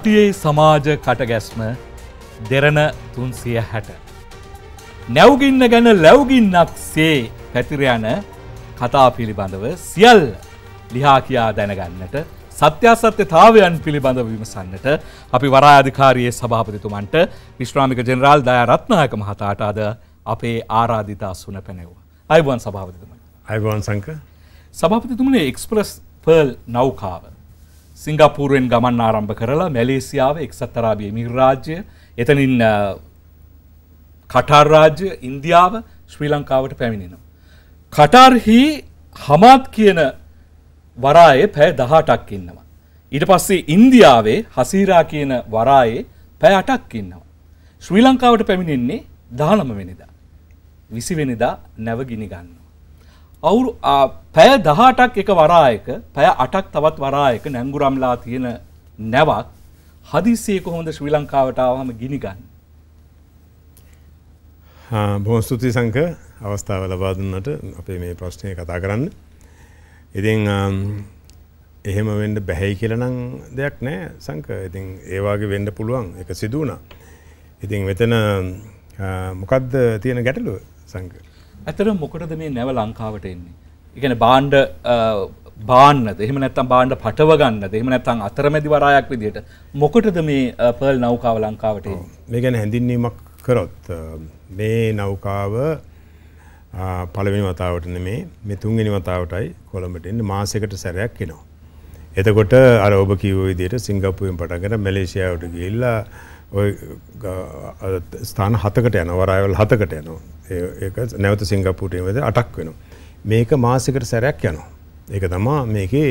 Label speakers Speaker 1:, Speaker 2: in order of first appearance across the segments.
Speaker 1: සතියේ සමාජ කටගැස්ම දෙරණ තුන්සිය හැට. නැවගින්න ගැන ලැවගින්නක් සේ පැතිරයන කතා පිළිබඳව සියල් ලිහා කියා දැනගන්නට සත්‍යසත්‍යතාවයන් පිළිබඳ විමසන්නට අපි වරාධිකාරයේ සභාපතිතුමන්ට විශ්‍රාමික ජෙනරාල් දය රත්නායක මහතාට අද අපේ ආරාධිතා සුන පැනෙව්වා. අයිබුවන් සභාපතිතුම. අයිබුවන් සංක. සභාපතිතුමනේ එක්ස්පලස් පර්ල් නෞකාව සිංගපූරුවෙන් ගමන් ආරම්භ කරලා මැලේසියාව එක්සත්තරාබිය මිරාජ්‍ය එතනින් කටාර් රාජ්‍ය ඉන්දියාව ශ්‍රී ලංකාවට පැමිණෙනවා. කටාර්හි හමාත් කියන වරායේ පැය දහටක් ඉන්නවා. ඊට පස්සේ ඉන්දියාවේ හසීරා කියන වරායේ පැය අටක් ඉන්නවා. ශ්‍රී ලංකාවට පැමිණෙන්නේ දානම වෙනිදා. විසිවෙනිදා නැව ගිනි ගන්න. අවුරු පැය දහටක් එක වරායක පැය අටක් තවත් වරායක නැංගුරම්ලා තියෙන නැවක් හදිස්සේ කොහොමද ශ්‍රී ලංකාවටාවහම ගිනිගන්න.
Speaker 2: බොහොම ස්තුති සංක අවස්ථාව ලබාදුන්නට අපේ මේ ප්‍රශ්නය කතා කරන්න. ඉතින් එහෙම වෙන්ඩ බැහැයි කියලනම් දෙයක් නෑ සංක ඉතින් ඒවාගේ වෙන්ඩ පුළුවන් එක සිදුවනා. ඉතින් වෙතන මොකක්ද තියෙන ගැටලුව සංකර.
Speaker 1: ඇතර මොකටද මේ නැව ලංකාවට එන්නේ. ඉගැන බාණ්ඩ බාන්නද එහෙම නැත්තම් බාණ්ඩ පටව ගන්නද එහෙම නැත්තම් අතරමැදි වරායක් විදියට මොකටද මේ පර්ල් නෞකාව ලංකාවට මේ ගැන හැඳින්වීමක්
Speaker 2: කරොත් මේ නෞකාව පළවෙනි වතාවට නෙමේ මේ තුන්වෙනි වතාවටයි කොළඹට එන්නේ මාසයකට සැරයක් එනවා. එතකොට අර ඔබ කිව්ව විදියට සිංගප්පූරුවෙන් පටන් ගන්න මැලේසියාවට ගිහිල්ලා ඔය ස්ථාන හතකට යන වරායවල් හතකට යනවා ඒක නැවත සිංගප්පූටේ වෙද අටක් වෙනවා මේක මාසිකට සැරයක් යනවා ඒක තමා මේකේ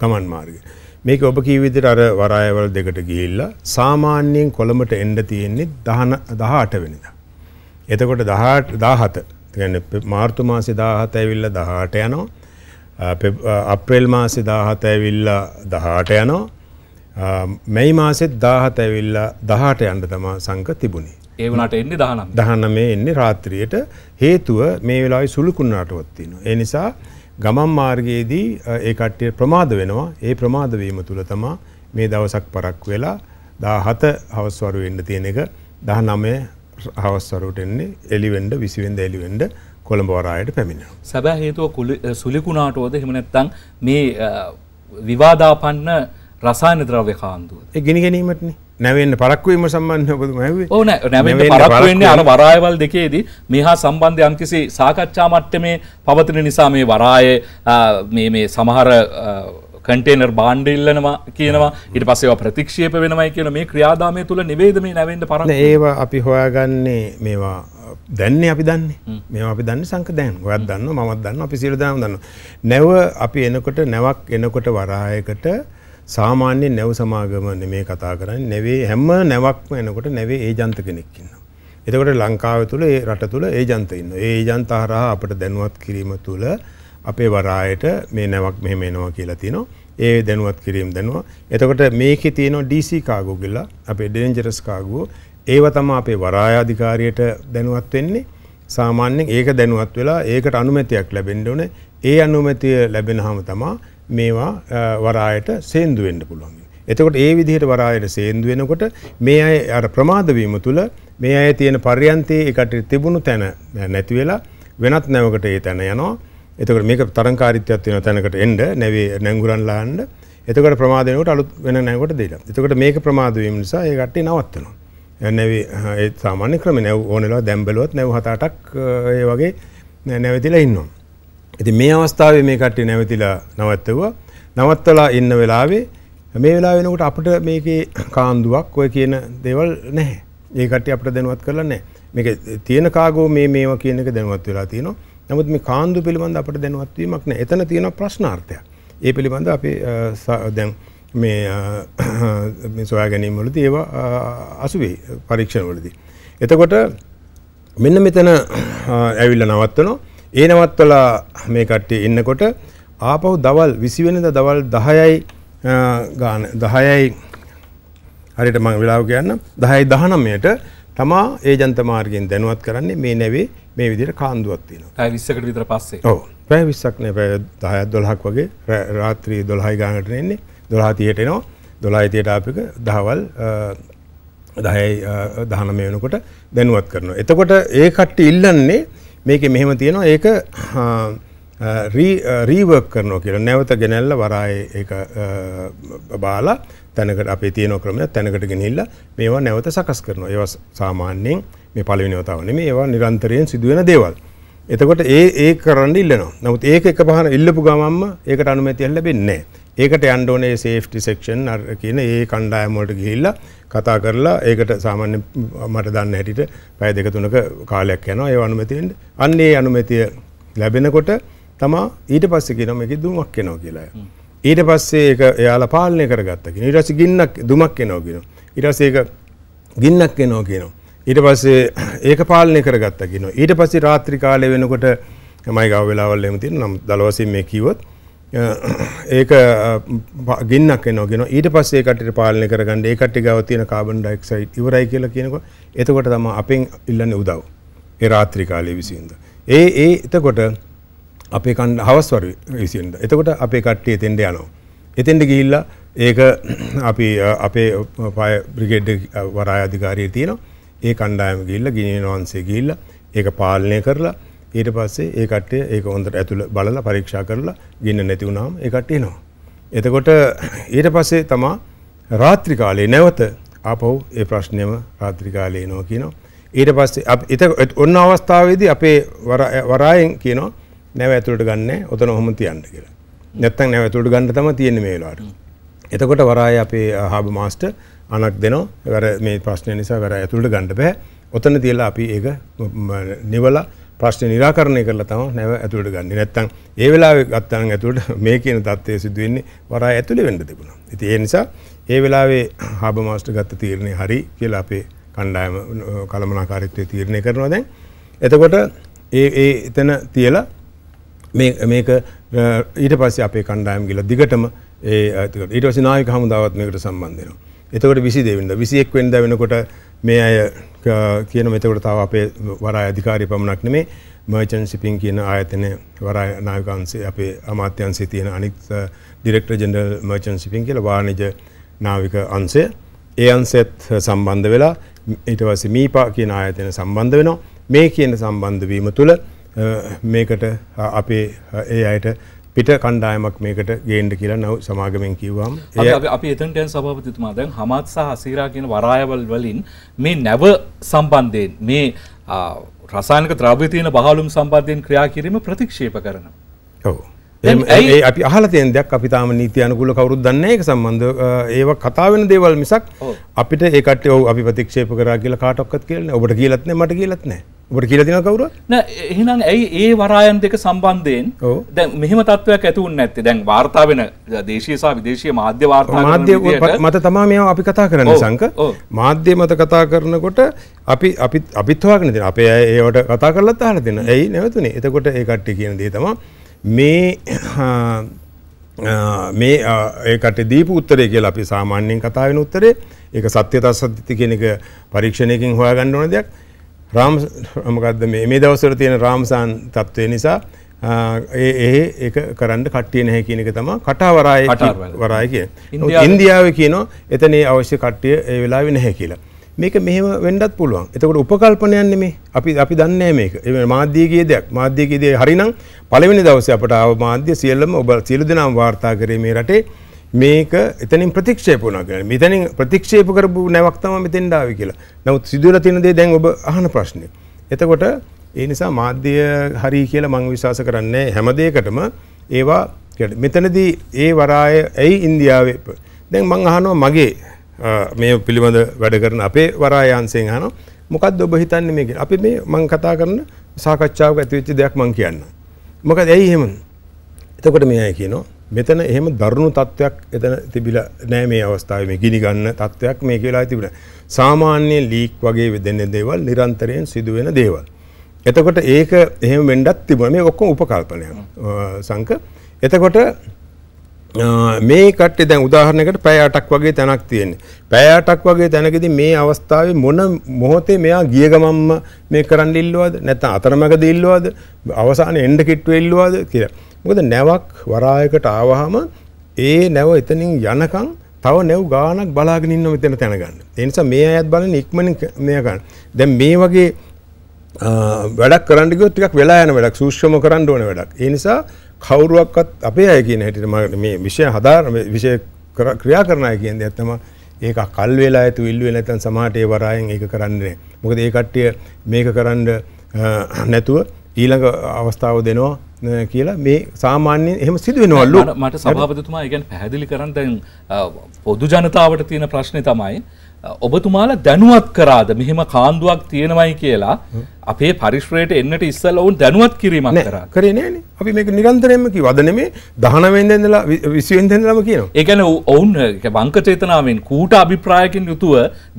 Speaker 2: ගමන් මාර්ගය මේක ඔබ කී විදිහට අර වරායවල් දෙකට ගිහිල්ලා සාමාන්‍යයෙන් කොළඹට එන්න තියෙන්නේ 18 වෙනිදා එතකොට 18 17 කියන්නේ මාර්තු මාසේ 17 ඇවිල්ලා 18 යනවා අප්‍රේල් මාසේ 17 ඇවිල්ලා 18 යනවා මෙයි මාසෙත් 17 ඇවිල්ලා 18 යන්න තමයි සංඝ තිබුණේ.
Speaker 1: ඒ වුණාට එන්නේ 19.
Speaker 2: 19 එන්නේ රාත්‍රියට හේතුව මේ වෙලාවේ සුළුකුණ රටවක් තියෙනවා. ඒ නිසා ගමන් මාර්ගයේදී ඒ කට්ටිය ප්‍රමාද වෙනවා. ඒ ප්‍රමාද වීම තුල තමයි මේ දවසක් පරක් වෙලා 17 හවස්වරු වෙන්න තියෙන එක 19
Speaker 1: හවස්වරුට එන්නේ එලිවෙන්න 20 වෙනිදා එලිවෙන්න කොළඹ වරායට පැමිණෙනවා. සැබෑ හේතුව සුළුකුණාටෝද එහෙම නැත්නම් මේ විවාදාපන්න රසායන ද්‍රව්‍ය කාන්දුව
Speaker 2: ගෙන ගැනීමටන නැවන්න පරක්වීම සම්බන්ධ ඕන පරක්වන්නේ අන
Speaker 1: වරායවල් දෙකේදී මෙහා සම්බන්ධය අන්කිසි සාකච්ඡා මට්ටමේ පවතින නිසා මේ වරාය මේ සමහර කටේනර් බාණ්ඩ ඉල්ලනවා කියනවා ඉට පසේ ප්‍රතික්ෂේප වෙනමයි කියන මේ ක්‍රියාදාමය තුළ නිවේදම නැවෙන්ට පර ඒවා
Speaker 2: අපි හොයාගන්නේ මේවා දැන්නේ අපි දන්නේ මේ අපි දන්න සංක දැන් ඔයත් දන්න මත් දන්න අපි සිරදාම් දන්න නැව අපි එනකොට නැවක් එනකොට වරායකට සාමාන්‍ය නැව සමාගම නෙමේ කතා කරන්නේ. නැවේ හැම නැවක්ම එනකොට නැවේ ඒජන්ත කෙනෙක් ඉන්නවා. එතකොට ලංකාව තුළ ඒ රට තුළ ඒජන්ත ඉන්නවා. ඒ ඒජන්ත හරහා අපිට දැනුවත් කිරීම තුළ අපේ වරායට මේ නැවක් මෙහෙම එනවා කියලා තියෙනවා. ඒ දැනුවත් කිරීම දැනුවා. එතකොට මේකේ තියෙනවා DC කාගෝ කියලා අපේ ඩේන්ජරස් කාගෝ. ඒව තමයි අපේ වරාය අධිකාරියට දැනුවත් වෙන්නේ. සාමාන්‍යයෙන් ඒක දැනුවත් වෙලා ඒකට අනුමැතියක් ලැබෙන්න ඕනේ. ඒ අනුමැතිය ලැබෙනහම තමයි මේවා වරායට සේන්දු වෙන්න පුළුවන්. එතකොට ඒ විදිහට වරායට සේන්දු වෙනකොට මේ අය අර ප්‍රමාද වීම තුළ මේ අය තියෙන පර්යන්තයේ එකට තිබුණු තැන නැති වෙලා වෙනත් නැවකට ඒ තැන යනවා. එතකොට මේක තරංකාරීත්වයක් තියෙන තැනකට එන්න නැවේ නැංගුරන් ලාන්න. එතකොට ප්‍රමාද වෙනකොට අලුත් වෙන නැවකට දෙයිලා. එතකොට මේක ප්‍රමාද වීම නිසා ඒ කට්ටිය නවත්තනවා. නැවි ඒ සාමාන්‍ය ක්‍රම නැව් ඕනෙලා දැම්බලුවත් නැව් හත අටක් ඒ වගේ නැවතිලා ඉන්නවා. ඉතින් මේ අවස්ථාවේ මේ කට්ටිය නැවතිලා නවත්තවුවා. නවත්තලා ඉන්න වෙලාවේ මේ වෙලාව වෙනකොට අපිට මේකේ කාන්දුවක් ඔය කියන දේවල් නැහැ. ඒ කට්ටිය අපිට දැනුවත් කරලා නැහැ. මේක තියෙන කාගෝ මේ මේවා කියන එක දැනුවත් වෙලා තියෙනවා. නමුත් මේ කාන්දු පිළිබඳ අපිට දැනුවත් වීමක් නැහැ. එතන තියෙන ප්‍රශ්නාර්ථයක්. ඒ පිළිබඳ අපි දැන් මේ මේ සොයා ගැනීම වලදී ඒවා අසුවේ පරීක්ෂණ වලදී. එතකොට මෙන්න මෙතන ඇවිල්ලා නවත්තනවා. ඒ නවත්වලා මේ කට්ටිය ඉන්නකොට ආපහු දවල් 20 වෙනිදා දවල් 10යි ගාන 10යි හරියට මම වෙලාව කියන්න 10යි 19ට තමා ඒජන්ත මාර්ගයෙන් දැනුවත් කරන්නේ මේ නැවේ මේ විදිහට කාන්දුවක්
Speaker 1: තියෙනවා. පැය 20කට විතර පස්සේ. ඔව්.
Speaker 2: පැය 20ක් නේ පැය 10ක් 12ක් වගේ රාත්‍රී 12යි ගානකට එන්නේ 12:30ට එනවා. 12:30ට ආපෙක දහවල් 10යි 19 වෙනකොට දැනුවත් කරනවා. එතකොට ඒ කට්ටිය ඉල්ලන්නේ මේකේ මෙහෙම තියෙනවා ඒක රීවර්ක් කරනවා කියලා නැවත ගෙනල්ලා වරායේ ඒක බාලා තැනකට අපේ තියෙන ක්‍රමයක් තැනකට ගෙනහිල්ලා මේවා නැවත සකස් කරනවා. ඒවා සාමාන්‍යයෙන් මේ පළවෙනි වතාව නෙමෙයි ඒවා නිරන්තරයෙන් සිදුවෙන දේවල්. එතකොට ඒ ඒ කරන්න ඉල්ලනවා. නමුත් ඒක එකපාර ඉල්ලපු ගමන්ම ඒකට අනුමැතියක් ලැබෙන්නේ නැහැ. ඒකට යන්න ඕනේ සේෆ්ටි සෙක්ෂන් අර කියන ඒ කණ්ඩායම වලට ගිහිල්ලා කතා කරලා ඒකට සාමාන්‍ය මට දන්න හැටියට පැය දෙක තුනක කාලයක් යනවා ඒ අනුමැතිය එන්න. අන්න ඒ අනුමැතිය ලැබෙනකොට තමා ඊට පස්සේ කියනවා මේකේ දුමක් එනවා කියලා. ඊට පස්සේ ඒක එයාලා පාලනය කරගත්තා කියනවා. ඊට පස්සේ ගින්නක් දුමක් එනවා කියනවා. ඊට පස්සේ ඒක ගින්නක් එනවා කියනවා. ඊට පස්සේ ඒක පාලනය කරගත්තා කියනවා. ඊට පස්සේ රාත්‍රී කාලය වෙනකොට මයි ගාව වෙලාවල් එහෙම තියෙනවා. නම් දලවසින් මේ කිව්වොත් ඒක ගින්නක් එනවා කියනවා ඊට පස්සේ ඒ කට්ටියට පාලනය කරගන්න ඒ කට්ටිය ගාව තියෙන කාබන් ඩයොක්සයිඩ් ඉවරයි කියලා කියනකොට එතකොට තමයි අපෙන් ඉල්ලන්නේ උදව් ඒ රාත්‍රී කාලයේ විසින්ද ඒ ඒ එතකොට අපේ කණ්ඩ හවස් වරු විසින්ද එතකොට අපේ කට්ටිය එතෙන්ට යනවා එතෙන්ට ගිහිල්ලා ඒක අපි අපේ ෆයර් බ්‍රිගේඩ් වරාය අධිකාරිය තියෙනවා ඒ කණ්ඩායම ගිහිල්ලා ගිනියන වංශය ගිහිල්ලා ඒක පාලනය කරලා ඊට පස්සේ ඒ කට්ටිය ඒක හොඳට ඇතුළ බලලා පරීක්ෂා කරලා ගින්න නැති වුණාම ඒ කට්ටිය එනවා. එතකොට ඊට පස්සේ තමා රාත්‍රී කාලේ නැවත ආපහු ඒ ප්‍රශ්නයම රාත්‍රී කාලේ එනවා කියනවා. ඊට පස්සේ එත ඔන්න අවස්ථාවේදී අපේ වරායෙන් කියනවා නැව ඇතුළට ගන්න ඔතන ඔහොම තියන්න කියලා. නැත්තම් නැව ඇතුළට ගන්න තමයි තියෙන්නේ මේ වෙලාවට. එතකොට වරායේ අපේ හාබ් මාස්ටර් අනක් දෙනවා. වැර මේ ප්‍රශ්නය නිසා වැර ඇතුළට ගන්න බෑ. ඔතන තියලා අපි ඒක නිවලා ප්‍රශ්න නිරාකරණය කරලා තමයි නැව ඇතුළට ගන්නේ. නැත්තම් ඒ වෙලාවේ ගත්තාම ඇතුළට මේ කියන தත්ත්වය සිදු වෙන්නේ වරා ඇතුළේ වෙන්න තිබුණා. ඉතින් ඒ නිසා ඒ වෙලාවේ හාබ මාස්ටර් ගත්ත තීරණේ හරි කියලා අපේ කණ්ඩායම කලමනාකාරීත්වයේ තීරණය කරනවා දැන්. එතකොට ඒ ඒ එතන තියලා මේ මේක ඊට පස්සේ අපේ කණ්ඩායම ගිහලා දිගටම ඒ ඊට පස්සේ නායක හමුදාවත් මේකට සම්බන්ධ වෙනවා. එතකොට 22 වෙනිදා 21 වෙනිදා වෙනකොට මේ අය කියන මෙතකට තාව අපේ වරාය අධිකාරී පමණක් නෙමේ මර්චන් සිපින් කියන ආයතනය වරාය නායකන්සේ අපේ අමාත්‍යන්සේ තියෙන අනිත් ඩිරෙක්ටර් ජෙනරල් මර්චන් සිපින් කියලා වාණිජ නාවික අංශය ඒ අංශෙත් සම්බන්ධ වෙලා ඊට පස්සේ මීපා කියන ආයතනය සම්බන්ධ වෙනවා මේ කියන සම්බන්ධ වීම තුළ මේකට අපේ ඒ අයට පිට කණ්ඩායමක් මේකට ගේන්ඩ කියලා නව සමාගමෙන් කිව්වාම්
Speaker 1: අපි එතන්ටයන් සභපතිතුමා දැන් හමත් සහ හසීරා කියන වරායවල් වලින් මේ නැව සම්බන්ධයෙන් මේ රසායනක ද්‍රව්‍ය තියෙන බහලුම් සම්බන්ධයෙන් ක්‍රියා කිරීම ප්‍රතික්ෂේප කරන ඔව් ඒ
Speaker 2: අපි අහලා තියෙන දෙයක් අපි තාම නීති අනුකූල කවුරුත් දන්නේ නැහැ ඒක සම්බන්ධ ඒව කතා වෙන දේවල් මිසක් අපිට ඒ කට්ටිය ඔව් අපි ප්‍රතික්ෂේප කරා කියලා කාටවත් කියලා නෑ ඔබට කියලාත් නෑ මට කියලාත් නෑ ඔබට කියලා දෙනවා කවුරු?
Speaker 1: නෑ එහෙනම් ඇයි ඒ වරායන් දෙක සම්බන්ධයෙන් දැන් මෙහෙම තත්වයක් ඇති වුනේ නැත්තේ? දැන් වාර්තා වෙන දේශීය සහ විදේශීය මාධ්‍ය වාර්තා මාධ්‍ය මත
Speaker 2: තමයි මේවා අපි කතා කරන්නේ සංක. මාධ්‍ය මත කතා කරනකොට අපි අපි අපිත් හොයාගෙන දෙන. අපේ අය ඒවට කතා කරලත් අහලා දෙන. ඇයි නැවතුනේ? එතකොට ඒ කට්ටිය කියන දේ තමයි මේ මේ ඒ කට්ටිය දීපු උත්තරය කියලා අපි සාමාන්‍යයෙන් කතා වෙන උත්තරේ ඒක සත්‍යතාව සත්‍යති කියන එක පරීක්ෂණයකින් හොයාගන්න ඕන දෙයක්. රාම් මොකද්ද මේ මේ දවස්වල තියෙන රාම්සාන් තත්ත්වය නිසා ඒ ඒ ඒක කරන්න කට්ටිය නැහැ කියන එක තමයි කටවරාය වරාය කියන්නේ. ඉන්දියාවේ කියනවා එතන ඒ අවශ්‍ය කට්ටිය ඒ වෙලාවේ නැහැ කියලා. මේක මෙහෙම වෙන්නත් පුළුවන්. එතකොට උපකල්පනයක් නෙමේ. අපි අපි දන්නේ නැහැ මේක. ඒ මාධ්‍යයේ දෙයක්. මාධ්‍යයේ දෙය හරිනම් පළවෙනි දවසේ අපට ආව මාධ්‍ය සියල්ලම ඔබ සියලු දෙනාම වාර්තා කරේ මේ රටේ මේක එතනින් ප්‍රතික්ෂේප වුණා කියලා. මෙතනින් ප්‍රතික්ෂේප කරපු නැවක් තමයි මෙතෙන් ආවේ කියලා. නමුත් සිදුවලා තියෙන දේ දැන් ඔබ අහන ප්‍රශ්නේ. එතකොට ඒ නිසා මාධ්‍ය හරි කියලා මම විශ්වාස කරන්නේ හැම දෙයකටම ඒවා මෙතනදී ඒ වරාය ඇයි ඉන්දියාවේ දැන් මම අහනවා මගේ මේ පිළිබඳ වැඩ කරන අපේ වරායංශයෙන් අහනවා මොකද්ද ඔබ හිතන්නේ මේක? අපි මේ මම කතා කරන සාකච්ඡාවක ඇති වෙච්ච දෙයක් මම කියන්න. මොකද ඇයි එහෙම? එතකොට මේ අය කියනවා මෙතන එහෙම දරුණු තත්ත්වයක් එතන තිබිලා නෑ මේ අවස්ථාවේ මේ ගිනි ගන්න තත්ත්වයක් මේ කියලා තිබුණා. සාමාන්‍ය ලීක් වගේ වෙදෙන දේවල් නිරන්තරයෙන් සිදුවෙන දේවල්. එතකොට ඒක එහෙම වෙන්නත් තිබුණා. මේ ඔක්කොම උපකල්පනයක්. සංක. එතකොට මේ කට්ටේ දැන් උදාහරණයකට පැය 8ක් වගේ තැනක් තියෙන්නේ. පැය 8ක් වගේ තැනකදී මේ අවස්ථාවේ මොන මොහොතේ මෙයා ගිය ගමම්ම මේ කරන්න ඉල්ලුවද? නැත්නම් අතරමැදදී ඉල්ලුවද? අවසානයේ එන්ඩ් කිට්ටුවේ ඉල්ලුවද කියලා. මොකද නැවක් වරායකට ආවහම ඒ නැව එතනින් යනකම් තව නැව් ගානක් බලාගෙන ඉන්න මෙතන තැනගන්න. ඒ නිසා මේ අයත් බලන ඉක්මනින් මෙයා ගන්න. දැන් මේ වගේ වැඩක් කරන්න ගියොත් ටිකක් වෙලා යන වැඩක්, සූක්ෂම කරන්න ඕන වැඩක්. ඒ නිසා කවුරුවක්වත් අපේ අය කියන හැටියට මම මේ විෂය හදාර විෂය ක්‍රියා කරන අය කියන දෙයක් තමයි ඒක කල් වෙලා ඇතු ඉල්ලුවේ නැත්නම් සමාහට ඒ වරායෙන් ඒක කරන්නේ නැහැ. මොකද ඒ කට්ටිය මේක කරන්න නැතුව ඊළඟ අවස්ථාව දෙනවා කියලා මේ සාමාන්‍යයෙන් එහෙම සිදුවෙනවලු මට
Speaker 1: සභාපතිතුමා ඒ පැහැදිලි කරන්න දැන් පොදු ජනතාවට තියෙන ප්‍රශ්නේ තමයි ඔබතුමාලා දැනුවත් කරාද මෙහෙම කාන්දුවක් තියෙනවයි කියලා අපේ පරිශ්‍රයට එන්නට ඉස්සල්ලා ඔවුන් දැනුවත් කිරීමක් කරා. කරේ නෑනේ. අපි මේක නිරන්තරයෙන්ම කිව්වා. අද නෙමේ 19 වෙනිදා ඉඳලා 20 වෙනිදා ඉඳලාම කියනවා. ඒ කියන්නේ ඔවුන් වංක චේතනාවෙන් කූට අභිප්‍රායකින් යුතුව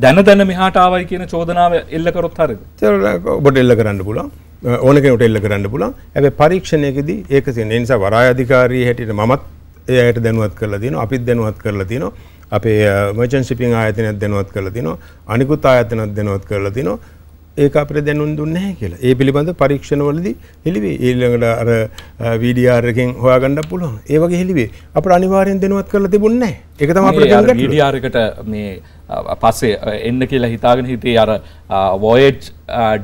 Speaker 1: දැන දැන මෙහාට ආවයි කියන චෝදනාව එල්ල කරොත් හරියද?
Speaker 2: ඔබට එල්ල කරන්න පුළුවන්. ඕන කෙනෙකුට එල්ල කරන්න පුළුවන්. හැබැයි පරීක්ෂණයකදී ඒක තියෙන නිසා වරාය අධිකාරිය හැටියට මමත් එයාට දැනුවත් කරලා තියෙනවා. අපිත් දැනුවත් කරලා තියෙනවා. අපේ මර්චන්ට් ෂිපින් ආයතනයත් දැනුවත් කරලා තියෙනවා. අනිකුත් ආයතනත් දැනුවත් කරලා තියෙනවා. ඒක අපිට දැනුම් දුන්නේ නැහැ කියලා. ඒ පිළිබඳ පරීක්ෂණවලදී හෙළිවේ. ඊළඟට අර VDR එකෙන් හොයාගන්න පුළුවන්. ඒ වගේ හෙළිවේ. අපිට අනිවාර්යෙන් දැනුවත් කරලා තිබුණේ නැහැ. ඒක තමයි අපිට දැනුම් ගන්න. VDR
Speaker 1: එකට මේ පස්සේ එන්න කියලා හිතාගෙන හිතේ අර වෝයජ්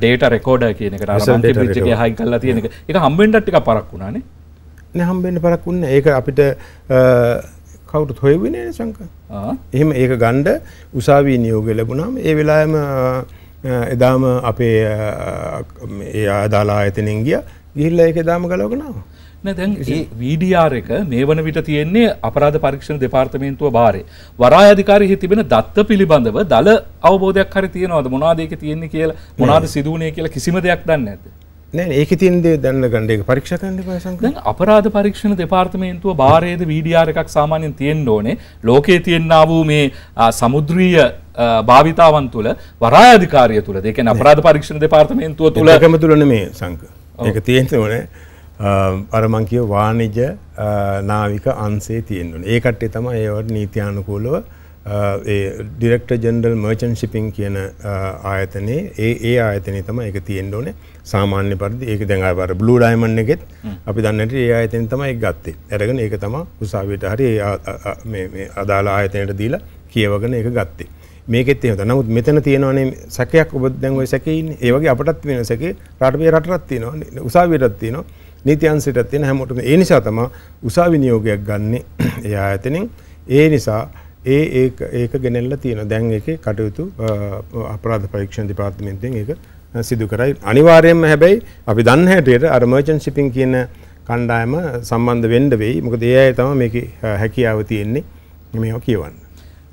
Speaker 1: ඩේට රෙකෝඩ කියනකට ිච්ගේ හයි කල්ලා තියෙනක එක හම්බෙන්ටටික පරක් වුණානේ න
Speaker 2: හම්බෙන්ට පරක් වන්න ඒක අපිට කවුට හොයවින සංක එහෙම ඒක ගණ්ඩ උසාවී නියෝග ලැබුණාම ඒ වෙලාම එදාම අපේ ඒ අදාලා ඇතනෙන් ගිය ගිහිල්ල ඒක දාම ගලවගෙනවා
Speaker 1: දැන් ඒ වීඩියර් එක මේ වන විට තියෙන්නේ අපරාධ පරීක්ෂණ දෙපාර්තමේන්තුව භාරය වරා අධිකාරයෙහි තිබෙන දත්ත පිළිබඳව දල අවබෝධයක් හරි තියෙනවද මොනවාද ඒක තියෙන්නේ කියලා මොනවාද සිදු වුණේ කියලා කිසිම දෙයක් දන්නේ නැද්ද
Speaker 2: නෑ ඒක තියෙන දේ දැනන ගන්න ඒක පරීක්ෂා කරන්න එපා සංකල්ප. දැන්
Speaker 1: අපරාධ පරීක්ෂණ දෙපාර්තමේන්තුව භාරයේද VDR එකක් සාමාන්‍යයෙන් තියෙන්න ඕනේ. ලෝකයේ තියෙනා වූ මේ සමුද්‍රීය භාවිතාවන් තුළ වරාය අධිකාරිය තුළ, ඒ කියන්නේ අපරාධ පරීක්ෂණ දෙපාර්තමේන්තුව තුළ ඒකම
Speaker 2: තුළ නෙමෙයි සංක. ඒක තියෙන්න ඕනේ. අර මං කියව වාණිජ නාවික අංශේ තියෙනුනේ. ඒ කට්ටිය තමයි ඒවට නීත්‍යානුකූලව ඒ ඩිරෙක්ටර් ජෙනරල් මර්චන්ට් ෂිපින් කියන ආයතනයේ ඒ ඒ ආයතනයේ තමයි ඒක තියෙන්න ඕනේ. සාමාන්‍ය පරිදි ඒක දැන් අර බ්ලූ ඩයමන්ඩ් එකෙත් අපි දන්නේ නැති ඒ ආයතනයෙන් තමයි ඒක ගත්තේ. අරගෙන ඒක තමයි උසාවියට හරි මේ මේ අදාළ ආයතනයට දීලා කියවගෙන ඒක ගත්තේ. මේකෙත් එහෙම තමයි. නමුත් මෙතන තියෙනවානේ සැකයක් ඔබ දැන් ওই සැකේ ඉන්නේ. ඒ වගේ අපටත් වෙන සැකේ රටේ රටටත් තියෙනවා. උසාවියටත් තියෙනවා. නීතියන්සිටත් තියෙන හැමෝටම ඒ නිසා තමයි උසාවි නියෝගයක් ගන්න ඒ ආයතනෙන් ඒ නිසා ඒ ඒක ඒක ගෙනෙල්ලා තියෙනවා දැන් ඒකේ කටයුතු අපරාධ පරීක්ෂණ දෙපාර්තමේන්තුවෙන් ඒක සිදු කරයි අනිවාර්යයෙන්ම හැබැයි අපි දන්න හැටියට අර මර්චන්ට් ෂිපින් කියන කණ්ඩායම සම්බන්ධ වෙන්න වෙයි මොකද ඒ අය තමයි මේකේ හැකියාව තියෙන්නේ මේවා කියවන්න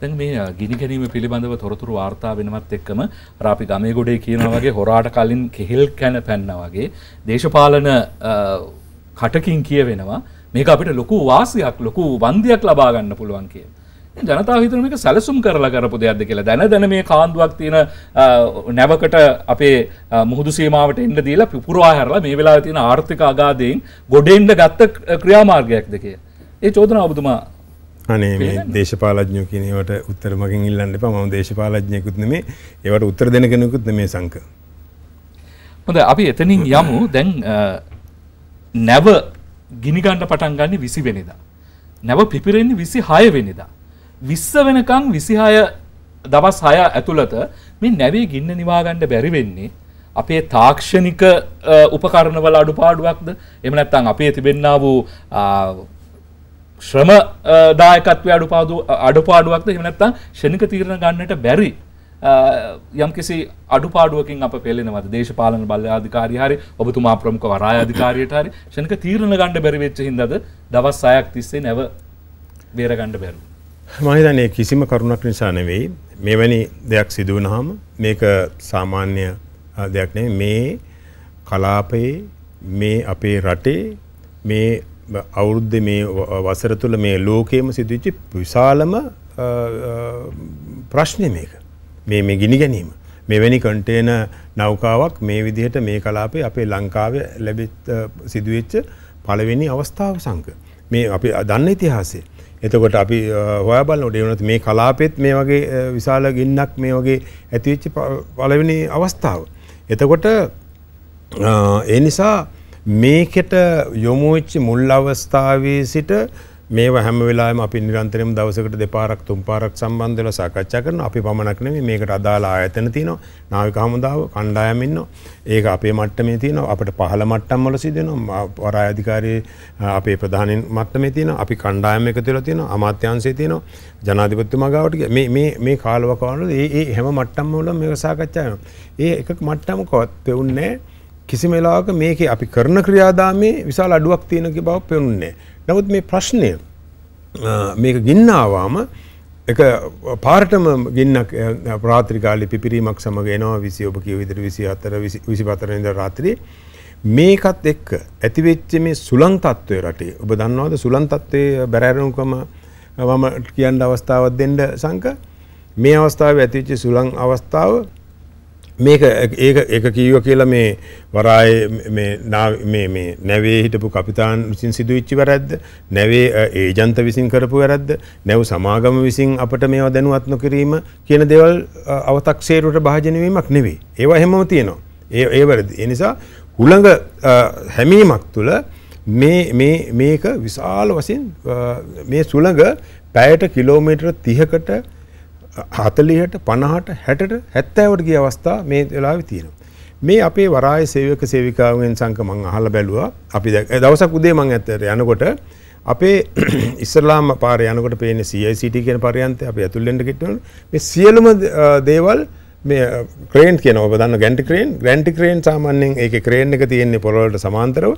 Speaker 1: දැන් මේ ගිනි ගැනීම පිළිබඳව තොරතුරු වාර්තා වෙනමත් එක්කම රාපි ගමේ ගොඩේ කියනවා වගේ හොරාට කලින් කෙහෙල් කැන පැන්නා වගේ දේශපාලන කටකින් කියවෙනවා මේක අපිට ලොකු වාසියක් ලොකු වන්දියක් ලබා ගන්න පුළුවන් කියලා. ජනතාව හිතන මේක සැලසුම් කරලා කරපු දෙයක්ද කියලා දැන දැන මේ කාන්දුවක් තියෙන නැවකට අපේ මුහුදු සීමාවට එන්න දීලා පුපුරවා හැරලා මේ වෙලාවේ තියෙන ආර්ථික අගාධයෙන් ගොඩෙන්න ගත්ත ක්‍රියාමාර්ගයක්ද කියලා. ඒ චෝදනාව ඔබතුමා
Speaker 2: අනේ මේ දේශපාලඥයෝ කියන ඒවට උත්තර මගෙන් ඉල්ලන්න එපා. මම දේශපාලඥයෙකුත් නෙමෙයි. ඒවට උත්තර දෙන කෙනෙකුත් නෙමෙයි සංක.
Speaker 1: හොඳයි අපි එතනින් යමු. දැන් නැව ගිනි ගන්න පටන් ගන්න 20 වෙනිදා. නැව පිපිරෙන්නේ 26 වෙනිදා. 20 වෙනකන් 26 දවස් 6 ඇතුළත මේ නැවේ ගින්න නිවා ගන්න බැරි වෙන්නේ අපේ තාක්ෂණික උපකරණවල අඩුපාඩුවක්ද එහෙම නැත්නම් අපේ තිබෙන්නා වූ ශ්‍රම දායකත්වය අඩුපාදු අඩුපාඩුවක්ද එමනැත්තම් ෂණික තීරණ ගන්නට බැරි යම්කිසි අඩුපාඩුවකින් අප පෙළෙනවද දේශපාලන බල අධිකාරි හරි ඔබතුමා ප්‍රමුඛ වරාය අධිකාරියට හරි ෂණික තීරණ ගන්න බැරි වෙච්ච හින්දාද දවස් 6ක් තිස්සේ නැව බේරගන්න බැරුව
Speaker 2: මම හිතන්නේ කිසිම කරුණක් නිසා නෙවෙයි මෙවැනි දෙයක් සිදු වුනහම මේක සාමාන්‍ය දෙයක් නෙවෙයි මේ කලාපයේ මේ අපේ රටේ මේ අවුරුද්ද මේ වසර තුළ මේ ලෝකයේම සිදුවිච්ච විශාලම ප්‍රශ්නය මේක. මේ මේ ගිනි ගැනීම. මෙවැනි කන්ටේන නෞකාවක් මේ විදිහට මේ කලාපේ අපේ ලංකාවේ ලැබිත් සිදුවෙච්ච පළවෙනි අවස්ථාව සංක. මේ අපි දන්න ඉතිහාසය. එතකොට අපි හොයා බලනකොට ඒ වුණත් මේ කලාපෙත් මේ වගේ විශාල ගින්නක් මේ වගේ ඇතිවෙච්ච පළවෙනි අවස්ථාව. එතකොට ඒ නිසා මේකට යොමු වෙච්ච මුල් අවස්ථාවේ සිට මේවා හැම වෙලාවෙම අපි නිරන්තරයෙන් දවසකට දෙපාරක් තුන් පාරක් සම්බන්ධ වෙලා සාකච්ඡා කරනවා. අපි පමණක් නෙමෙයි මේකට අදාළ ආයතන තියෙනවා. නාවික හමුදාව කණ්ඩායම් ඉන්නවා. ඒක අපේ මට්ටමේ තියෙනවා. අපිට පහළ මට්ටම් වල සිදෙනවා. වරාය අධිකාරියේ අපේ ප්‍රධාන මට්ටමේ තියෙනවා. අපි කණ්ඩායම් එකතු වෙලා තියෙනවා. අමාත්‍යාංශයේ තියෙනවා. ජනාධිපතිතුමා ගාවට මේ මේ මේ කාලවකවානුවල මේ මේ හැම මට්ටම් වල මේක සාකච්ඡා වෙනවා. ඒ එකක මට්ටමකවත් පෙවුන්නේ නැහැ. කිසිම වෙලාවක මේකේ අපි කරන ක්‍රියාදාමයේ විශාල අඩුවක් තියෙන බව පෙනුන්නේ. නමුත් මේ ප්‍රශ්නය මේක ගින්නාවාම එක පාරටම ගින්නක් රාත්‍රී කාලේ පිපිරීමක් සමග එනවා 20 ඔබ කියව විදිහට 24 24 වෙනිදා රාත්‍රියේ මේකත් එක්ක ඇතිවෙච්ච මේ සුළං තත්ත්වය රටේ ඔබ දන්නවද සුළං තත්ත්වයේ බැරෑරුණුකම මම කියන්න අවස්ථාවක් දෙන්න සංක මේ අවස්ථාවේ ඇතිවෙච්ච සුළං අවස්ථාව මේක ඒක ඒක කීව කියලා මේ වරායේ මේ මේ නැවේ හිටපු කපිතාන් විසින් සිදුවිච්ච වැරද්ද නැවේ ඒජන්ත විසින් කරපු වැරද්ද නැව් සමාගම විසින් අපට මේවා දැනුවත් නොකිරීම කියන දේවල් අව탁සේරුවට භාජනය වීමක් නෙවෙයි. ඒවා හැමම තියෙනවා. ඒ ඒ වැරදි. ඒ නිසා හුළඟ හැමීමක් තුළ මේ මේ මේක විශාල වශයෙන් මේ සුළඟ පැයට කිලෝමීටර 30කට හතලියට පණහට හැටට හැත්තෑවට ගිය අවස්ථා මේ වෙලාවෙ තියෙනවා. මේ අපේ වරාය සේවක සේවිකාවෙන් සංක මං අහලා බැලුවා. අපි දවසක් උදේ මං ඇත්තට යනකොට අපේ ඉස්සරලාම පාරේ යනකොට පේන්නේ CICT කියන පරයන්තය අපි ඇතුල් වෙන්න කිට්ටුන මේ සියලුම දේවල් මේ ක්‍රේන් කියන ඔබ දන්න ගැන්ටි ක්‍රේන් ගැන්ටි ක්‍රේන් සාමාන්‍යයෙන් ඒකේ ක්‍රේන් එක තියෙන්නේ පොළොවට සමාන්තරව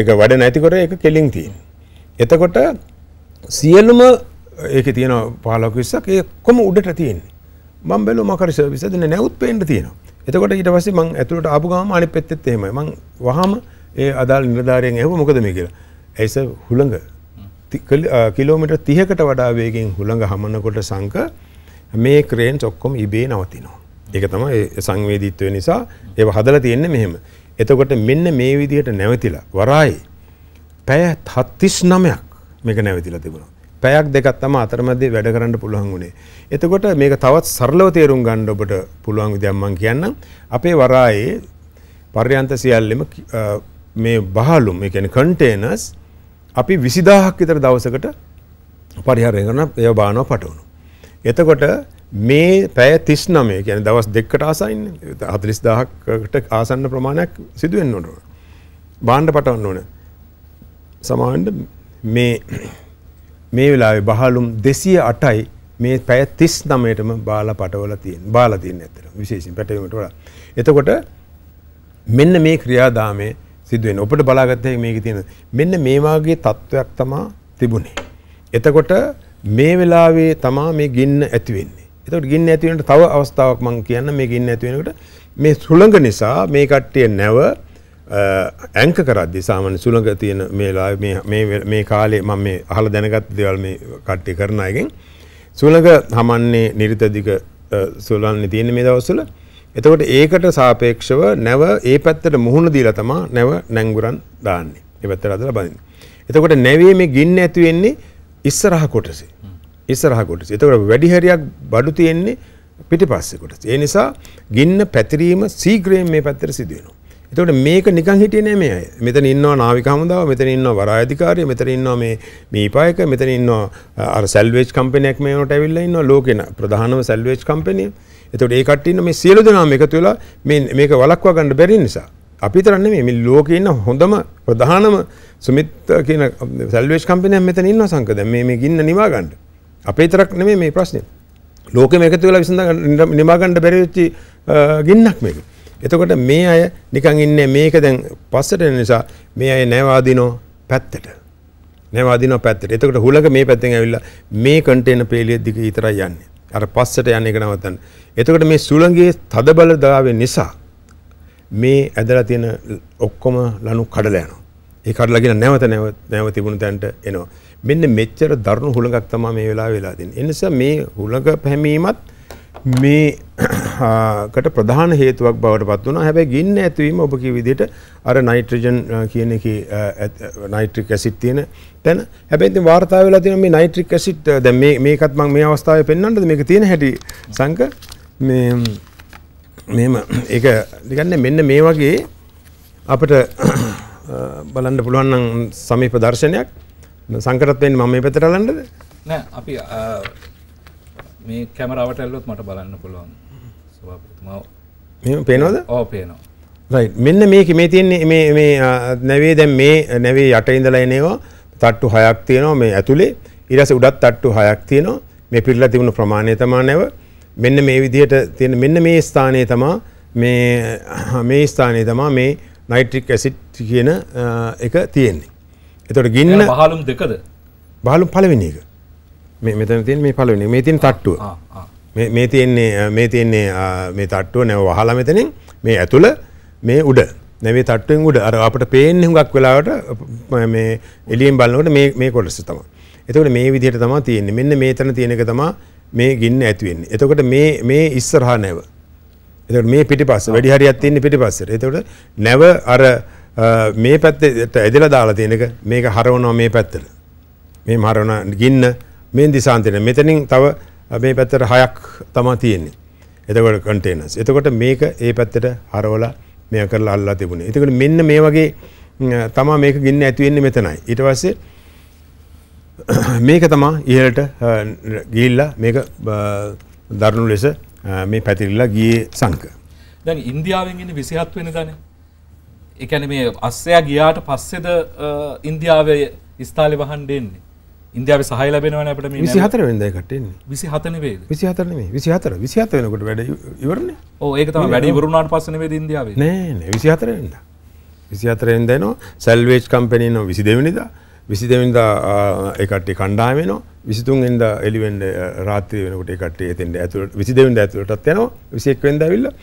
Speaker 2: ඒක වැඩ නැතිකොට ඒක කෙලින් තියෙනවා. එතකොට සියලුම ඒක තියෙන පහලක් විස්සක් ඒ කොම උඩට තියෙන්නේ මම බැලු මකර සර්විස් දෙන නැවුත් පේන්න තියෙනවා එතකොට ඊට පස්සේ මං ඇතුළට ආපු ගාම අනිත් පැත්තෙත් එහෙමයි මං වහම ඒ අදාළ නිලධාරියෙන් ඇහුවා මොකද මේ කියලා ඇයිස හුළඟ කිලෝමීටර් 30කට වඩා වේගෙන් හුළඟ හමනකොට සංක මේ ක්‍රේන්ස් ඔක්කොම ඉබේ නවතිනවා ඒක තමයි සංවේදීත්වය නිසා ඒව හදලා තියෙන්නේ මෙහෙම එතකොට මෙන්න මේ විදිහට නැවතිලා වරායි පැය 39ක් මේක නැවතිලා තිබුණා පැයක් දෙකක් තම අතරමැදේ වැඩ කරන්න පුළුවන් වුණේ. එතකොට මේක තවත් සරලව තේරුම් ගන්න ඔබට පුළුවන් විදියක් මම කියන්නම්. අපේ වරායේ පර්යන්ත සියල්ලෙම මේ බහලුම් ඒ කියන්නේ කන්ටේනර්ස් අපි 20000ක් විතර දවසකට පරිහරණය කරන ඒව බානව පටවුණු. එතකොට මේ පැය 39 කියන්නේ දවස් දෙකකට ආසන්න 40000කට ආසන්න ප්‍රමාණයක් සිදු වෙන්න ඕන. බාණ්ඩ පටවන්න ඕන. සමානව මේ මේ වෙලාවේ බහලුම් 208යි මේ පැය 39ටම බාලා පටවලා තියෙන. බාලා තියෙන ඇත්තට විශේෂයෙන් පැටවීමට වඩා. එතකොට මෙන්න මේ ක්‍රියාදාමය සිද්ධ වෙන. ඔබට බලාගත්තා මේකේ තියෙන මෙන්න මේ වාගේ තත්වයක් තමයි තිබුණේ. එතකොට මේ වෙලාවේ තමයි මේ ගින්න ඇති වෙන්නේ. එතකොට ගින්න ඇති වෙනට තව අවස්ථාවක් මම කියන්න මේ ගින්න ඇති වෙනකොට මේ සුළඟ නිසා මේ කට්ටිය නැව ඇංක කරද්දි සාමාන්‍ය සුළඟ තියෙන මේ මේ කාලේ මම මේ අහලා දැනගත්ත දේවල් මේ කට්ටිය කරන අයගෙන් සුළඟ හමන්නේ නිරිතදික සුළන්නේ තියෙන මේ දවස්වල එතකොට ඒකට සාපේක්ෂව නැව ඒ පැත්තට මුහුණ දීලා තමා නැව නැංගුරන් දාන්නේ. ඒ පැත්තට අදලා බඳින්න. එතකොට නැවීමේ ගින්න ඇති වෙන්නේ ඉස්සරහ කොටසේ. ඉස්සරහ කොටසේ. එතකොට වැඩි හරියක් බඩු තියෙන්නේ පිටිපස්සේ කොටසේ. ඒ නිසා ගින්න පැතිරීම ශීඝ්‍රයෙන් මේ පැත්තට සිදු වෙනවා. එතකොට මේක නිකන් හිටියේ නෑ මේ අය. මෙතන ඉන්නවා නාවික හමුදාව, මෙතන ඉන්නවා වරාය අධිකාරිය, මෙතන ඉන්නවා මේ මීපායක, මෙතන ඉන්නවා අර සල්වේජ් කම්පැනික් මේ වුණට ඇවිල්ලා ඉන්නවා ලෝකේ ප්‍රධානම සල්වේජ් කම්පැනිය. එතකොට ඒ කට්ටිය ඉන්න මේ සියලු දෙනාම එකතු වෙලා මේ මේක වළක්වා ගන්න බැරි නිසා අපි විතරක් නෙමෙයි මේ ලෝකේ ඉන්න හොඳම ප්‍රධානම සුමිත් කියන සල්වේජ් කම්පැනියක් මෙතන ඉන්නවා සංක දැන් මේ මේ ගින්න නිවා ගන්න. අපේ විතරක් නෙමෙයි මේ ප්‍රශ්නේ. ලෝකෙම එකතු වෙලා විසඳ නිවා ගන්න බැරි වෙච්ච ගින්නක් මේක. එතකොට මේ අය නිකන් ඉන්නේ මේක දැන් පස්සට නිසා මේ අය නැවාදිනෝ පැත්තට. නැවාදිනෝ පැත්තට. එතකොට හුලඟ මේ පැත්තෙන් ඇවිල්ලා මේ කන්ටේනර් පේලිය දිග විතරයි යන්නේ. අර පස්සට යන එක නවත්තන්න. එතකොට මේ සුළඟේ තදබලතාවය නිසා මේ ඇදලා තියෙන ඔක්කොම ලනු කඩලා යනවා. ඒ කඩලා ගින නැවත නැවත නැවත තිබුණු තැනට එනවා. මෙන්න මෙච්චර දරුණු හුලඟක් තමයි මේ වෙලාවේ වෙලා තින්නේ. ඒ නිසා මේ හුලඟ පැහැමීමත් මේකට ප්‍රධාන හේතුවක් බවට පත් වුණා. හැබැයි ගින්න ඇතිවීම ඔබ කිය විදිහට අර නයිට්‍රජන් කියන එකේ නයිට්‍රික් ඇසිඩ් තියෙන තැන. හැබැයි ඉතින් වාර්තා වෙලා තියෙන මේ නයිට්‍රික් ඇසිඩ් දැන් මේ මේකත් මම මේ අවස්ථාවේ පෙන්වන්නද මේක තියෙන හැටි සංක මේ මෙහෙම ඒක නිකන්නේ මෙන්න මේ වගේ අපිට බලන්න පුළුවන් නම් සමීප දර්ශනයක් සංකටත් වෙන්නේ මම මේ පැත්තට අල්ලන්නද?
Speaker 1: නෑ අපි මේ කැමරාවට ඇල්ලොත් මට බලන්න පුළුවන් සභාපතිතුමා මේ පේනවද ඕ පේනවා
Speaker 2: රයිට් මෙන්න මේක මේ තියෙන්නේ මේ මේ නැවේ දැන් මේ නැවේ යට ඉඳලා එනේවා තට්ටු හයක් තියෙනවා මේ ඇතුලේ ඊට පස්සේ උඩත් තට්ටු හයක් තියෙනවා මේ පිළිලා තිබුණු ප්‍රමාණය තමයි නැව මෙන්න මේ විදිහට තියෙන මෙන්න මේ ස්ථානයේ තමයි මේ මේ ස්ථානයේ තමයි මේ නයිට්‍රික් ඇසිඩ් කියන එක තියෙන්නේ. එතකොට ගින්න බහලුම් දෙකද? බහලුම් පළවෙනි එක. මේ මෙතන තියෙන මේ පළවෙනි මේ තියෙන තට්ටුව. මේ මේ තියෙන්නේ මේ තියෙන්නේ මේ තට්ටුව නැව වහලා මෙතනින් මේ ඇතුළ මේ උඩ නැවේ තට්ටුවෙන් උඩ අර අපිට පේන්නේ හුඟක් වෙලාවට මේ එළියෙන් බලනකොට මේ මේ කොටස තමයි. එතකොට මේ විදිහට තමයි තියෙන්නේ. මෙන්න මේතන තියෙන එක තමයි මේ ගින්න ඇති වෙන්නේ. එතකොට මේ මේ ඉස්සරහා නැව. එතකොට මේ පිටිපස්ස වැඩි හරියක් තියෙන්නේ පිටිපස්සට. එතකොට නැව අර මේ පැත්තේ ඇදලා දාලා තියෙන එක මේක හරවනවා මේ පැත්තට. මේ මරණ ගින්න මේ දිසාන්තයට මෙතනින් තව මේ පැත්තට හයක් තමා තියෙන්නේ. එතකොට කන්ටේනර්ස්. එතකොට මේක ඒ පැත්තට හරවලා මෙයා කරලා අල්ලලා තිබුණේ. එතකොට මෙන්න මේ වගේ තමා මේක ගින්න ඇති වෙන්නේ මෙතනයි. ඊට පස්සේ මේක තමා ඉහළට ගිහිල්ලා මේක දරුණු ලෙස මේ පැතිරිලා ගියේ සංක.
Speaker 1: දැන් ඉන්දියාවෙන් එන්නේ 27 වෙනිදානේ. ඒ කියන්නේ මේ අස්සයා ගියාට පස්සේද ඉන්දියාවේ ස්ථාලේ වහන් දෙන්නේ. ඉන්දියාව සහය ලැබෙනවන අපට මේ 24
Speaker 2: වෙනිදා කට්ටියන්නේ
Speaker 1: 24 නෙවෙයි
Speaker 2: 24 නෙමෙයි 24 27 වෙනකොට වැඩ
Speaker 1: ඉවරනේ ඔව් ඒක තමයි වැඩ ඉවර වුණාට පස්සේ නෙවෙයි ඉන්දියාවේ
Speaker 2: නෑ නෑ 24 වෙනිදා 24 වෙනිදා එනවා සල්වේජ් කම්පැනි එනවා 22 වෙනිදා 22 වෙනිදා ඒ කට්ටිය කණ්ඩායම එනවා 23 වෙනිදා එළි වෙන්න රාත්‍රී වෙනකොට ඒ කට්ටිය එතෙන්ට ඇතුළට 22 වෙනිදා ඇතුළටත් යනවා 21 වෙනිදා ඇවිල්ලා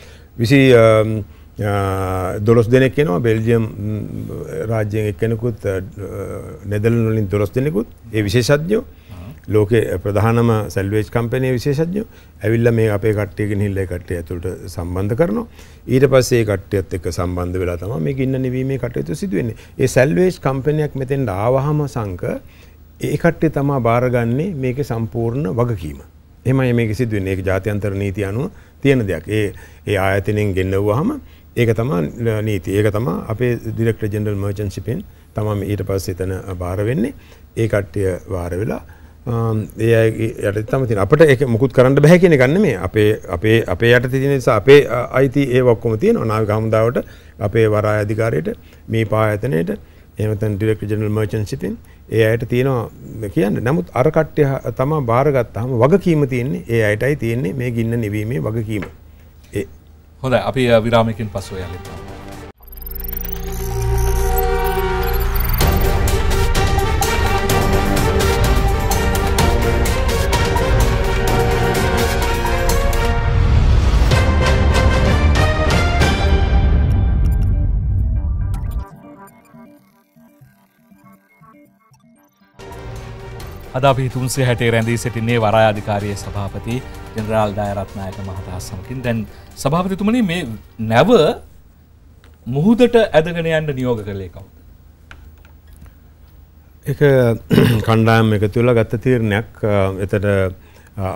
Speaker 2: 20 දොළොස් දෙනෙක් එනවා බෙල්ජියම් රාජ්‍යයෙන් එක්කෙනෙකුත් නෙදලන් වලින් දොළොස් දෙනෙකුත් ඒ විශේෂඥයෝ ලෝකේ ප්‍රධානම සල්වේජ් කම්පැනි විශේෂඥයෝ ඇවිල්ලා මේ අපේ කට්ටිය ගෙනහිල්ලා ඒ කට්ටිය ඇතුළට සම්බන්ධ කරනවා ඊට පස්සේ ඒ කට්ටියත් එක්ක සම්බන්ධ වෙලා තමයි මේක ඉන්න නිවීමේ කටයුතු සිදු වෙන්නේ. ඒ සල්වේජ් කම්පැනියක් මෙතෙන්ට ආවහම සංක ඒ කට්ටිය තමයි බාරගන්නේ මේකේ සම්පූර්ණ වගකීම. එහෙමයි මේක සිදුවෙන්නේ. ඒක ජාත්‍යන්තර නීති අනුව තියෙන දෙයක්. ඒ ඒ ආයතනෙන් ගෙන්නවුවාම ඒක තමා නීති ඒක තමා අපේ දිරෙක්ට ජෙනරල් මර්චන්සිපෙන් තමම ඊට පස්සේ එතන බාර වෙන්නේ ඒ කට්ටිය වාර වෙලා ඒ යට තම තින අපට එක මුකුත් කරන්න බැහැ කියන ගන්න මේ අපේ අපේ අපේ යට තින නිසා අපේ අයිති ඒ ඔක්කොම තියෙන නාවික හමුදාවට අපේ වරාය අධිකාරයට මේ පායතනයට එමතන් ඩිරෙක්ටර් ජෙනරල් මර්චන්ට් සිටින් ඒ අයට තියෙනවා කියන්න නමුත් අර කට්ටිය තමයි බාරගත්තාම වගකීම තියෙන්නේ ඒ අයටයි තියෙන්නේ මේ ගින්න නිවීමේ වගකීම
Speaker 1: හොඳ අපි විරාමිකින් පසුව යලිතා. අද අපි තුන්සේ හැටේ රැඳී සිටින්නේ වරාධිකාරයේ සභාපති ජෙනරාල් ඩයරත්නායක මහතා සමකින් දැන් සභාපතිතුමනි මේ නැව මුහුදට ඇදගෙන යන්න නියෝග කළේ කවුද?
Speaker 2: ඒක කණ්ඩායම් එකතු වෙලා ගත්ත තීරණයක්. එතන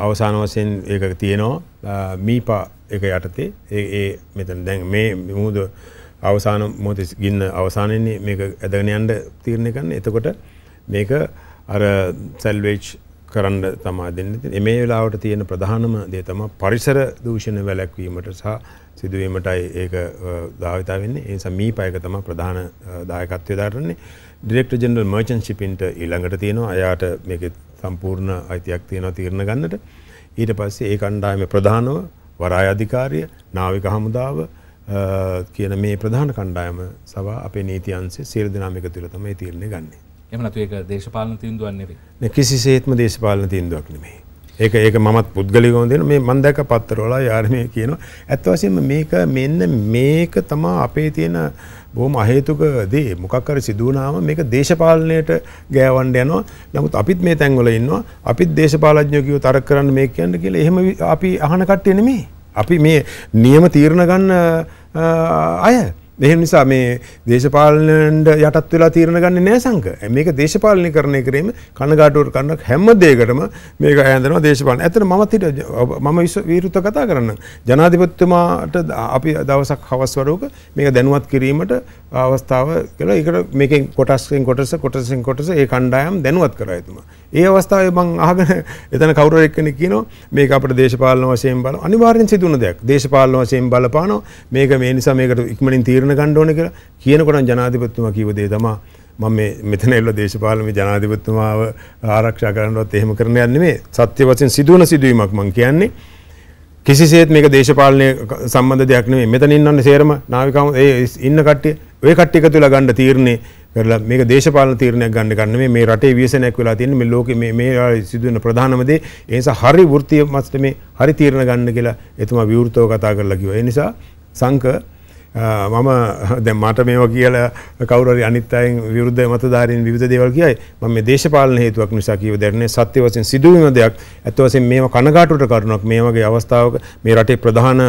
Speaker 2: අවසාන වශයෙන් ඒක තියෙනවා මීපා එක යටතේ ඒ ඒ මෙතන දැන් මේ මුහුද අවසාන මොහොතේ ගින්න අවසානයේදී මේක ඇදගෙන යන්න තීරණය ගන්න. එතකොට මේක අර සැල්වේච් කරන්න තමා දෙන්න එමේ වෙලාවට තියෙන ප්‍රධානම දේ තම පරිසර දූෂණ වැලැක්වීමට සහ සිදුවීමටයි ඒක ධාවිතා වෙන්නේ ඒ සමී පයක තම ප්‍රධාන දායකත්වය දරන්නේ ඩිරෙක්ට ජෙනරල් මර්චන් ශිපින්ට ඊළඟට තියෙනවා අයාට මේක සම්පූර්ණ අයිතියක් තියෙනවා තීරණ ගන්නට ඊට පස්සේ ඒ කණ්ඩායමේ ප්‍රධානව වරාය අධිකාරිය නාවික හමුදාව කියන මේ ප්‍රධාන කණ්ඩායම සභා අපේ නීති අංශයේ සියලු දෙනාම එකතු වෙලා තමයි තීරණය ගන්නේ
Speaker 1: එමන ඒක දේශපාලන තින්දුවන්නේ මේ
Speaker 2: කිසිසේත්ම දේශපාලන තින්දුවක් නෙමෙයි. ඒක ඒක මමත් පුද්ගලිකව දෙන මේ මම දැක පත්තරවල යාර මේ කියනවා. ඇත්ත වශයෙන්ම මේක මෙන්න මේක තමයි අපේ තියෙන බොහොම අහේතුක දේ. මොකක් හරි සිදු වුණාම මේක දේශපාලනයට ගෑවන්න යනවා. නමුත් අපිත් මේ තැන්වල ඉන්නවා. අපිත් දේශපාලඥයෝ කිව්ව තරක කරන්න මේ කියන්නේ කියලා එහෙම අපි අහන කට්ටිය නෙමෙයි. අපි මේ නියම තීරණ ගන්න අය එහෙම නිසා මේ දේශපාලනයට යටත් වෙලා තීරණ ගන්න නෑ සංක. මේක දේශපාලනීකරණය කිරීම කනගාටුවට කරන හැම දෙයකටම මේක ඇඳනවා දේශපාලන. ඇත්තට මමත් හිට මම විරුද්ධ කතා කරන්න. ජනාධිපතිතුමාට අපි දවසක් හවස් වරුවක මේක දැනුවත් කිරීමට අවස්ථාව කියලා ඒකට මේකෙන් කොටස්කින් කොටස කොටසින් කොටස ඒ කණ්ඩායම් දැනුවත් කරා එතුමා. ඒ අවස්ථාවේ මම අහගෙන එතන කවුරු එක්කෙනෙක් කියනවා මේක අපිට දේශපාලන වශයෙන් බලන අනිවාර්යෙන් සිදුවන දෙයක්. දේශපාලන වශයෙන් බලපානවා. මේක මේ නිසා මේකට ඉක්මනින් තීරණ තීරණ ගන්න ඕනේ කියලා කියනකොට ජනාධිපතිතුමා කිව්ව දේ තමයි මම මේ මෙතන එල්ල දේශපාලන ජනාධිපතිතුමාව ආරක්ෂා කරන්නවත් එහෙම කරන යන්නේ නෙමෙයි සත්‍ය වශයෙන් සිදුවන සිදුවීමක් මම කියන්නේ කිසිසේත් මේක දේශපාලනය සම්බන්ධ දෙයක් නෙමෙයි මෙතන ඉන්නන්නේ සේරම නාවිකම ඒ ඉන්න කට්ටිය ඔය කට්ටිය එකතු වෙලා ගන්න තීරණේ කරලා මේක දේශපාලන තීරණයක් ගන්න ගන්න මේ මේ රටේ විශ්වසනයක් වෙලා තියෙන මේ ලෝකේ මේ මේ සිදුවෙන ප්‍රධානම දේ ඒ නිසා හරි වෘත්තීය මට්ටමේ හරි තීරණ ගන්න කියලා එතුමා විවෘතව කතා කරලා කිව්වා. ඒ නිසා සංක මම දැන් මට මේවා කියලා කවුරු හරි අනිත් අයෙන් විරුද්ධ මතධාරීන් විවිධ දේවල් කියයි. මම මේ දේශපාලන හේතුවක් නිසා කියව දෙයක් නෙවෙයි. සත්‍ය වශයෙන් සිදුවන දෙයක්. ඇත්ත වශයෙන් මේවා කනගාටුවට කරුණක්. මේ වගේ අවස්ථාවක මේ රටේ ප්‍රධාන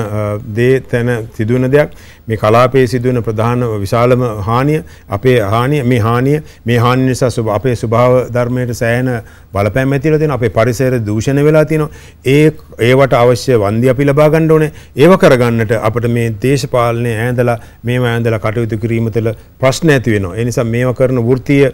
Speaker 2: දේ තැන සිදුවන දෙයක්. මේ කලාපයේ සිදුවෙන ප්‍රධාන විශාලම හානිය අපේ හානිය මේ හානිය මේ හානිය නිසා අපේ ස්වභාව ධර්මයට සෑහෙන බලපෑම් ඇතිලා තියෙනවා අපේ පරිසරය දූෂණය වෙලා තියෙනවා ඒ ඒවට අවශ්‍ය වන්දි අපි ලබා ගන්න ඕනේ ඒව කරගන්නට අපිට මේ දේශපාලනය ඈඳලා මේව ඈඳලා කටයුතු කිරීම තුළ ප්‍රශ්න ඇති වෙනවා ඒ නිසා මේවා කරන වෘත්තීය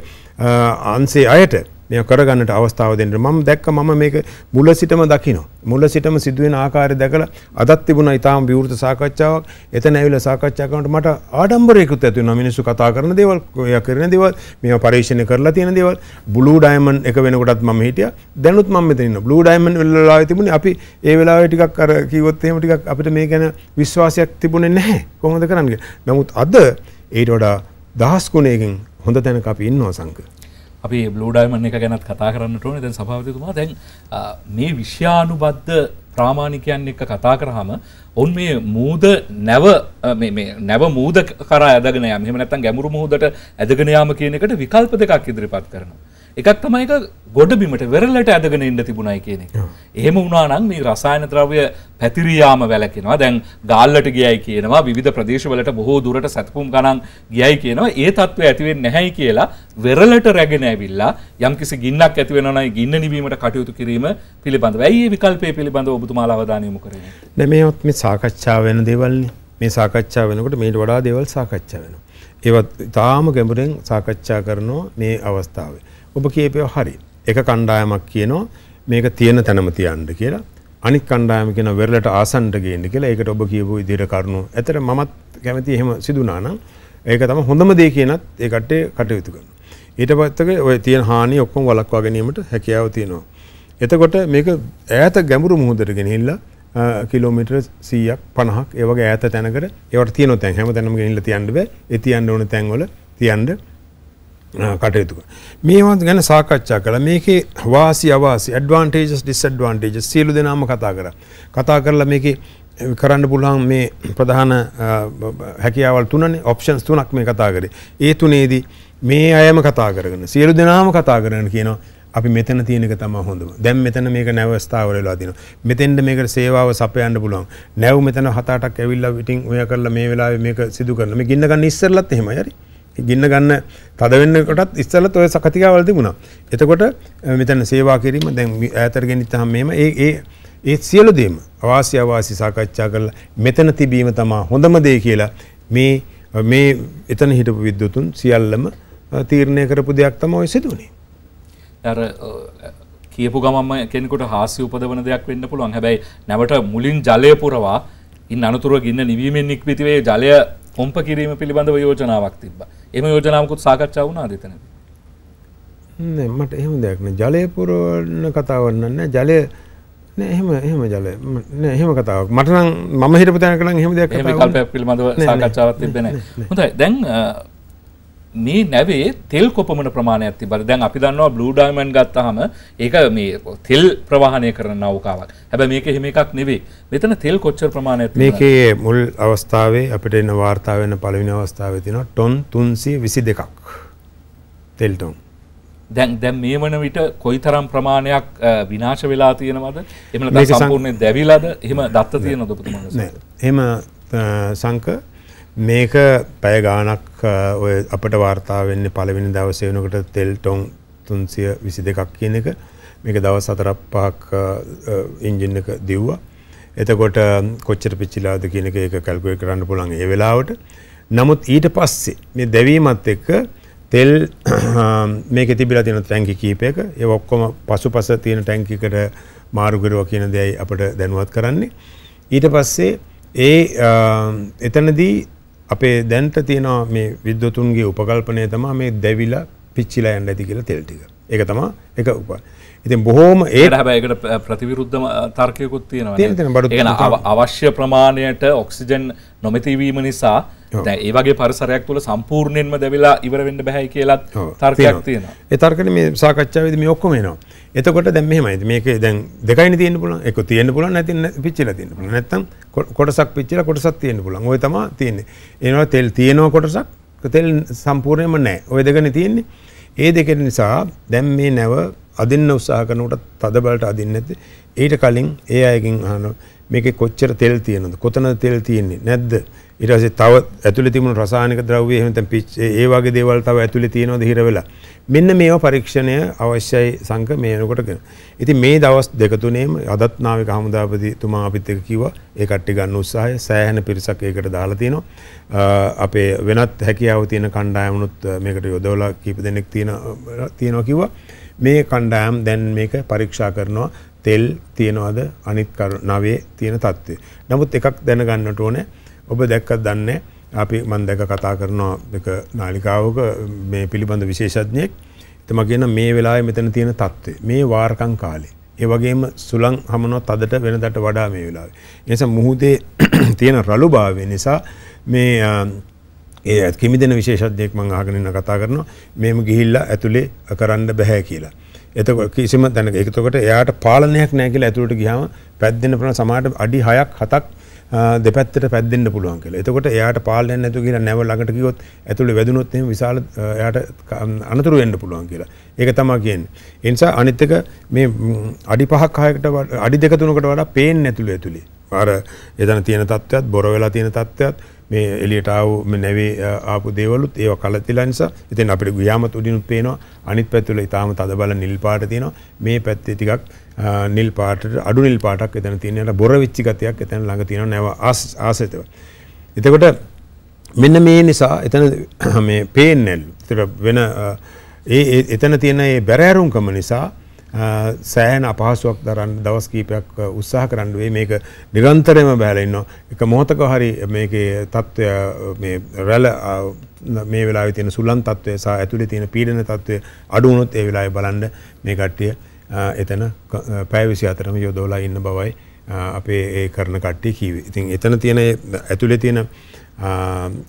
Speaker 2: අංශයේ අයට මේ කරගන්නට අවස්ථාව දෙන්න මම දැක්ක මම මේක මුල සිටම දකිනවා මුල සිටම සිදුවෙන ආකාරය දැකලා අදත් තිබුණා ඊටාම් විවෘත සාකච්ඡාවක් එතන ඇවිල්ලා සාකච්ඡා කරනකොට මට ආඩම්බරයකුත් ඇති වෙනවා මිනිස්සු කතා කරන දේවල් ඔයා කරන දේවල් මේවා පරීක්ෂණය කරලා තියෙන දේවල් බ්ලූ ඩයමන්ඩ් එක වෙනකොටත් මම හිටියා දැනුත් මම මෙතන ඉන්නවා බ්ලූ ඩයමන්ඩ් වෙලාවේ තිබුණේ අපි ඒ වෙලාවේ ටිකක් අර කිව්වොත් එහෙම ටිකක් අපිට මේ ගැන විශ්වාසයක් තිබුණේ නැහැ කොහොමද කරන්නේ නමුත් අද ඊට වඩා දහස් ගුණයකින් හොඳ තැනක අපි ඉන්නවා සංකල්ප
Speaker 1: අපි බ්ලෝඩයිමන් එක ගැනත් කතා කරන්න ඕන දැන් සභාවතුමා දැන් මේ විශ්‍යානුබද්ධ ප්‍රාමාණිකයන් එක්ක කතා කරහම ඔවුන් මේ මූද නැව නැව මූද කරා ඇදගෙන යම් එහෙම නැත්නම් ගැඹුරු මුහුදට ඇදගෙන යාම කියන එකට විකල්ප දෙකක් ඉදිරිපත් කරනවා එකක් තමයි එක ගොඩබිමට වෙරලට ඇදගෙන ඉන්න තිබුණයි කියන එක. එහෙම වුණා නම් මේ රසායන ද්‍රව්‍ය පැතිරියාම වැළකෙනවා. දැන් ගාල්ලට ගියයි කියනවා විවිධ ප්‍රදේශවලට බොහෝ දුරට සැතපුම් ගණන් ගියයි කියනවා. ඒ తත්වය ඇති වෙන්නේ නැහැයි කියලා වෙරළට රැගෙන ඇවිල්ලා යම්කිසි ගින්නක් ඇති වෙනවා නම් ගින්න නිවීමට කටයුතු කිරීම පිළිබඳව. ඇයි මේ විකල්පය පිළිබඳව ඔබතුමාලා අවධානය යොමු කරන්නේ?
Speaker 2: දැන් මේවත් මේ සාකච්ඡා වෙන දේවල්නේ. මේ සාකච්ඡා වෙනකොට මේට වඩා දේවල් සාකච්ඡා වෙනවා. ඒවත් තාම ගැඹුරෙන් සාකච්ඡා කරනවා මේ අවස්ථාවේ. ඔබ කියපේ හරි. එක කණ්ඩායමක් කියනවා මේක තියෙන තැනම තියන්න කියලා. අනික් කණ්ඩායම කියන වෙරළට ආසන්නට ගේන්න කියලා. ඒකට ඔබ කියපු විදිහට කරුණු. ඇතර මමත් කැමති එහෙම සිදුනා නම් ඒක තමයි හොඳම දේ කියනත් ඒ කට්ටේ කටයුතු කරනවා. ඊට පස්සේ ඔය තියෙන හානි ඔක්කොම වළක්වා ගැනීමට හැකියාව තියෙනවා. එතකොට මේක ඈත ගැඹුරු මුහුදට ගෙනහිල්ලා කිලෝමීටර් 100ක් 50ක් ඒ වගේ ඈත තැනකට ඒවට තියෙන තැන් හැම තැනම ගෙනහිල්ලා තියන්න බෑ. ඒ තියන්න ඕන තැන්වල තියන්න කටයුතු මේවත් ගැන සාකච්ඡා කළ මේකේ වාසි අවාසි ඇඩ්වාන්ටේජස් ඩිස්ඇඩ්වාන්ටේජස් සියලු දෙනාම කතා කරා කතා කරලා මේකේ කරන්න පුළුවන් මේ ප්‍රධාන හැකියාවල් තුනනේ ඔප්ෂන්ස් තුනක් මේ කතා කරේ ඒ තුනේදී මේ අයම කතා කරගෙන සියලු දෙනාම කතා කරගෙන කියනවා අපි මෙතන තියෙනක තම හොඳම දැන් මෙතන මේක නැවස්ථාවලලා තින මෙතෙන්ට මේකට සේවාව සපයන්න පුළුවන් නැව් මෙතන හතාටක් ඇවිල්ලා විටින් ඔය කරලා මේ වෙලාවේ මේක සිදු කරන මේ ගින්න ගන්න ඉස්සරලත් එහෙමයි හරි ගින්න ගන්න තද වෙන්නකොටත් ඉස්සෙල්ලත් ඔය සකතිකාවල් තිබුණා. එතකොට මෙතන සේවා කිරීම දැන් ඈතට ගෙනිච්චාම මේම ඒ ඒ ඒ සියලු දේම අවාසි අවාසි සාකච්ඡා කරලා මෙතන තිබීම තමයි හොඳම දේ කියලා මේ මේ එතන හිටපු විද්වතුන් සියල්ලම තීරණය කරපු දෙයක් තමයි ඔය සිදුනේ.
Speaker 1: අර කියපු ගමම කෙනෙකුට හාස්‍ය උපදවන දෙයක් වෙන්න පුළුවන්. හැබැයි නැවට මුලින් ජලය පුරවා ඉන් අනතුරුව ගින්න නිවීමෙන් නික්මිතිවේ ජලය කොම්ප කිරීම පිළිබඳව යෝජනාවක් තිබ්බ එම යෝජනාවකුත් සාකච්ඡා වුණා දෙතන
Speaker 2: මට එහෙම දෙයක්න ජලය පුරවන්න කතාවන්නන්න ජලය එහෙම එහෙම ජල එහෙම කතාවක් මටනම් මම හිටපතන කළ හෙම දෙයක් කල්ප පිළිබඳව සාකච්ඡාවත් තිබෙන
Speaker 1: හොඳයි දැන් මේ නැවේ තෙල් කොපමන ප්‍රමාණයක් තිබල දැන් අපි දන්නවා බ්ලූ ඩයිමන්ඩ් ගත්තාම ඒක මේ තෙල් ප්‍රවාහණය කරන නෞකාවක්. හැබැයි මේක එහෙම එකක් නෙවෙයි. මෙතන තෙල් කොච්චර ප්‍රමාණයක් තිබුණාද?
Speaker 2: මේකේ මුල් අවස්ථාවේ අපිට එන වාර්තා වෙන පළවෙනි අවස්ථාවේ තියෙනවා ටොන් 322ක්. තෙල් ටොන්.
Speaker 1: දැන් දැන් මේ වන විට කොයිතරම් ප්‍රමාණයක් විනාශ වෙලා තියෙනවද? එහෙම නැත්නම් සම්පූර්ණයෙන් දැවිලාද? එහෙම දත්ත තියෙනවද ඔබතුමාට? නෑ.
Speaker 2: එහෙම සංක මේක පැය ගානක් ඔය අපට වාර්තා වෙන්නේ පළවෙනි දවසේ වෙනකොට තෙල් ටොන් 322ක් කියන එක මේක දවස් 4ක් 5ක් එන්ජින් එක දිව්වා. එතකොට කොච්චර පිච්චිලාද කියන එක ඒක කැල්කියුලේට් කරන්න පුළුවන් ඒ වෙලාවට. නමුත් ඊට පස්සේ මේ දැවීමත් එක්ක තෙල් මේක තිබිලා තියෙන ටැංකි කීපයක ඒ ඔක්කොම පසුපස තියෙන ටැංකිකට මාරු කරුවා කියන දෙයයි අපිට දැනුවත් කරන්නේ. ඊට පස්සේ ඒ එතනදී අපේ දැන්ට තියෙනවා මේ විද්වතුන්ගේ උපකල්පනය තමයි මේ දැවිලා පිච්චිලා යන්න ඇති කියලා තෙල් ටික. ඒක තමයි එක උපා. ඉතින් බොහෝම ඒ
Speaker 1: හැබැයිකට ප්‍රතිවිරුද්ධම තර්කයකුත් තියෙනවා අවශ්‍ය ප්‍රමාණයට ඔක්සිජන් නොමැතිවීම නිසා ඒ වගේ පරිසරයක් තුළ සම්පූර්ණයෙන්ම දැවිලා ඉවර වෙන්න බැහැයි කියලා තර්කයක් තියෙනවා.
Speaker 2: ඒ තර්කනේ මේ සාකච්ඡාවේදී මේ ඔක්කොම එනවා. එතකොට දැන් මෙහෙමයි. මේක දැන් දෙකයිනේ තියෙන්න පුළුවන්. එක තියෙන්න පුළුවන් නැතිනම් පිච්චිලා තියෙන්න පුළුවන්. නැත්තම් කොටසක් පිච්චිලා කොටසක් තියෙන්න පුළුවන්. ওই තමයි තියෙන්නේ. ඒනවා තෙල් තියෙනවා කොටසක්. තෙල් සම්පූර්ණයෙන්ම නැහැ. ওই දෙකනේ තියෙන්නේ. ඒ දෙක නිසා දැන් මේ නැව අදින්න උත්සාහ කරනකොට තද බලට අදින්නේ නැති. ඊට කලින් ඒ අයගෙන් අහනවා මේකේ කොච්චර තෙල් තියෙනවද? කොතනද තෙල් තියෙන්නේ? නැද්ද? ඊට පස්සේ තව ඇතුලේ තිබුණු රසායනික ද්‍රව්‍ය එහෙම නැත්නම් පිච් ඒ වගේ දේවල් තව ඇතුලේ තියෙනවද හිර වෙලා? මෙන්න මේවා පරීක්ෂණය අවශ්‍යයි සංක මේ යනකොට කරන. ඉතින් මේ දවස් දෙක තුනේම අදත් නාවික හමුදාපතිතුමා අපිත් එක්ක කිව්වා ඒ කට්ටිය ගන්න උත්සාහය සෑහෙන පිරිසක් ඒකට දාලා තිනවා. අපේ වෙනත් හැකියාව තියෙන කණ්ඩායමනුත් මේකට යොදවලා කීප දෙනෙක් තියෙන තියෙනවා කිව්වා. මේ කණ්ඩායම් දැන් මේක පරීක්ෂා කරනවා තෙල් තියනවාද අනිත් නවයේ තියෙන තත්ත්වය. නමුත් එකක් දැනගන්නට ඕනේ ඔබ දැක්කත් දන්නේ නැහැ අපි මන්දක කතා කරනවා නාලිකාවක මේ පිළිබඳ විශේෂඥයෙක් එතම කියන මේ වෙලා මෙතන තියෙන තත්ත්වේ මේ වාර්කං කාලේ ඒ වගේම සුළං හමනොත් අදට වෙනදට වඩා මේ වෙලාවේ නිසා මුහුදේ තියෙන රළුභාවය නිසා මේ ඒ කිමිදෙන විශේෂඥයෙක් මම අහගෙන ඉන්න කතා කරනවා මේම ගිහිල්ලා ඇතුලේ කරන්න බෑ කියලා එතකොට කිසිම දැනක ඒකතකොට එයාට පාලනයක් නැහැ කියලා ඇතුළට ගියාම පැද්දෙන ප්‍රන සමාජයට අඩි 6ක් 7ක් දෙපැත්තට පැද්දෙන්න්න පුළුවන් කියලා. එතකොට එයාට පාලනය නැතු කියලා නැව ළඟට ගියොත් ඇතුළේ වැදුනොත් එහෙම විශාල එයාට අනතුරු වෙන්න පුළුවන් කියලා. ඒක තමයි කියන්නේ. ඒ නිසා අනිත් එක මේ අඩි 5ක් 6කට අඩි 2 3කට වඩා පේන්නේ ඇතුළේ ඇතුළේ. අර එතන තියෙන තත්ත්වයක්, බොර වෙලා තියෙන තත්ත්වයක් මේ එලියට ආව මේ නැවේ ආපු දේවලුත් ඒව කලතිලා නිසා ඉතින් අපිට ගියාමත් උඩිනුත් පේනවා අනිත් පැතුල ඊටාම තද බල නිල් පාට තියෙනවා මේ පැත්තේ ටිකක් නිල් පාටට අඩු නිල් පාටක් එතන තියෙනවා බොර වෙච්ච ගතියක් එතන ළඟ තියෙනවා නැව ආසිතව එතකොට මෙන්න මේ නිසා එතන මේ පේන්නේලු. ඒතර වෙන ඒ එතන තියෙන ඒ බැරෑරුම්කම නිසා සෑහන අපහසුවක් දරන්න දවස් කීපයක් උත්සාහ කරන්න වෙයි මේක නිරන්තරයෙන්ම බහැලා ඉන්නවා එක මොහොතක හරි මේකේ తত্ত্বය මේ රැළ මේ වෙලාවේ තියෙන සුළං తত্ত্বය සහ ඇතුලේ තියෙන පීඩන తত্ত্বය අඩු වුණොත් ඒ වෙලාවේ බලන්න මේ කට්ටිය එතන පැය 24ම යොදවලා ඉන්න බවයි අපේ ඒ කරන කට්ටිය කිව්වේ. ඉතින් එතන තියෙන ඇතුලේ තියෙන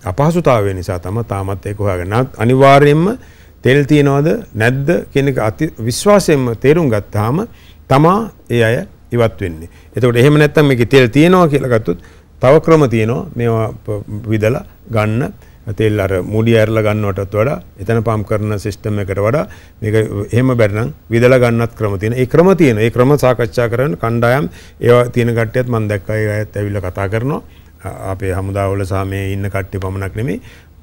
Speaker 2: අපහසුතාවය නිසා තම තාමත් ඒක හොයාගන්න. අනිවාර්යයෙන්ම තෙල් තියනවද නැද්ද කියන එක අති විශ්වාසයෙන්ම තේරුම් ගත්තාම තමා ඒ අය ඉවත් වෙන්නේ. එතකොට එහෙම නැත්නම් මේකේ තෙල් තියනවා කියලා ගත්තොත් තව ක්‍රම තියෙනවා මේවා විදලා ගන්න තෙල් අර මුඩි ඇරලා ගන්නවටත් වඩා එතන පම්ප් කරන සිස්ටම් එකට වඩා මේක එහෙම බැරි නම් විදලා ගන්නත් ක්‍රම තියෙනවා. ඒ ක්‍රම තියෙනවා. ඒ ක්‍රම සාකච්ඡා කරන කණ්ඩායම් ඒවා තියෙන කට්ටියත් මම දැක්කා ඒ අයත් ඇවිල්ලා කතා කරනවා. අපේ හමුදාවල සහ මේ ඉන්න කට්ටිය පමණක් නෙමෙයි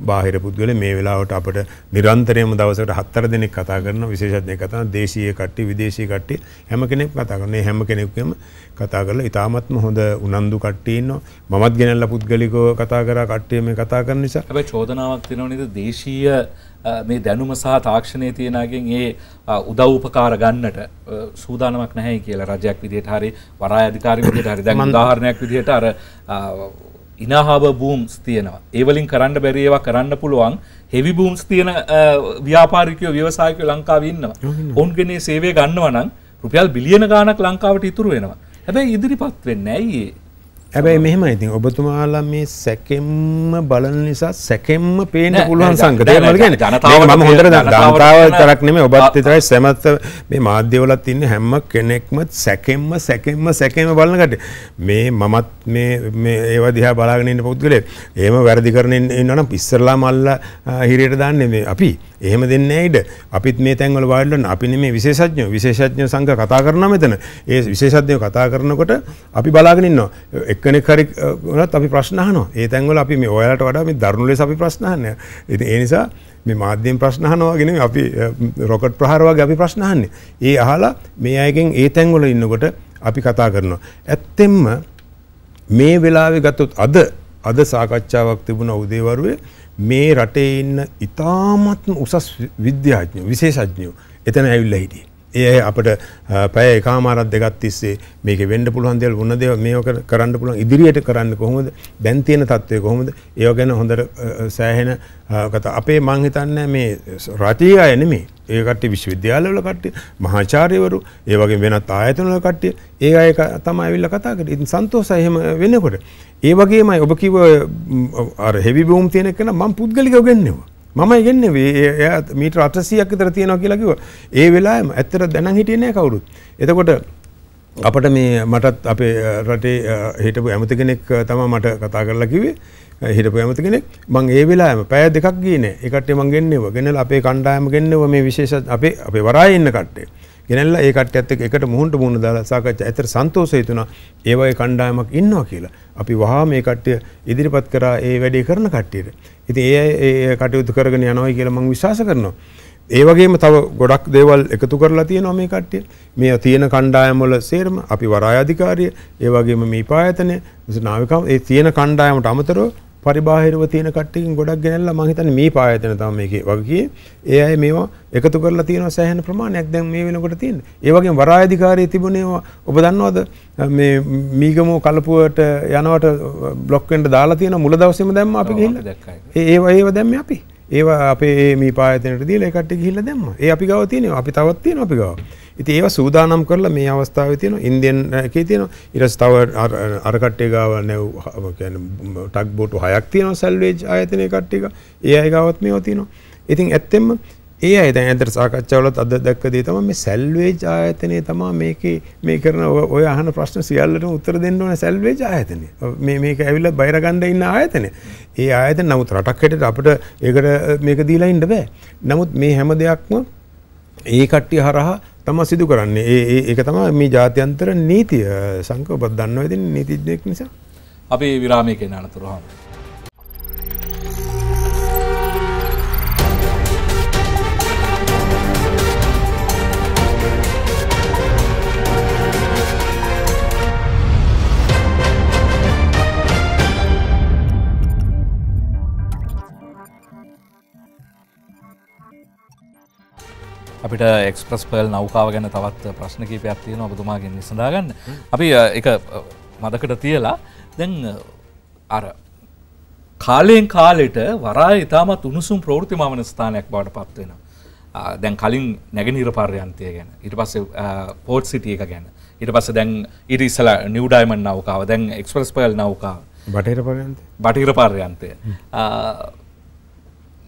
Speaker 2: බාහිර පුද්ගල මේ වෙලාවට අපට නිරන්තරයම දවසට හත්තර දෙනෙක් කතා කරන විශේෂඥය කතා දේශීය කට්ටි විදේශී කට්ටි හැම කෙනෙක් කතා කරන හැම කෙනෙක්ම කතා කරලා ඉතාමත්ම හොඳ උනන්දු කට්ටිය ඉන්නවා මමත් ගෙනල්ලා පුද්ගලිකව කතා කරා කට්ටිය මේ කතා කරන නිසා
Speaker 1: හැබැයි චෝදනාවක් තියෙනව නේද දේශීය මේ දැනුම සහ තාක්ෂණයේ තියෙනගෙන් ඒ උදව් උපකාර ගන්නට සූදානමක් නැහැ කියලා රජයක් විදිහට හරි වරාය අධිකාරී විදිහට හරි දැන් උදාහරණයක් විදිහට අර ඉනාහාව බූම්ස් තියෙනවා ඒවලින් කරන්න බැරිඒවා කරන්න පුළුවන් හෙවි බූම්ස් තියෙන ව්‍යාපාරිකයෝ ව්‍යවසායකය ලංකාව ඉන්නවා ඔවන්ගෙනේ සේවය ගන්නවනන් රුපියල් බිලියන ගානක් ලංකාවට ඉතුරු වෙනවා හැබැයි ඉදිරිපත් වෙන්න ඇයිඒ
Speaker 2: හැබැයි මෙහෙම ඉතින් ඔබතුමාලා මේ සැකෙම්ම බලන නිසා සැකෙම්ම පේන්න පුළුවන් සංග තේරෙනවද කියන්නේ මම හොඳට දන්තාව විතරක් නෙමෙයි ඔබත් විතරයි සමත් මේ මාධ්‍යවලත් ඉන්න හැම කෙනෙක්ම සැකෙම්ම සැකෙම්ම සැකෙම්ම බලන කට මේ මමත් මේ මේ ඒව දිහා බලාගෙන ඉන්න පුද්ගලෙ එහෙම වැරදි කරන ඉන්නවනම් ඉස්සරලා මල්ලා හිරියට දාන්නේ මේ අපි එහෙම දෙන්නේ ඇයිද අපිත් මේ තැන්වල වාඩිලා අපි නෙමේ විශේෂඥයෝ විශේෂඥ සංඝ කතා කරනවා මෙතන ඒ විශේෂඥයෝ කතා කරනකොට අපි බලාගෙන ඉන්නවා කෙනෙක් හරි වුණත් අපි ප්‍රශ්න අහනවා. ඒ තැන්වල අපි මේ ඔයාලට වඩා මේ දරුණු ලෙස අපි ප්‍රශ්න අහන්නේ. ඉතින් ඒ නිසා මේ මාධ්‍යයෙන් ප්‍රශ්න අහනවා වගේ නෙමෙයි අපි රොකට් ප්‍රහාර වගේ අපි ප්‍රශ්න අහන්නේ. ඒ අහලා මේ අයගෙන් ඒ තැන්වල ඉන්නකොට අපි කතා කරනවා. ඇත්තෙන්ම මේ වෙලාවේ ගත්තොත් අද අද සාකච්ඡාවක් තිබුණා උදේවරුවේ මේ රටේ ඉන්න ඉතාමත්ම උසස් විද්‍යාඥයෝ විශේෂඥයෝ එතන ඇවිල්ලා හිටියේ. ඒ අපට පැය එකමාරක් දෙකක් තිස්සේ මේකේ වෙන්න පුළුවන් දේවල් වුණ දේවල් මේව කරන්න පුළුවන් ඉදිරියට කරන්න කොහොමද දැන් තියෙන තත්ත්වය කොහොමද ඒව ගැන හොඳට සෑහෙන කතා අපේ මං හිතන්නේ මේ රටේ අය නෙමෙයි ඒ කට්ටිය විශ්වවිද්‍යාලවල කට්ටිය මහාචාර්යවරු ඒ වගේ වෙනත් ආයතන වල කට්ටිය ඒ අය තමයි ඇවිල්ලා කතා කරන්නේ ඉතින් සන්තෝෂයි එහෙම වෙනකොට ඒ වගේමයි ඔබ කිව්ව අර හෙවි බූම් තියෙන එක නම් මම පුද්ගලිකව ගන්නවා මම ඉගෙන්නේ මීටර 800ක් විතර තියෙනවා කියලා කිව්වා. ඒ වෙලාවෙම ඇත්තට දැනන් හිටියේ නෑ කවුරුත්. එතකොට අපිට මේ මටත් අපේ රටේ හිටපු ඇමති කෙනෙක් තමයි මට කතා කරලා කිව්වේ. හිටපු ඇමති කෙනෙක්. මම ඒ වෙලාවෙම පැය දෙකක් ගියේ නෑ. ඒ කට්ටිය මම ගෙන්නේව. ගෙන්නලා අපේ කණ්ඩායම ගෙන්නේව මේ විශේෂ අපේ අපේ වරායේ ඉන්න කට්ටිය. ගෙනල්ලා ඒ කට්ටියත් එක්ක එකට මුහුණට මුහුණ දාලා සාකච්ඡා. ඇත්තට සන්තෝෂය තුණා ඒ වගේ කණ්ඩායමක් ඉන්නවා කියලා. අපි වහා මේ කට්ටිය ඉදිරිපත් කරා ඒ වැඩේ කරන කට්ටියට. ඉතින් ඒ කටයුතු කරගෙන යනවා කියලා මම විශ්වාස කරනවා. ඒ වගේම තව ගොඩක් දේවල් එකතු කරලා තියෙනවා මේ කට්ටිය. මේ තියෙන කණ්ඩායම් වල සේරම අපි වරාය අධිකාරිය, ඒ වගේම මේ පායතනය, නාවිකම් ඒ තියෙන කණ්ඩායමට අමතරව පරිබාහිරව තියෙන කට්ටියකින් ගොඩක් ගෙනල්ලා මම හිතන්නේ මේ පායතන තමයි මේකේ වගේ. ඒ අය මේවා එකතු කරලා තියෙන සෑහෙන ප්‍රමාණයක් දැන් මේ වෙනකොට තියෙන. ඒ වගේම වරායධිකාරී තිබුණේවා ඔබ දන්නවද මේ මීගමෝ කලපුවට යනවට බ්ලොක් වෙන්න දාලා තියෙන මුල දවසේම දැම්ම අපි ගිහිල්ලා. ඒ ඒව ඒව දැම්මේ අපි. ඒවා අපේ මේ පායතනට දීලා ඒ කට්ටිය ගිහිල්ලා දැම්මා. ඒ අපි ගාව තියෙනවා. අපි තවත් තියෙනවා අපි ගාව. ඉතින් ඒවා සූදානම් කරලා මේ අවස්ථාවේ තියෙන ඉන්දියන් එකේ තියෙන ඊට පස්සේ තව අර කට්ටිය ගාව නැව කියන්නේ ටග් බෝට් හයක් තියෙනවා සල්වේජ් ආයතනයේ කට්ටිය ගා. ඒ අය ගාවත් මේවා තියෙනවා. ඉතින් ඇත්තෙන්ම ඒ අය දැන් ඇත්තට සාකච්ඡාවලත් අද දැක්ක දේ තමයි මේ සල්වේජ් ආයතනය තමයි මේකේ මේ කරන ඔය අහන ප්‍රශ්න සියල්ලටම උත්තර දෙන්න ඕන සල්වේජ් ආයතනය. මේ මේක ඇවිල්ලා බයිර ගන්න ඉන්න ආයතනය. ඒ ආයතන නමුත් රටක් හැටියට අපිට ඒකට මේක දීලා ඉන්න බෑ. නමුත් මේ හැම දෙයක්ම ඒ කට්ටිය හරහා තම සිදු කරන්නේ ඒ ඒක තමයි මේ ජාත්‍යන්තර නීතිය සංකෝපත් දන්නවා ඉතින් නීතිඥයෙක් නිසා
Speaker 1: අපි විරාමයේ කියන අනතුරු හාමුදුරුවෝ අපිට එක්ස්ප්‍රස් පල් නෞකාව ගැන තවත් ප්‍රශ්න කීපයක් තියෙන ඔබතුමාගෙන් නිසඳාගන්න අපි එක මදකට තියලා දැන් අර කාලයෙන් කාලෙට වරා ඉතාමත් උණුසුම් ප්‍රෘතිමාවන ස්ථානයක් බවට පත්වෙන දැන් කලින් නැගනිර පාර්යන්තය ගැන ඉට පස්ස පෝට් සිටිය එක ගැන ඉට පස දැන් ඉරි ඉසල නිවඩයිමන් නවකාව දැන් එක්ස්ප්‍රස් පල් නවකාව
Speaker 2: බටහිර
Speaker 1: පර්යන්තය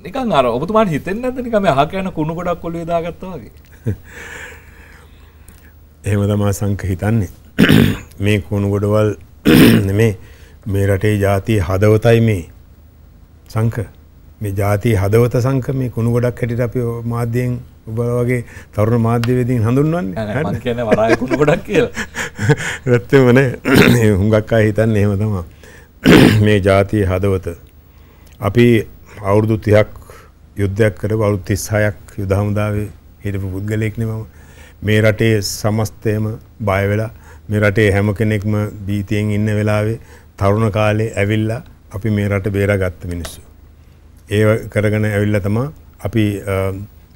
Speaker 1: නිකන් අර ඔබතුමාට හිතෙන්නේ නැද්ද නිකන් මේ අහක යන කුණු ගොඩක් ඔළුවේ දාගත්තා වගේ?
Speaker 2: එහෙම තමයි සංක හිතන්නේ. මේ කුණු ගොඩවල් නෙමේ මේ රටේ ජාතිය හදවතයි මේ සංක. මේ ජාතිය හදවත සංක මේ කුණු ගොඩක් හැටියට අපි මාධ්‍යයෙන් ඔබ වගේ තරුණ මාධ්‍ය වේදීන් හඳුන්වන්නේ. මම කියන්නේ වරාය කුණු ගොඩක් කියලා. ඇත්තම නේ. හුඟක් අය හිතන්නේ එහෙම තමයි. මේ ජාතිය හදවත අපි අවුරුදු 30ක් යුද්ධයක් කරපු අවුරුදු 36ක් යුද හමුදාවේ හිටපු පුද්ගලයෙක්නේ මම. මේ රටේ සමස්තයම බය වෙලා මේ රටේ හැම කෙනෙක්ම බීතියෙන් ඉන්න වෙලාවේ තරුණ කාලේ ඇවිල්ලා අපි මේ රට බේරාගත්ත මිනිස්සු. ඒ කරගෙන ඇවිල්ලා තමයි අපි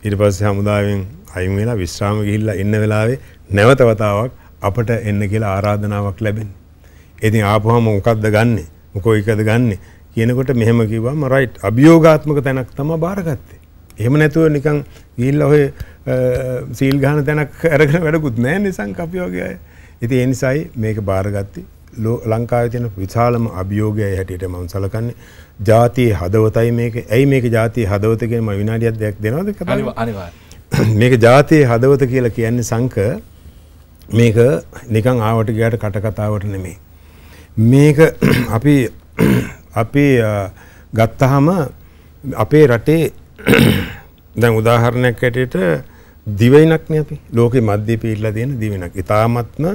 Speaker 2: ඊට පස්සේ හමුදාවෙන් අයින් වෙලා විශ්‍රාම ගිහිල්ලා ඉන්න වෙලාවේ නැවත වතාවක් අපට එන්න කියලා ආරාධනාවක් ලැබෙනවා. ඉතින් ආපුවම මොකද්ද ගන්නෙ? මොකෝ එකද ගන්නෙ? කියනකොට මෙහෙම කිව්වම රයිට් අභියෝගාත්මක තැනක් තමයි බාරගත්තේ. එහෙම නැතුව නිකන් ගිහිල්ලා ඔය සීල් ගහන තැනක් අරගෙන වැඩකුත් නැහැ නිසං අපි වගේ අය. ඉතින් ඒ නිසායි මේක බාරගත්තේ. ලංකාවේ තියෙන විශාලම අභියෝගයයි හැටියට මම සලකන්නේ ජාතියේ හදවතයි මේක. ඇයි මේක ජාතියේ හදවත කියන මම විනාඩියක් දෙයක් දෙනවද කතා?
Speaker 1: අනිවාර්යයෙන්.
Speaker 2: මේක ජාතියේ හදවත කියලා කියන්නේ සංක මේක නිකන් ආවට ගියාට කට කතාවට නෙමෙයි. මේක අපි අපේ ගත්තහම අපේ රටේ දැන් උදාහරණයක් ඇටට දිවයිනක්න අපි ලෝක මධ්‍ය පිල්ලා තියෙන දිවෙනක් ඉතාමත්ම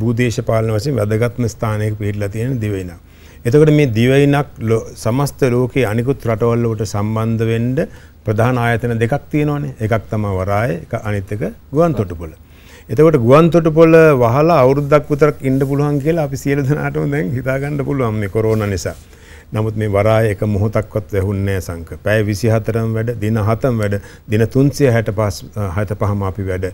Speaker 2: භූදේශපාලන වශයෙන් වැදගත්ම ස්ථානයක පිහිටලා තියෙන දිවයිනක්. එතකොට මේ දිවයිනක් සමස්ත ලෝකයේ අනිකුත් රටවල් වලට සම්බන්ධ වෙන්න ප්‍රධාන ආයතන දෙකක් තියෙනවානේ. එකක් තමයි වරාය, එක අනිත් එක ගුවන්තොටුපොළ. එතකොට ගුවන්තොටුපොළ වහලා අවුරුද්දක් විතරක් ඉන්න පුළුවන් කියලා අපි සියලු දෙනාටම දැන් හිතා ගන්න පුළුවන් මේ කොරෝනා නිසා. නමුත් මේ වරාය එක මොහොතක්වත් වැහුන්නේ නැහැ සංක. පැය 24ම වැඩ, දින 7ම වැඩ, දින 365 65ම අපි වැඩ.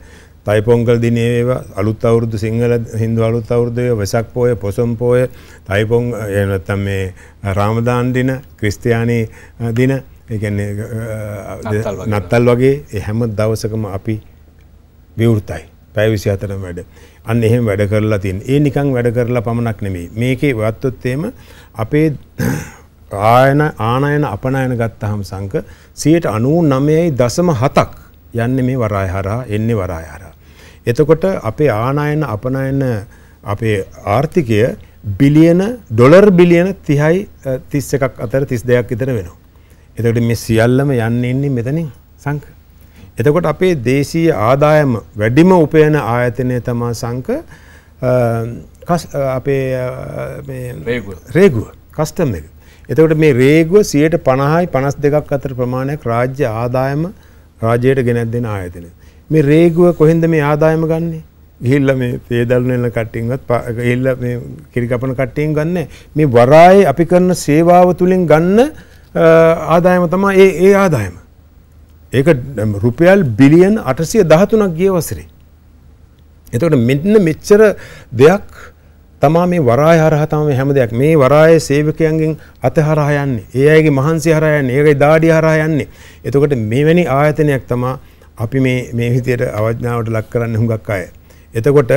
Speaker 2: තයි පොංගල් දිනේ ඒවා අලුත් අවුරුදු සිංහල හින්දු අලුත් අවුරුදු වෙසක් පොය පොසොන් පොය තයි පොං එහෙම නැත්නම් මේ රාමදාන් දින ක්‍රිස්තියානි දින ඒ කියන්නේ නත්තල් වගේ හැම දවසකම අපි විවෘතයි පැවිසි අතරම වැඩ අන්න එහෙම වැඩ කරලා තින් ඒ නිකං වැඩ කරලා පමණක් නෙමේ මේකේ වත්තොත්තේම අපේ ආයන ආනයන අපනයන ගත්තහම සංක සියයට අනූ නමයයි දසම හතක් යන්න මේ වරාය හරා එන්නේ වරාය හරා. එතකොට අපේ ආනායන අපනයන අපේ ආර්ථිකය බිලියන ඩොලර් බිලියන තිහයි තිස් එකක් අතර තිස් දෙයක් ඉතර වෙනවා. එතකට මේ සියල්ලම යන්න එන්නේ මෙතනින් සංක. එතකොට අපේ දේශීය ආදායම වැඩිම උපයන ආයතනය තමා සංක අපේ රේගුව කස්ටම් එක. එතකොට මේ රේගුව සියයට පණහායි පනස් දෙකක් අතර ප්‍රමාණයක් රාජ්‍ය ආදායම රාජයට ගෙනැත් දෙෙන ආයතනය. මේ රේගුව කොහෙන්ද මේ ආදායම ගන්නේ ගිල්ල මේ පේදල්නල කට්ටිංවත් එල්ල කිරිකපන කට්ටයෙන් ගන්න මේ වරායි අපි කරන සේවාව තුළින් ගන්න ආදායම තමා ඒ ඒ ආදායම. ඒක රුපියල් බිලියන් 813ක් ගිය වසරේ. එතකොට මෙන්න මෙච්චර දෙයක් තමා මේ වරාය හරහා තමයි හැම දෙයක් මේ වරායේ සේවකයන්ගෙන් අතහරහා යන්නේ. ඒ අයගේ මහන්සිය හරහා යන්නේ. ඒකයි දාඩිය හරහා යන්නේ. එතකොට මෙවැනි ආයතනයක් තමයි අපි මේ මේ විදියට අවඥාවට ලක් කරන්න හුඟක් අය. එතකොට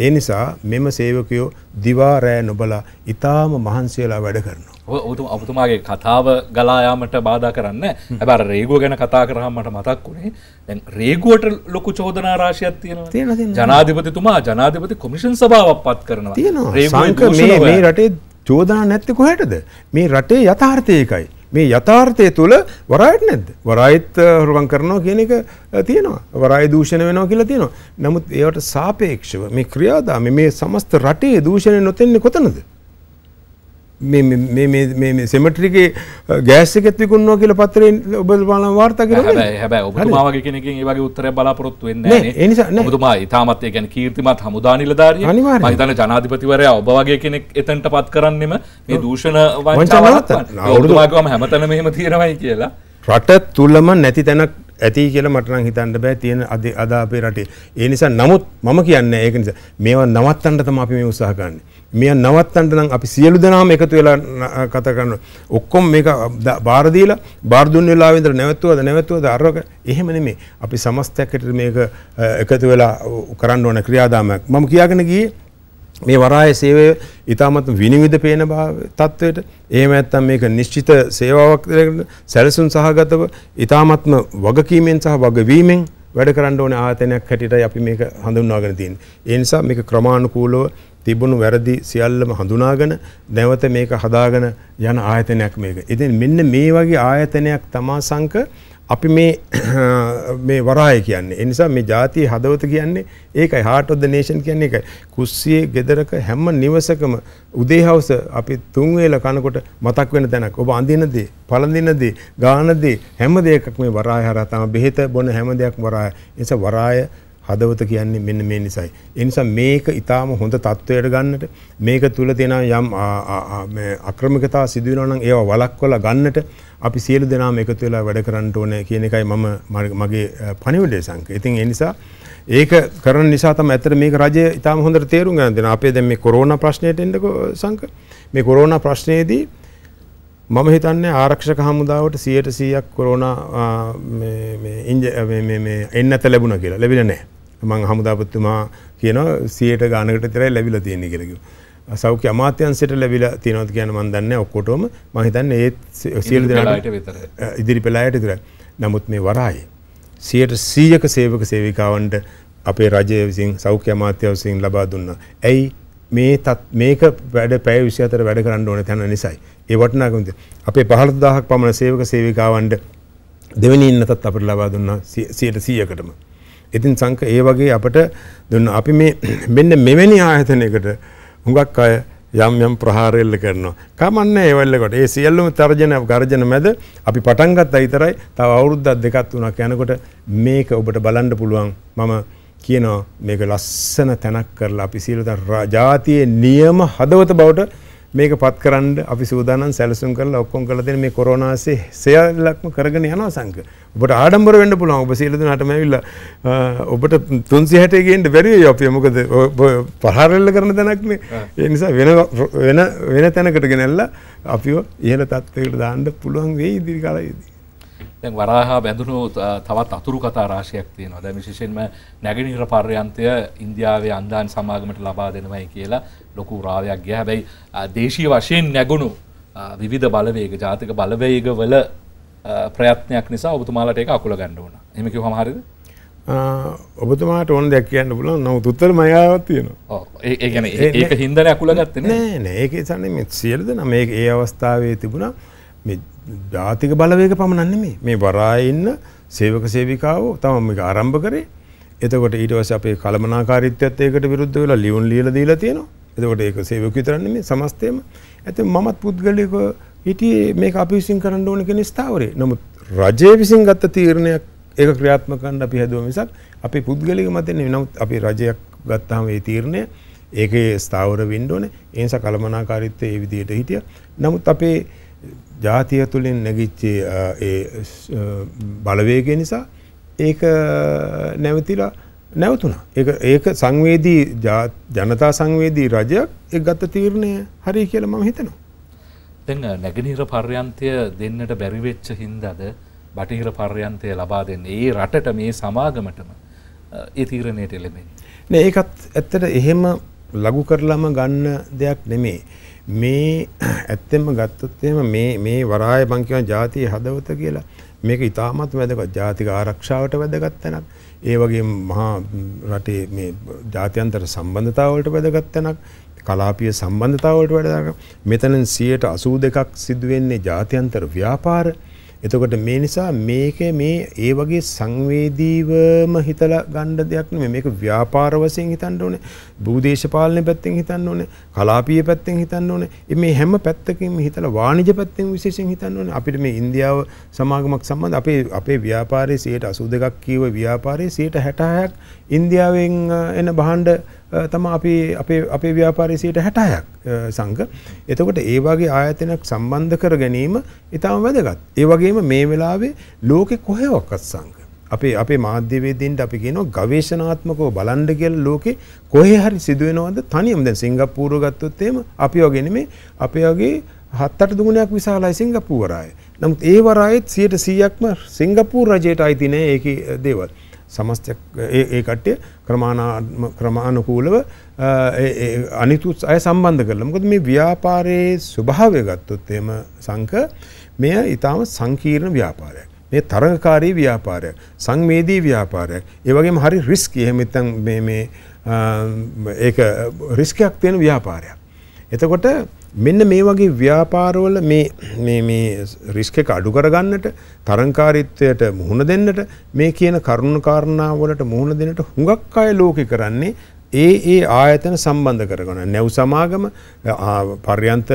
Speaker 2: ඒ නිසා මෙම සේවකයෝ දිවා රෑ නොබලා ඊටාම මහන්සියලා වැඩ කරනවා.
Speaker 1: ඔව් ඔබතුමාගේ කතාව ගලා යාමට බාධා කරන්න. හැබැයි රේගුව ගැන කතා කරාම මට මතක් වුණේ දැන් රේගුවට ලොකු චෝදනා රාශියක් තියෙනවා. ජනාධිපතිතුමා ජනාධිපති කොමිෂන් සභාවක් පත් කරනවා. තියෙනවා. මේ මේ
Speaker 2: රටේ චෝදනා නැත්තේ කොහෙටද? මේ රටේ යථාර්ථය ඒකයි. මේ යථාර්ථය තුළ වරායට නැද්ද? වරායත් හොරවම් කරනවා කියන එක තියෙනවා. වරාය දූෂණය වෙනවා කියලා තියෙනවා. නමුත් ඒවට සාපේක්ෂව මේ ක්‍රියාදාමය මේ සමස්ත රටේ දූෂණය නොතෙන්නේ කොතනද? මේ සෙමට්‍රිකේ ගෑස uh, එකත් විකුණනවා කියලා පත්තරයෙන් ඔබ බලන වාර්තා කරනවා හැබැයි හැබැයි ඔබතුමා
Speaker 1: වගේ කෙනකින් ඒ වගේ උත්තරයක් බලාපොරොත්තු වෙන්නේ නැහැ නේ ඒ නිසා නේ ඔබතුමා ඊටමත් ඒ කියන්නේ කීර්තිමත් හමුදා නිලධාරියෙක් මම හිතන්නේ ජනාධිපතිවරයා ඔබ වගේ කෙනෙක් එතනට පත් කරන්නෙම මේ දූෂණ වංචාව ඔබතුමා කිව්වම හැමතැනම එහෙම තියෙනවයි කියලා
Speaker 2: රට තුලම නැති තැනක් ඇති කියලා මට නම් හිතන්න බෑ තියෙන අද අද අපේ රටේ. ඒ නිසා නමුත් මම කියන්නේ ඒක නිසා මේවා නවත්තන්න තමයි අපි මේ උත්සාහ කරන්නේ. මේවා නවත්තන්න නම් අපි සියලු දෙනාම එකතු වෙලා කතා කරනවා. ඔක්කොම මේක බාර දීලා බාර දුන්න වෙලාවෙ ඉඳලා නැවතුවද නැවතුවද අරක එහෙම නෙමෙයි. අපි සමස්තයක් හැටියට මේක එකතු වෙලා කරන්න ඕන ක්‍රියාදාමයක්. මම කියාගෙන ගියේ මේ වරායේ සේවය ඉතාමත් විනිවිද පේන තත්වයට එහෙම නැත්නම් මේක නිශ්චිත සේවාවක් සැලසුම් සහගතව ඉතාමත්ම වගකීමෙන් සහ වගවීමෙන් වැඩ කරන්න ඕනේ ආයතනයක් හැටියටයි අපි මේක හඳුන්වාගෙන තියෙන්නේ. ඒ නිසා මේක ක්‍රමානුකූලව තිබුණු වැරදි සියල්ලම හඳුනාගෙන නැවත මේක හදාගෙන යන ආයතනයක් මේක. ඉතින් මෙන්න මේ වගේ ආයතනයක් තමා සංක අපි මේ මේ වරාය කියන්නේ. ඒ නිසා මේ ಜಾතිය හදවත කියන්නේ ඒකයි heart of the nation කියන්නේ ඒකයි. කුස්සියේ ගෙදරක හැම නිවසකම උදේ හවස අපි තුන් වේල කනකොට මතක් වෙන තැනක්. ඔබ අඳින දේ, පළඳින දේ, ගාන දේ හැම දෙයක්ම මේ වරාය හරහා තමයි බෙහෙත බොන හැම දෙයක්ම වරාය. ඒ නිසා වරාය හදවත කියන්නේ මෙන්න මේ නිසයි. ඒ නිසා මේක ඊටාම හොඳ තත්වයකට ගන්නට මේක තුල තියෙන යම් අක්‍රමිකතා සිදු වෙනවා නම් ඒවා වළක්වලා ගන්නට අපි සියලු දෙනාම එකතු වෙලා වැඩ කරන්න ඕනේ කියන එකයි මම මගේ පණිවිඩය සංකේතය. ඉතින් ඒ නිසා ඒක කරන නිසා තමයි ඇත්තට මේක රජය ඊටාම හොඳට තේරුම් ගන්න දෙනවා. අපේ දැන් මේ කොරෝනා ප්‍රශ්නයට එන්නකෝ සංක. මේ කොරෝනා ප්‍රශ්නයේදී මම හිතන්නේ ආරක්ෂක හමුදාවට 100% කොරෝනා මේ මේ එන්නත ලැබුණා කියලා. ලැබිලා නැහැ. මං හමුදාපත්තුමා කියන සියට ගානකට තරයි ලැබිල තියෙන්නේ කෙරකු. සෞඛ්‍ය අමාත්‍යන්සට ලැබිලා තියෙනවත් කියන මන් දන්න ඔක්කොටම මහිතන්න ඒත් සියලු දෙනට ඉදිරි පෙලායට තුර නමුත් මේ වරායි. සියට සීයක සේවක සේවිකාවන්ට අපේ රජය විසින් සෞඛ්‍ය අමාත්‍ය විසින් ලබා දුන්න. ඇයි මේ තත් මේක වැඩ පැය විසි අතර වැඩ කරන්න ඕන තැන නිසයි. ඒ වටනාකමද අපේ පහළදාහක් පමණ සේවක සේවිකාවන්ට දෙවනි ඉන්නතත් අපට ලබා දුන්න සියට සීයකටම. ඉතින් සංක ඒ වගේ අපට දුන්න අපි මේ මෙන්න මෙවැනි ආයතනයකට හුඟක් අය යම් යම් ප්‍රහාර එල්ල කරනවා. කමන්නේ ඒවල්ලකට. ඒ සියල්ලම තර්ජන ගර්ජන මැද අපි පටන් ගත්තා විතරයි. තව අවුරුද්දක් දෙකක් තුනක් යනකොට මේක ඔබට බලන්න පුළුවන්. මම කියනවා මේක ලස්සන තැනක් කරලා අපි සියලු ජාතියේ නියම හදවත බවට මේක පත් කරන්න අපි සූදානම් සැලසුම් කරලා ඔක්කොම කරලා දෙන මේ කොරෝනාසේ සියල්ලක්ම කරගෙන යනවා සංක. ඔබට ආඩම්බර වෙන්න පුළුවන්. ඔබ සියලු දෙනාටම ඇවිල්ලා ඔබට 360 ගේන්න බැරි වෙයි අපි. මොකද පහරෙල්ල කරන තැනක්නේ. ඒ නිසා වෙන වෙන වෙන තැනකට ගෙනල්ලා අපිව ඉහළ තත්ත්වයකට දාන්න පුළුවන් වෙයි ඉදිරි කාලයේදී.
Speaker 1: දැන් වරාහා බැඳුණු තවත් අතුරු කතා රාශියක් තියෙනවා. දැන් විශේෂයෙන්ම නැගෙනහිර පර්යන්තය ඉන්දියාවේ අන්දාන් සමාගමට ලබා දෙනවයි කියලා ලොකු රාවයක් ගියා. හැබැයි දේශීය වශයෙන් නැගුණු විවිධ බලවේග, ජාතික බලවේග වල ප්‍රයත්නයක් නිසා ඔබතුමාලට ඒක අකුල ගන්න වුණා. එහෙම කිව්වම හරියද?
Speaker 2: ඔබතුමාට ඕන දෙයක් කියන්න පුළුවන් නමුත් උත්තර මයාවක් තියෙනවා.
Speaker 1: ඔව් ඒ කියන්නේ ඒක හින්දානේ අකුල ගත්තේ නෑ. නෑ
Speaker 2: නෑ ඒක ඉතින් මේ සියලු දෙනා මේ ඒ අවස්ථාවේ තිබුණා මේ ජාතික බලවේග පමණක් නෙමෙයි. මේ වරායේ ඉන්න සේවක සේවිකාවෝ තමයි මේක ආරම්භ කරේ. එතකොට ඊට පස්සේ අපේ කලමනාකාරීත්වයත් ඒකට විරුද්ධ වෙලා ලියුම් ලියලා දීලා තියෙනවා. එතකොට ඒක සේවක විතරක් නෙමෙයි සමස්තයම. ඇත්තට මමත් පුද්ගලිකව හිටියේ මේක අපි විසින් කරන්න ඕන කියන ස්ථාවරේ. නමුත් රජය විසින් ගත්ත තීරණයක් ඒක ක්‍රියාත්මක කරන්න අපි හැදුවා මිසක් අපි පුද්ගලික මතින් නෙවෙයි. නමුත් අපි රජයක් ගත්තාම ඒ තීරණය ඒකේ ස්ථාවර වෙන්න ඕනේ. ඒ නිසා කලමනාකාරීත්වය ඒ විදිහට හිටියා. නමුත් අපේ ජාතිය තුළින් නැගිච්ච ඒ බලවේගය නිසා ඒක නැවතිලා නැවතුණා. ඒක ඒක සංවේදී ජනතා සංවේදී රජයක් ඒ ගත තීරණය හරි කියලා මම හිතනවා.
Speaker 1: දැන් නැගෙනහිර පර්යන්තය දෙන්නට බැරි වෙච්ච හින්දාද බටහිර පර්යන්තය ලබා දෙන්නේ ඒ රටට මේ සමාගමටම ඒ තීරණයට එළඹෙන්නේ.
Speaker 2: නෑ ඒකත් ඇත්තට එහෙම ලඝු කරලම ගන්න දෙයක් නෙමෙයි. මේ ඇත්තෙන්ම ගත්තොත් එහෙම මේ මේ වරාය මං කියන ජාතිය හදවත කියලා මේක ඉතාමත් වැදගත් ජාතික ආරක්ෂාවට වැදගත් තැනක්. ඒ වගේම මහා රටේ මේ ජාත්‍යන්තර සම්බන්ධතාව වලට වැදගත් තැනක්. කලාපීය සම්බන්ධතාව වලට වැදගත්. මෙතනින් 82ක් සිදු වෙන්නේ ජාත්‍යන්තර ව්‍යාපාර. එතකොට මේ නිසා මේක මේ ඒ වගේ සංවේදීවම හිතලා ගන්න දෙයක් නෙමෙයි. මේක ව්‍යාපාර වශයෙන් හිතන්න ඕනේ. භූදේශපාලන පැත්තෙන් හිතන්න ඕනේ. කලාපීය පැත්තෙන් හිතන්න ඕනේ. මේ හැම පැත්තකින්ම හිතලා වාණිජ පැත්තෙන් විශේෂයෙන් හිතන්න ඕනේ. අපිට මේ ඉන්දියාව සමාගමක් සම්බන්ධ අපේ අපේ ව්‍යාපාරයේ 82ක් කීව ව්‍යාපාරයේ 66ක් ඉන්දියාවෙන් එන භාණ්ඩ තම අපේ අපේ අපේ ව්‍යාපාරසියට හැටයක් සංග. එතකොට ඒ වගේ ආයතනයක් සම්බන්ධ කර ගැනීම ඉතාම වැදගත්. ඒ වගේම මේ වෙලාවේ ලෝකෙ කොහෙවක්වත් සංග. අපේ අපේ මාධ්‍යවේදීන්ට අපි කියනවා ගවේෂණාත්මකව බලන්න කියලා ලෝකේ කොහේ හරි සිදුවෙනවද තනියම දැන් සිංගප්පූරුව ගත්තොත් එහෙම අපි වගේ නෙමෙයි අපි වගේ හත් අට දුගුණයක් විශාලයි සිංගප්පූරුව වරාය. නමුත් ඒ වරායෙත් 100%ක්ම සිංගප්පූරු රජයට අයිති නෑ ඒකේ දේවල්. සමස්තයක් ඒ කට්ටය ක්‍රමාණකූලව අනිතුත් අය සම්බන්ධ කරලා මොකද මේ ව්‍යාපාරයේ ස්වභාවය ගත්තොත් එම සංක මෙය ඊටාම සංකීර්ණ ව්‍යාපාරයක් මේ තරඟකාරී ව්‍යාපාරයක් සංවේදී ව්‍යාපාරයක් ඒ වගේම හරි රිස්කි එහෙම නැත්නම් මේ මේ ඒක රිස්කයක් තියෙන ව්‍යාපාරයක් එතකොට මෙන්න මේ වගේ ව්‍යාපාරවල මේ මේ මේ රිස්ක් එක අඩු කරගන්නට තරංකාරීත්වයට මුහුණ දෙන්නට මේ කියන කරුණ කාරණාවලට මුහුණ දෙන්නට හුඟක් අය ලෝකේ කරන්නේ ඒ ඒ ආයතන සම්බන්ධ කරගෙන නැව් සමාගම පර්යන්ත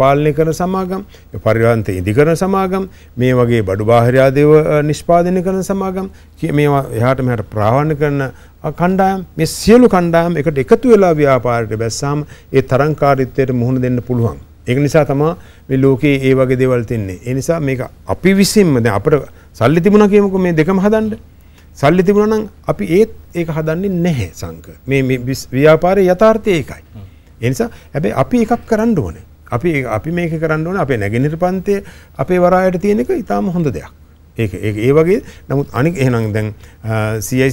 Speaker 2: පාලනය කරන සමාගම් පරිවන්ත ඉදි කරන සමාගම් මේ වගේ බඩු බාහිරයාදේව නිෂ්පාදනය කරන සමාගම් මේවා එහාට මෙහාට ප්‍රාවණ කරන කණ්ඩායම් මේ සියලු කණ්ඩායම් එකට එකතු වෙලා ව්‍යාපාරයට බැස්සාම ඒ තරංකාරීත්වයට මුහුණ දෙන්න පුළුවන්. ඒක නිසා තමයි මේ ලෝකේ ඒ වගේ දේවල් තින්නේ. ඒ නිසා මේක අපි විසින්ම දැන් අපිට සල්ලි තිබුණා කියමුකෝ මේ දෙකම හදන්න. සල්ලි තිබුණා නම් අපි ඒත් ඒක හදන්නේ නැහැ සංක. මේ මේ ව්‍යාපාරයේ යථාර්ථය ඒකයි. ඒ නිසා හැබැයි අපි එකක් කරන්න ඕනේ. අපි අපි මේක කරන්න ඕනේ අපේ නැගෙනහිර පන්තයේ අපේ වරායට තියෙන එක ඊටාම හොඳ දෙයක්. ඒක ඒක ඒ වගේ නමුත් අනික එහෙනම් දැන්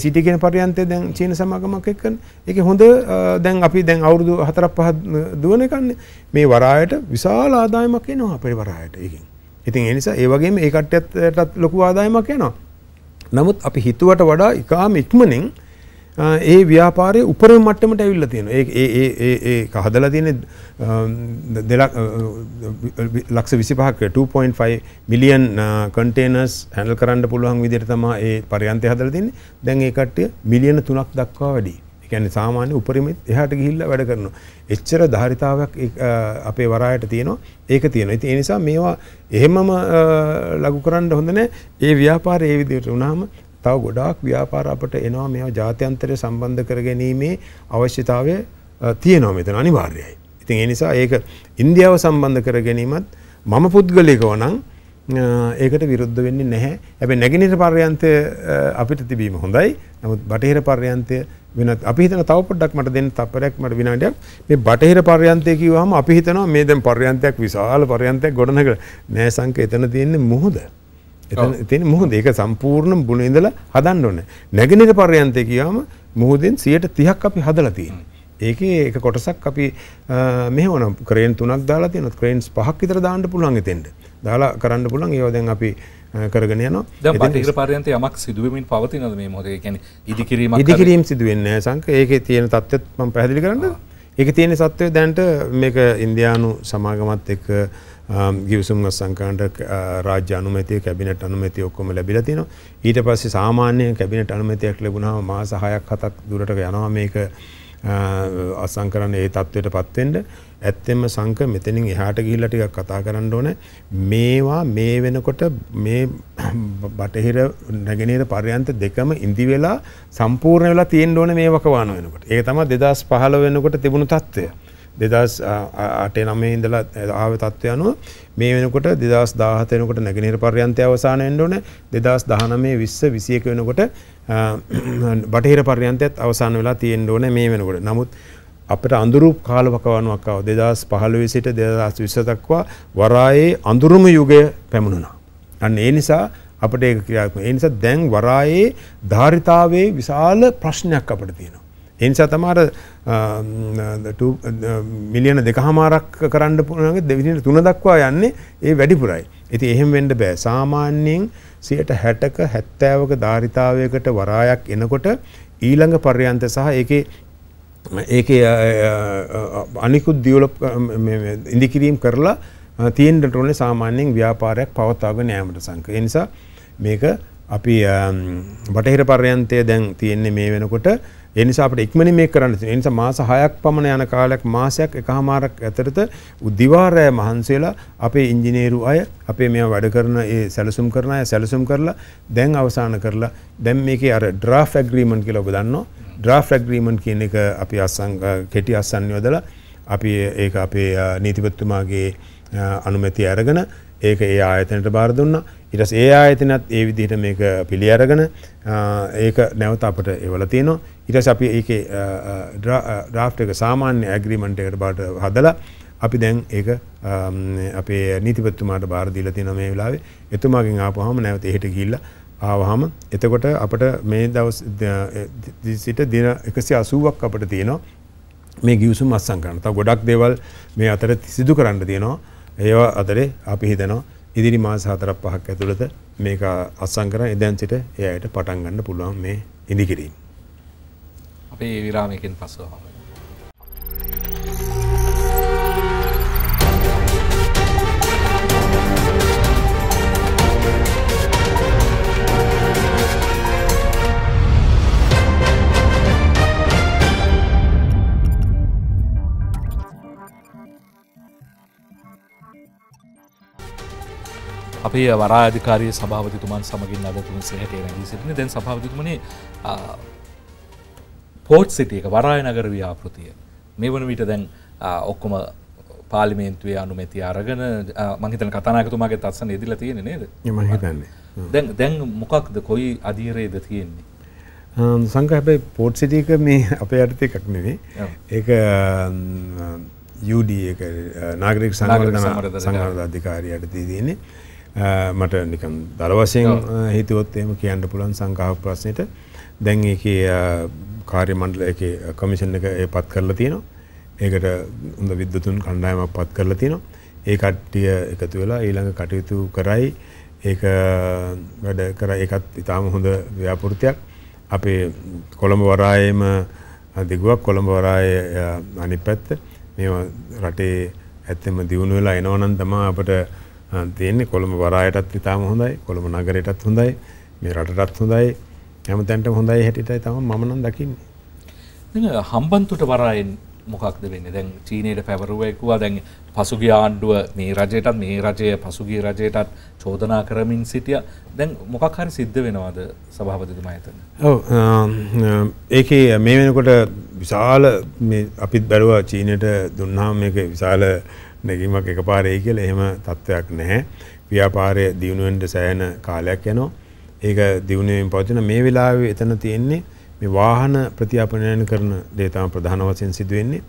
Speaker 2: CICT කියන පරියන්තය දැන් චීන සමාගමක් එක්කන ඒක හොඳ දැන් අපි දැන් අවුරුදු 4ක් 5ක් දුවන එකන්නේ මේ වරායට විශාල ආදායමක් එනවා අපේ වරායට ඒකෙන්. ඉතින් ඒ නිසා ඒ වගේම ඒ කට්ටියටත් ලොකු ආදායමක් එනවා. නමුත් අපි හිතුවට වඩා ඉකාම ඉක්මනින් ඒ ව්‍යාපාරය උපරම මට්ටමට ඇවිල්ලා තියෙනවා. ඒ ඒ ඒ ඒක හදලා තියෙන්නේ දෙලක් ලක්ෂ 25ක 2.5 මිලියන් කන්ටේනර්ස් හැන්ඩල් කරන්න පුළුවන් විදිහට තමයි ඒ පරියන්තය හදලා තින්නේ. දැන් ඒ කට්ටිය මිලියන 3ක් දක්වා වැඩි. ඒ කියන්නේ සාමාන්‍ය උපරිමෙත් එහාට ගිහිල්ලා වැඩ කරනවා. එච්චර ධාරිතාවයක් අපේ වරායට තියෙනවා. ඒක තියෙනවා. ඉතින් ඒ නිසා මේවා එහෙමම ලඝු කරන්න හොඳ නැහැ. ඒ ව්‍යාපාරය ඒ විදිහට වුණාම තව ගොඩාක් ව්‍යාපාර අපට එනවා මේවා ජාත්‍යන්තරය සම්බන්ධ කරගැනීමේ අවශ්‍යතාවය තියෙනවා මෙතන අනිවාර්යයි. ඉතින් ඒ නිසා ඒක ඉන්දියාව සම්බන්ධ කර ගැනීමත් මම පුද්ගලිකව නම් ඒකට විරුද්ධ වෙන්නේ නැහැ. හැබැයි නැගෙනහිර පර්යන්තය අපිට තිබීම හොඳයි. නමුත් බටහිර පර්යන්තය වෙනත් අපි හිතන තව පොඩ්ඩක් මට දෙන්න තප්පරයක් මට විනාඩියක් මේ බටහිර පර්යන්තය කිව්වහම අපි හිතනවා මේ දැන් පර්යන්තයක් විශාල පර්යන්තයක් ගොඩනගලා නෑ සංක එතන තියෙන්නේ මොහොත. එතන මුහුද ඒක සම්පූර්ණ බුණ ඉඳලා හදන්න ඕනේ. නැගෙනහිර පර්යන්තය කියවම මුහුදෙන් 130ක් අපි හදලා තියෙනවා. ඒකේ එක කොටසක් අපි මෙහෙවන ක්‍රේන් තුනක් දාලා තියෙනවා. ක්‍රේන්ස් පහක් විතර දාන්න පුළුවන් එතෙන්ට. දාලා කරන්න පුළුවන්. ඒවා දැන් අපි කරගෙන යනවා. දැන් බටහිර
Speaker 1: පර්යන්තය යමක් සිදුවෙමින් පවතිනද මේ මොහොතේ? ඒ කියන්නේ ඉදිකිරීමක් ඉදිකිරීම
Speaker 2: සිදුවෙන්නේ නැහැ සංක. ඒකේ තියෙන தත්ත්වෙත් මම පැහැදිලි කරන්නද? ඒකේ තියෙන සත්‍යය දැනට මේක ඉන්දියානු සමාගමත් එක්ක ගිවිසුම් සංකන්ට රාජ්‍ය අනුමතිය කැබිනට අනුමති ඔක්කොම ලැබිලා තිනවා. ඊට පස්සේ සාමාන්‍ය කැබිනට අනුමතියක් ලැබුණාම මාස 6ක් 7ක් දුරට යනවා මේක අසං කරන්න ඒ தത്വෙට පත් වෙන්න. ඇත්තෙම සංක මෙතනින් එහාට ගිහිල්ලා ටිකක් කතා කරන්න ඕනේ. මේවා මේ වෙනකොට මේ බටහිර නැගෙනහිර පරයන්ත දෙකම ඉඳි වෙලා සම්පූර්ණ වෙලා තියෙන්න ඕනේ මේ වකවාන වෙනකොට. ඒක තමයි 2015 වෙනකොට තිබුණු தত্ত্বය. දෙදස් අටේ නමේ ඉඳලා ආව තත්ත්වය අනුව මේ වෙනකොට දෙදස් දාහතයනකොට නැගෙනර පර්යන්තය අවසාන එන්ඩෝන දෙදස් දහනමේ විස්ස විසියක වෙනකොට බටහිර පර්යන්තයත් අවසාන වෙලා තියෙන් ඕන මේ වෙනකොට නමුත් අපට අඳුරු කාලවකවනුවක්කාව දෙදස් පහළවේ සිට දෙදස් විස්සතක්වා වරායේ අඳුරුම යුගය පැමුණුණා. අන්න ඒ නිසා අපට ඒ ක්‍රියාත්ම ඒ නිසා දැන් වරායේ ධාරිතාවේ විශාල ප්‍රශ්නයක් අපට තියෙනවා. එනිසා තමාර මිලියන දෙකහමාරක් කරන්න පුළනගේ දෙවිට තුන දක්වා යන්නේ ඒ වැඩිපුරයි. ඇති එහෙම වෙන්ඩ බෑ සාමාන්‍යයෙන් සියට හැටක හැත්තෑවක ධාරිතාවයකට වරායක් එනකොට ඊළඟ පර්යන්ත සහ ඒක ඒක අනිකුත් දියවල ඉදිකිරීම් කරලා තියෙන් ටෝන සාමාන්‍යයෙන් ව්‍යාපාරයක් පවත්තාව නෑමට සංක. එනිසා මේක අපි බටහිර පර්යන්තය දැන් තියෙන්නේ මේ වෙනකොට ඒ නිසා අපිට ඉක්මනින් මේක කරන්න තියෙනවා. ඒ නිසා මාස 6ක් පමණ යන කාලයක් මාසයක් එකහමාරක් ඇතරත උදිවාරය මහන්සියලා අපේ ඉංජිනේරු අය අපේ මේවා වැඩ කරන ඒ සැලසුම් කරන අය සැලසුම් කරලා දැන් අවසන් කරලා දැන් මේකේ අර draft agreement කියලා ඔබ දන්නවා. draft agreement කියන එක අපි අස්සන් කෙටි අස්සන් යොදලා අපි ඒක අපේ නීතිපතිතුමාගේ අනුමැතිය අරගෙන ඒක ඒ ආයතනයට බාර දුන්නා. ඊට පස්සේ ඒ ආයතනත් ඒ විදිහට මේක පිළි අරගෙන ඒක නැවත අපිට එවලා තියෙනවා. ඉටස අපි ඒක ඩ්‍රාෆ් එක සාමාන්‍ය ඇග්‍රීමන්ට එකට බාට හදලා අපි දැන් ඒක අපේ නීතිපත්තුමාට බාර දීලා තියෙනවා මේ වෙලාවේ එතුමාගෙන් ආපුවාම නැවත එහෙට ගිහිල්ලා ආවහම එතකොට අපට මේ දවස් සිට දින 180ක් අපිට තියෙනවා මේ ගිවිසුම් අත්සන් කරන්න. තව ගොඩක් දේවල් මේ අතර සිදු කරන්න තියෙනවා. ඒවා අතරේ අපි හිතනවා ඉදිරි මාස 4ක් 5ක් ඇතුළත මේක අත්සන් කරන් ඉදන් සිට එයාට පටන් ගන්න පුළුවන් මේ ඉදිකිරීම.
Speaker 1: අපේ විරාමයකෙන් පසුව හම අපේ වරාධිකාරය සභාවතුමන් සමගින් අදතුන් සහට රැගී සිටින දැන් සභාවතුමනේ පෝට් සිටියක වරායනගර ව්‍යාපෘතිය මේ වන විට දැන් ඔක්කොම පාලිමේන්තුවේ අනුමැති අරගෙන මහිතන කතනාකතුමාගේ තත්සන ඉදිල තියෙන නේද මහිතන්නේ දැන් දැන් මොකක්ද කොයි අධීරයේද
Speaker 2: තියෙන්නේ සංක හැබැයි පෝට් සිටියක මේ අපේ අර්ථය එකක් නෙවේ ඒක UD එක නාගරික සංවර්ධන සංවර්ධන අධිකාරිය යටතේ තියෙන්නේ මට නිකන් දල වශයෙන් හිතුවොත් එහෙම කියන්න පුළුවන් සංකහප ප්‍රශ්නෙට දැන් ඒකේ කාර්ය මණ්ඩලයකේ කමිෂන් එක ඒ පත් කරලා තියෙනවා. ඒකට හොඳ විද්වතුන් කණ්ඩායමක් පත් කරලා තියෙනවා. ඒ කට්ටිය එකතු වෙලා ඊළඟ කටයුතු කරයි. ඒක වැඩ කර ඒකත් ඉතාම හොඳ ව්‍යාපෘතියක්. අපේ කොළඹ වරායේම දිගුවක් කොළඹ වරායේ අනිත් පැත්ත මේවා රටේ ඇත්තම දියුණු වෙලා එනවා නම් තමයි අපිට තියෙන්නේ කොළඹ වරායටත් ඉතාම හොඳයි කොළඹ නගරයටත් හොඳයි මේ රටටත් හොඳයි හැම තැනටම හොඳයි හැටියටයි තමයි මම නම් දකින්නේ.
Speaker 1: දැන් හම්බන්තොට වරායෙන් මොකක්ද වෙන්නේ? දැන් චීනයේට පැවරුව එකුවා දැන් පසුගිය ආණ්ඩුව මේ රජයටත් මේ රජය පසුගිය රජයටත් චෝදනා කරමින් සිටියා. දැන් මොකක් හරි සිද්ධ වෙනවද සභාපතිතුමා එතන?
Speaker 2: ඔව් ඒකේ මේ වෙනකොට විශාල මේ අපිත් බැලුවා චීනයට දුන්නාම මේක විශාල නැගීමක් එකපාරයි කියලා එහෙම තත්වයක් නැහැ. ව්‍යාපාරය දියුණුවෙන්ට සෑහෙන කාලයක් යනවා. ඒක දියුණුවෙන් පවතින මේ වෙලාවේ එතන තියෙන්නේ මේ වාහන ප්‍රතිආපනයන කරන දේ තමයි ප්‍රධාන වශයෙන් සිදු වෙන්නේ.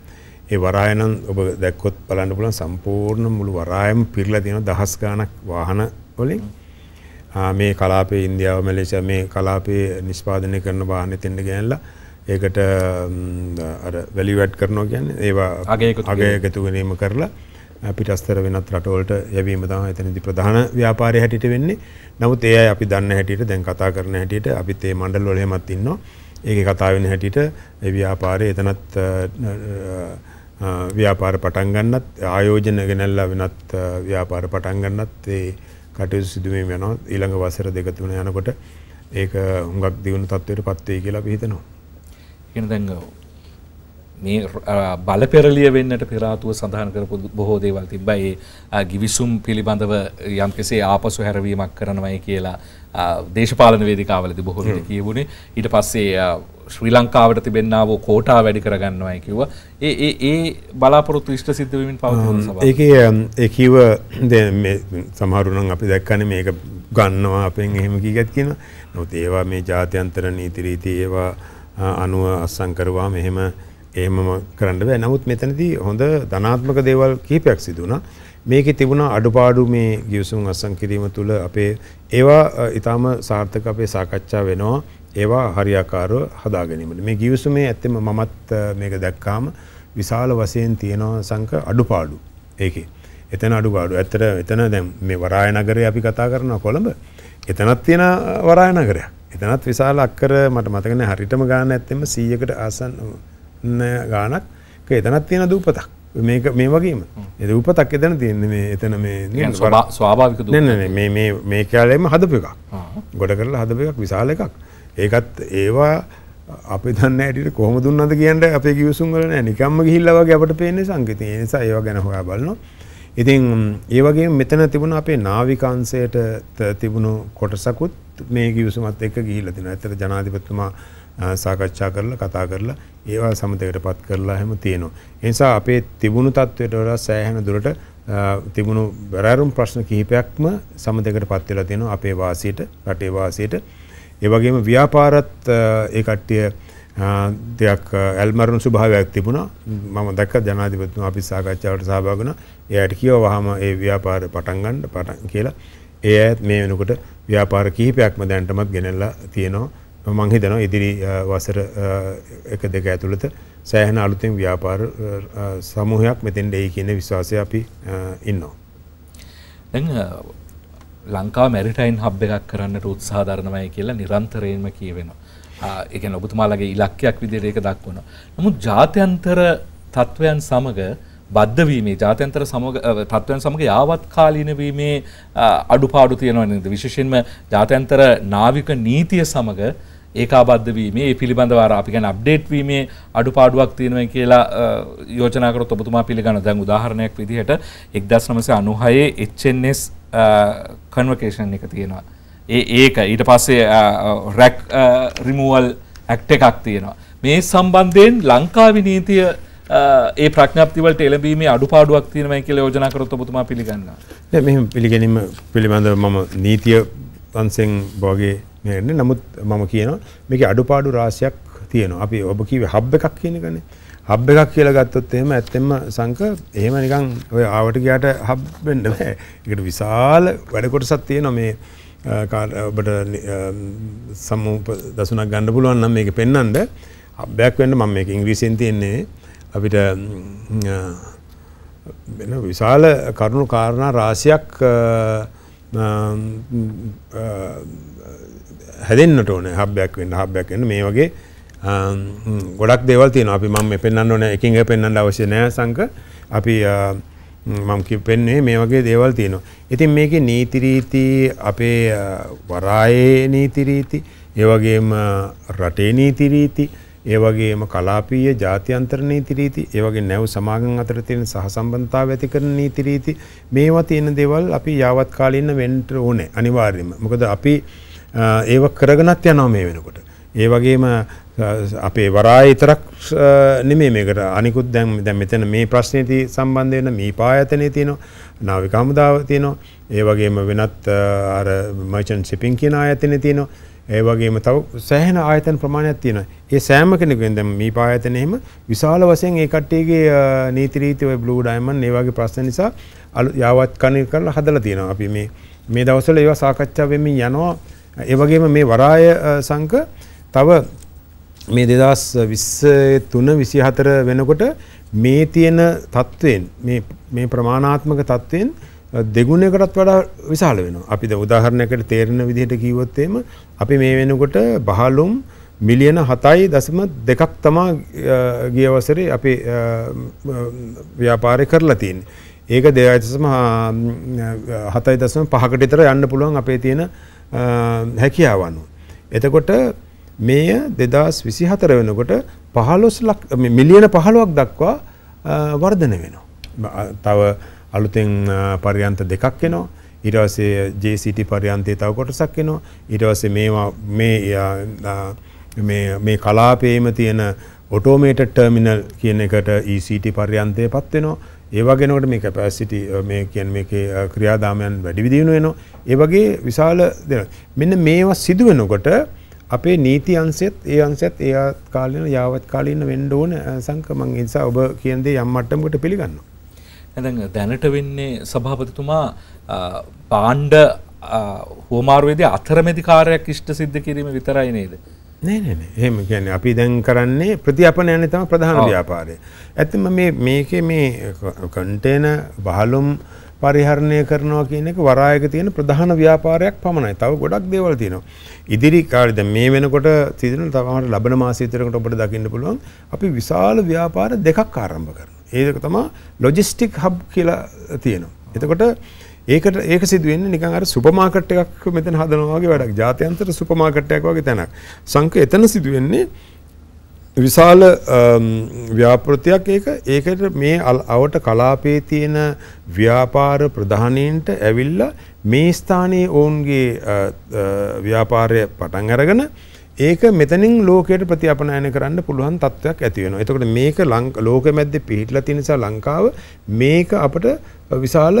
Speaker 2: ඒ වරාය නම් ඔබ දැක්කොත් බලන්න පුළුවන් සම්පූර්ණ මුළු වරායම පිරලා තියෙන දහස් ගණක් වාහන වලින් මේ කලාපයේ ඉන්දියාව මැලේසියා මේ කලාපයේ නිෂ්පාදනය කරන වාහන දෙන්න ගෑනලා ඒකට අර වැලියු ඇඩ් කරනවා කියන්නේ ඒවා අගය එකතු කිරීම කරලා පිටස්තර වෙනත් රටවලට යැවීම තමයි එතනදී ප්‍රධාන ව්‍යාපාරය හැටියට වෙන්නේ. නමුත් ඒ අය අපි දන්න හැටියට දැන් කතා කරන හැටියට අපිත් ඒ මණ්ඩල වල එහෙමත් ඉන්නවා. ඒකේ කතා වෙන හැටියට ඒ ව්‍යාපාරය එතනත් ව්‍යාපාර පටන් ගන්නත් ආයෝජන ගෙනල්ලා වෙනත් ව්‍යාපාර පටන් ගන්නත් ඒ කටයුතු සිදුවීම යනවා. ඊළඟ වසර දෙක තුන යනකොට ඒක හුඟක් දියුණු තත්ත්වයට පත් වෙයි කියලා අපි හිතනවා.
Speaker 1: කියන දැන් මේ බලපෙරලිය වෙන්නට පෙරාතුව සඳහන් කරපු බොහෝ දේවල් තිබ්බයි ඒ ගිවිසුම් පිළිබඳව යම් කෙසේ ආපසු හැරවීමක් කරනවයි කියලා දේශපාලන වේදිකාවලදී බොහෝ විට කියවුණේ ඊට පස්සේ ශ්‍රී ලංකාවට තිබෙන්නාව කෝටා වැඩි කරගන්නවයි කිව්වා ඒ ඒ ඒ බලාපොරොත්තු ඉෂ්ට සිද්ධ වෙමින් පවතින සභාව
Speaker 2: ඒකේ ඒ කිව්ව මේ සමහරු නම් අපි දැක්කනේ මේක ගන්නවා අපෙන් එහෙම කීකත් කියනවා නමුත් ඒවා මේ ජාත්‍යන්තර නීති රීති ඒවා අනුව අස්සම් කරුවාම එහෙම එහෙම කරන්න බෑ. නමුත් මෙතනදී හොඳ ධනාත්මක දේවල් කිහිපයක් සිදු වුණා. මේකේ තිබුණ අඩුපාඩු මේ ගිවිසුම් අත්සන් කිරීම තුළ අපේ ඒවා ඊටාම සාර්ථක අපේ සාකච්ඡා වෙනවා. ඒවා හරියාකාරව හදා ගැනීමට. මේ ගිවිසුමේ ඇත්තම මමත් මේක දැක්කාම විශාල වශයෙන් තියෙනවා සංක අඩුපාඩු. ඒකේ. එතන අඩුපාඩු. ඇත්තට එතන දැන් මේ වරාය නගරේ අපි කතා කරනවා කොළඹ. එතනත් තියෙන වරාය නගරයක්. එතනත් විශාල අක්කර මට මතකනේ හරියටම ගන්න ඇත්තෙම 100කට ආසන්න ගානක් එතනත් තියෙන දූපතක් මේක මේ වගේම එද උපතක් එතන තියෙන්නේ මේ එතන මේ
Speaker 1: ස්වාභාවික මේ
Speaker 2: මේ මේ කාලෙම හදපු එකක්. ගොඩ කරලා හදපු එකක් විශාල එකක්. ඒකත් ඒවා අපි දන්නේ හැටියට කොහොම දුන්නද කියන්නේ අපේ කිවිසුම් වල නෑ නිකම්ම ගිහිල්ලා වගේ අපට පේන්නේ සංකේතය. ඒ නිසා ඒවා ගැන හොයා බලනවා. ඉතින් ඒ වගේම මෙතන තිබුණ අපේ නාවිකාංශයට තිබුණු කොටසකුත් මේ කිවිසුමත් එක්ක ගිහිල්ලා තිනවා. ඇත්තට ජනාධිපතිතුමා සාකච්ඡා කරලා කතා කරලා ඒවා සමතයකටපත් කරලා හැම තියෙනවා. ඒ නිසා අපේ තිබුණු තත්වයට වඩා සෑහෙන දුරට තිබුණු බරාරුම් ප්‍රශ්න කිහිපයක්ම සමතයකටපත් වෙලා තියෙනවා අපේ වාසියට, රටේ වාසියට. ඒ වගේම ව්‍යාපාරත් ඒ කට්ටිය දෙයක් ඇල්මරුණු ස්වභාවයක් තිබුණා මම දැක්ක ජනාධිපතිතුමා අපි සාකච්ඡාවට සහභාගී වුණා එයාට කියවවහම ඒ ව්‍යාපාරය පටන් ගන්න පටන් කියලා ඒ ඇත් මේ වෙනකොට ව්‍යාපාර කිහිපයක්ම දැනටමත් ගෙනල්ලා තියෙනවා මං හිතනවා ඉදිරි වසර එක දෙක ඇතුළත සෑහෙන අලුතෙන් ව්‍යාපාර සමූහයක් මෙතෙන්ට එයි කියන විශ්වාසය අපි
Speaker 1: ඉන්නවා. දැන් ලංකා මැරිටයින් හබ් එකක් කරන්නට උත්සාහ දරනවයි කියලා නිරන්තරයෙන්ම කියවෙනවා. ඒකෙන් ඔබතුමාලගේ ඉලක්කයක් විදිහට ඒක දක්වනවා. නමුත් ජාත්‍යන්තර තත්වයන් සමග බද්ධවීමේ ජාතන්තර තත්ත්වයන් සමඟ යාවත් කාලීන වීමේ අඩුපාඩු තියෙනවා නේද විශේෂයෙන්ම ජාත්‍යන්තර නාවික නීතිය සමඟ ඒකාබද්ධ වීමේ පිළිබඳව අපි ගැන අප්ඩේට් වීමේ අඩුපාඩුවක් තියෙනවා කියලා යෝජනා කරොත් ඔබතුමා පිළිගන්න දැන් උදාහරණයක් විදිහට 1996 HNS කන්වර්කේෂන් එක තියෙනවා. ඒ ඒක ඊට පස්සේ රැක් රිමූවල් ඇක්ට් එකක් තියෙනවා. මේ සම්බන්ධයෙන් ලංකාවේ නීතිය ඒ ප්‍රඥප්තිවලට එළඹීමේ අඩුපාඩුවක් තියෙනවා කියලා යෝජනා කරොත් ඔබතුමා පිළිගන්නවා.
Speaker 2: නෑ මෙහෙම පිළිගැනීම පිළිබඳව මම නීතිය තන්සෙන් බෝගේ මෙන්න නමුත් මම කියනවා මේක අඩුපාඩු රාශයක් තියෙනවා අපි ඔබ කිවේ හබ් එකක් කියන එකනේ හබ් එකක් කියලා ගත්තොත් එහෙම ඇත්තෙන්ම සංක එහෙම නිකන් ඔය ආවට ගියාට හබ් වෙන්න බෑ ඒකට විශාල වැඩ කොටසක් තියෙනවා මේ ඔබට සම්මූප දසුනක් ගන්න පුළුවන් නම් මේක පෙන්වන්න හබ්බයක් වෙන්න මම මේක ඉංග්‍රීසියෙන් තියෙන්නේ අපිට වෙන විශාල කරුණු කාරණා රාශියක් හැදෙන්න්නට ඕන හබ්යක් වෙන්න හබ්යක් වන්න මේ වගේ ගොඩක් දේවල් තියෙන අපි මම පෙන්න්න ඕන එකින් පෙන්න්නට අවශ්‍ය නෑ සංක අපි මම පෙන්නේ මේ වගේ දේවල් තියෙනවා. ඉතින් මේකේ නීතිරීති අපේ වරායේ නීතිරීති ඒ වගේම රටේ නීතිරීති ඒ වගේම කලාපීය ජාත්‍යන්තර නීති රීති, ඒ වගේ නැව් සමාගම් අතර තියෙන සහසම්බන්ධතාව ඇති කරන නීති රීති මේවා තියෙන දේවල් අපි යාවත් කාලින්න වෙන්න ඕනේ අනිවාර්යයෙන්ම. මොකද අපි ඒව කරගෙනත් යනවා මේ වෙනකොට. ඒ වගේම අපේ වරාය විතරක් නෙමෙයි මේකට අනිකුත් දැන් දැන් මෙතන මේ ප්‍රශ්නෙට සම්බන්ධ වෙන මේ පායතනේ තියෙනවා නාවික හමුදාව තියෙනවා ඒ වගේම වෙනත් අර මර්චන්ට් ෂිපින් කියන ආයතනේ තියෙනවා ඒ වගේම තව සෑහෙන ආයතන ප්‍රමාණයක් තියෙනවා. ඒ සෑම කෙනෙකුෙන් දැන් මේ ආයතන එහෙම විශාල වශයෙන් ඒ කට්ටියගේ නීති රීති ඔය බ්ලූ ඩයමන්ඩ් ඒ වගේ ප්‍රශ්න නිසා යාවත් කණි කරලා හදලා තියෙනවා. අපි මේ මේ දවස්වල ඒවා සාකච්ඡා වෙමින් යනවා. ඒ වගේම මේ වරාය සංක තව මේ 2023 24 වෙනකොට මේ තියෙන තත්වෙන් මේ මේ ප්‍රමාණාත්මක තත්වෙන් දෙගුණයකටත් වඩා විශාල වෙනවා. අපි දැන් උදාහරණයකට තේරෙන විදිහට කිව්වොත් එහෙම අපි මේ වෙනකොට බහලුම් මිලියන 7.2ක් තමයි ගිය වසරේ අපි ව්‍යාපාරය කරලා තියෙන්නේ. ඒක 2.7.5කට විතර යන්න පුළුවන් අපේ තියෙන හැකියාව අනුව. එතකොට මේ 2024 වෙනකොට 15 මිලියන 15ක් දක්වා වර්ධනය වෙනවා. තව අලුතෙන් පරියන්ත දෙකක් එනවා. ඊට පස්සේ JCT පරියන්තේ තව කොටසක් එනවා. ඊට පස්සේ මේවා මේ මේ මේ කලාපේම තියෙන ඔටෝමේටඩ් ටර්මිනල් කියන එකට ECT පරියන්තේපත් වෙනවා. ඒ වගේ නකට මේ කැපැසිටි මේ කියන්නේ මේකේ ක්‍රියාදාමයන් වැඩි විදිහන වෙනවා. ඒ වගේ විශාල දෙයක්. මෙන්න මේවා සිදු වෙනකොට අපේ නීති අංශයත් ඒ අංශයත් ඒ කාලේන යාවත් කාලේන වෙන්න ඕන සංක මම ඒ නිසා ඔබ කියන දේ යම් මට්ටමකට පිළිගන්නවා.
Speaker 1: ඇඳ දැනට වෙන්නේ සභාපතිතුමා පාණ්ඩ හෝමාර්වේදය අතරමැදිකාරයක් ෂ්ට සිද්ධ කිරීම විතරයි නේද.
Speaker 2: නෑන එහෙම ගැන අපි දැන් කරන්නේ ප්‍රතිපන යන තම ප්‍රධාන ව්‍යාපාරය. ඇත්තම මේක මේ කන්ටේන බහලුම් පරිහරණය කරනවා කියන එක වරායක තියෙන ප්‍රධාන ව්‍යාපාරයක් පමණයි තව ගොඩක් දේවල් තියෙනවා. ඉදිරි කාලෙද මේ වෙනකොට තිදෙන තවමට ලබන මාසය තුරකට ඔබට දකින්න පුළුවන් අපි විශාල ව්‍යාපාර දෙකක් ආරම්භ කරනවා. ඒක තමා ලොජිස්ටික් හබ් කියලා තියෙනවා. එතකොට ඒකට ඒක සිදුවෙන්නේ නිකන් අර සුපර් මාකට් එකක් මෙතන හදනවා වගේ වැඩක්. ජාත්‍යන්තර සුපර් මාකට් එකක් වගේ තැනක්. සංක එතන සිදුවෙන්නේ විශාල ව්‍යාපෘතියක් ඒක. ඒකට මේ අවට කලාපේ තියෙන ව්‍යාපාර ප්‍රධානීන්ට ඇවිල්ලා මේ ස්ථානයේ ඔවුන්ගේ ව්‍යාපාරය පටන් අරගෙන ඒක මෙතනින් ලෝකයට ප්‍රතිඅපනයන කරන්න පුළුවන් තත්වයක් ඇති වෙනවා. එතකොට මේක ලෝක මැද්දේ පිහිටලා තියෙන නිසා ලංකාව මේක අපිට විශාල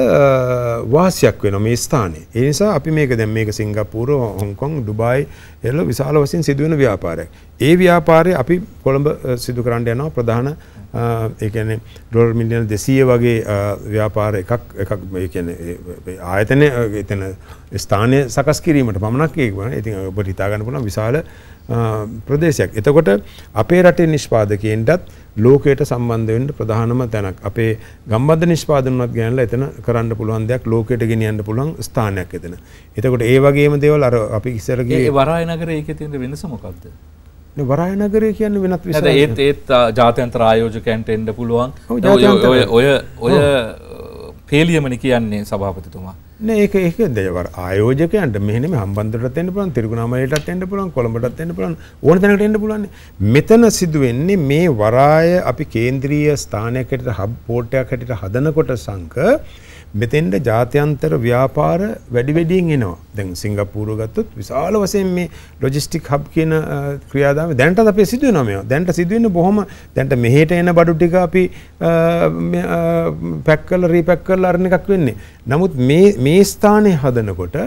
Speaker 2: වාසියක් වෙන මේ ස්ථානයේ. ඒ නිසා අපි මේක දැන් මේක සිංගප්පූර, හොංකොං, ඩුබායි එළ විශාල වශයෙන් සිදුවෙන ව්‍යාපාරයක්. ඒ ව්‍යාපාරය අපි කොළඹ සිදු කරන්න යනවා ප්‍රධාන ඒ කියන්නේ ඩොලර් මිලියන 200 වගේ ව්‍යාපාර එකක් එකක් ඒ කියන්නේ ආයතන එතන ස්ථානය සකස් කිරීමට පමණක් ඒක වන. ඉතින් ඔබට හිතා ගන්න පුළුවන් විශාල ප්‍රදේශයක්. එතකොට අපේ රටේ නිෂ්පාදකයන්ටත් ලෝකයට සම්බන්ධ වෙන්න ප්‍රධානම තැනක්. අපේ ගම්බද නිෂ්පාදනවත් ගෑනලා එතන කරන්න පුළුවන් දෙයක් ලෝකයට ගෙනියන්න පුළුවන් ස්ථානයක් එතන. එතකොට ඒ වගේම දේවල් අර අපි ඉස්සර ගියේ ඒ වරාය
Speaker 1: නගරේ ඒකේ තියෙන වෙනස මොකක්ද?
Speaker 2: වරාය නගරය කියන්න වෙනත් විස ඒත්
Speaker 1: ඒත් ජාතන්ත්‍ර ආයෝජකැන්ට එන්ඩ පුළුවන් ඔය ඔය පේලියමනි කියන්නේ සභාපතිතුමා නෑ ඒක ඒක දෙයවර
Speaker 2: ආයෝජකයන්ට මෙහෙ නෙමෙයි හම්බන්තොටත් එන්න පුළුවන් තිරිකුණාමලයටත් එන්න පුළුවන් කොළඹටත් එන්න පුළුවන් ඕන තැනකට එන්න පුළුවන් මෙතන සිදු වෙන්නේ මේ වරාය අපි කේන්ද්‍රීය ස්ථානයකට හබ් පෝට් එකක් හැටියට හදනකොට සංක මෙතෙන්ට ජාත්‍යන්තර ව්‍යාපාර වැඩි වැඩියෙන් එනවා. දැන් සිංගප්පූරුව ගත්තොත් විශාල වශයෙන් මේ ලොජිස්ටික් හබ් කියන ක්‍රියාදාමය දැනට අපේ සිදු වෙනවා මේවා. දැනට සිදු වෙන්නේ බොහොම දැනට මෙහෙට එන බඩු ටික අපි පැක් කරලා රීපැක් කරලා අරන එකක් වෙන්නේ. නමුත් මේ මේ ස්ථානයේ හදනකොට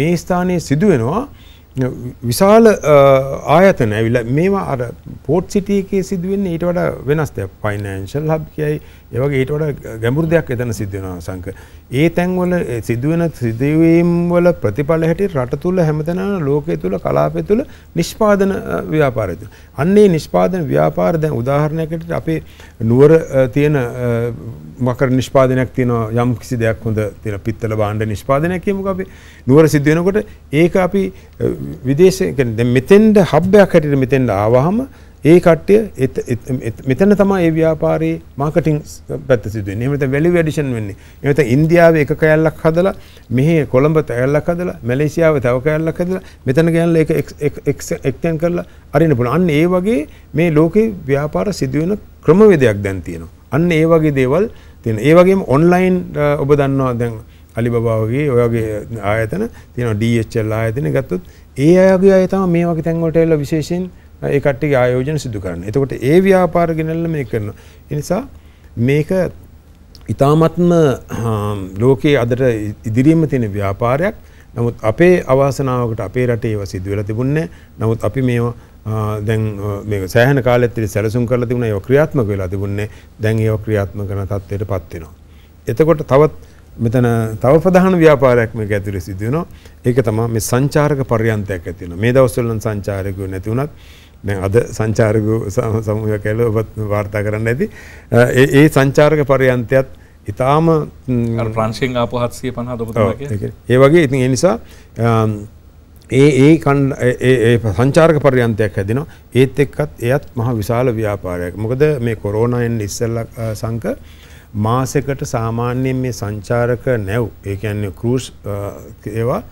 Speaker 2: මේ ස්ථානයේ සිදු වෙනවා විශාල ආයතන ඇවිල්ලා මේවා අර පෝට් සිටි එකේ සිදුවෙන්නේ ඊට වඩා වෙනස් දෙයක් ෆයිනෑන්ෂල් හබ් කියයි ඒවගේ ඊට වඩා ගැඹුරු දෙයක් එතන සිද්ධ වෙනවා සංක. ඒ තැන්වල සිදුවෙන සිදුවීම් වල ප්‍රතිඵල හැටියට රට තුල හැමතැනම ලෝකයේ තුල කලාපය තුල නිෂ්පාදන ව්‍යාපාරය තුල. අන්නේ නිෂ්පාදන ව්‍යාපාර දැන් උදාහරණයකට අපේ නුවර තියෙන මකර නිෂ්පාදනයක් තියෙනවා යම් කිසි දෙයක් හොඳ තියෙන පිත්තල භාණ්ඩ නිෂ්පාදනයක් කියමුකෝ අපි. නුවර සිද්ධ වෙනකොට ඒක අපි විදේශ කියන්නේ දැන් මෙතෙන්ද හබ්බයක් හැටියට මෙතෙන්ද ආවහම ඒ කට්ටිය මෙතන තමා ඒ ව්‍යාපාරයේ මාකටින් පැත්ත සිදුවෙන්නේ. එහෙම නැත්නම් වැලියු ඇඩිෂන් වෙන්නේ. එහෙම නැත්නම් ඉන්දියාවේ එක කෑල්ලක් හදලා මෙහි කොළඹ කෑල්ලක් හදලා මැලේසියාවේ තව කෑල්ලක් හදලා මෙතන ගෑනලා ඒක එක්ස්ටෙන්ඩ් කරලා අරින්න පුළුවන්. අන්න ඒ වගේ මේ ලෝකේ ව්‍යාපාර සිදුවෙන ක්‍රමවේදයක් දැන් තියෙනවා. අන්න ඒ වගේ දේවල් තියෙන. ඒ වගේම ඔන්ලයින් ඔබ දන්නවා දැන් අලිබබා වගේ ඔයගේ ආයතන තියෙනවා DHL ආයතන ගත්තොත් ඒ අයගේ අය තමයි මේ වගේ තැන් වලට එලා විශේෂයෙන් ඒ කට්ටියගේ ආයෝජන සිදු කරන්න. එතකොට ඒ ව්‍යාපාර ගෙනල්ලා මේක කරනවා. ඒ නිසා මේක ඊ타මත්ම ලෝකයේ අදට ඉදිරියෙම තියෙන ව්‍යාපාරයක්. නමුත් අපේ අවාසනාවකට අපේ රටේ ඒවා සිදු වෙලා තිබුණේ නමුත් අපි මේවා දැන් මේක සෑහෙන කාලෙත් ඉතින් සැලසුම් කරලා තිබුණා ඒවා ක්‍රියාත්මක වෙලා තිබුණේ දැන් ඒවා ක්‍රියාත්මක කරන තත්ත්වයටපත් වෙනවා. එතකොට තවත් මෙතන තව ප්‍රධාන ව්‍යාපාරයක් මේක ඇතුලේ සිදු වෙනවා. ඒක තමයි මේ සංචාරක පරියන්තයක් ඇති වෙනවා. මේ දවස්වල නම් සංචාරකයෝ නැති වුණත් දැන් අද සංචාරක සමූහය කියලා ඔබත් වාර්තා කරන්න ඇති. ඒ සංචාරක පරියන්තයත් ඉතාම
Speaker 1: ප්‍රංශයෙන් ආපු 750 ඔබතුමා
Speaker 2: ඒ වගේ ඉතින් ඒ නිසා ඒ ඒ කණ්ඩ ඒ සංචාරක පරියන්තයක් හැදෙනවා. ඒත් එක්කත් එයත් මහ විශාල ව්‍යාපාරයක්. මොකද මේ කොරෝනා එන්න ඉස්සෙල්ලා සංක මාසෙකට සාමාන්‍යයෙන් මේ සංචාරක නැව් ඒ කියන්නේ ක්‍රූස් ඒවා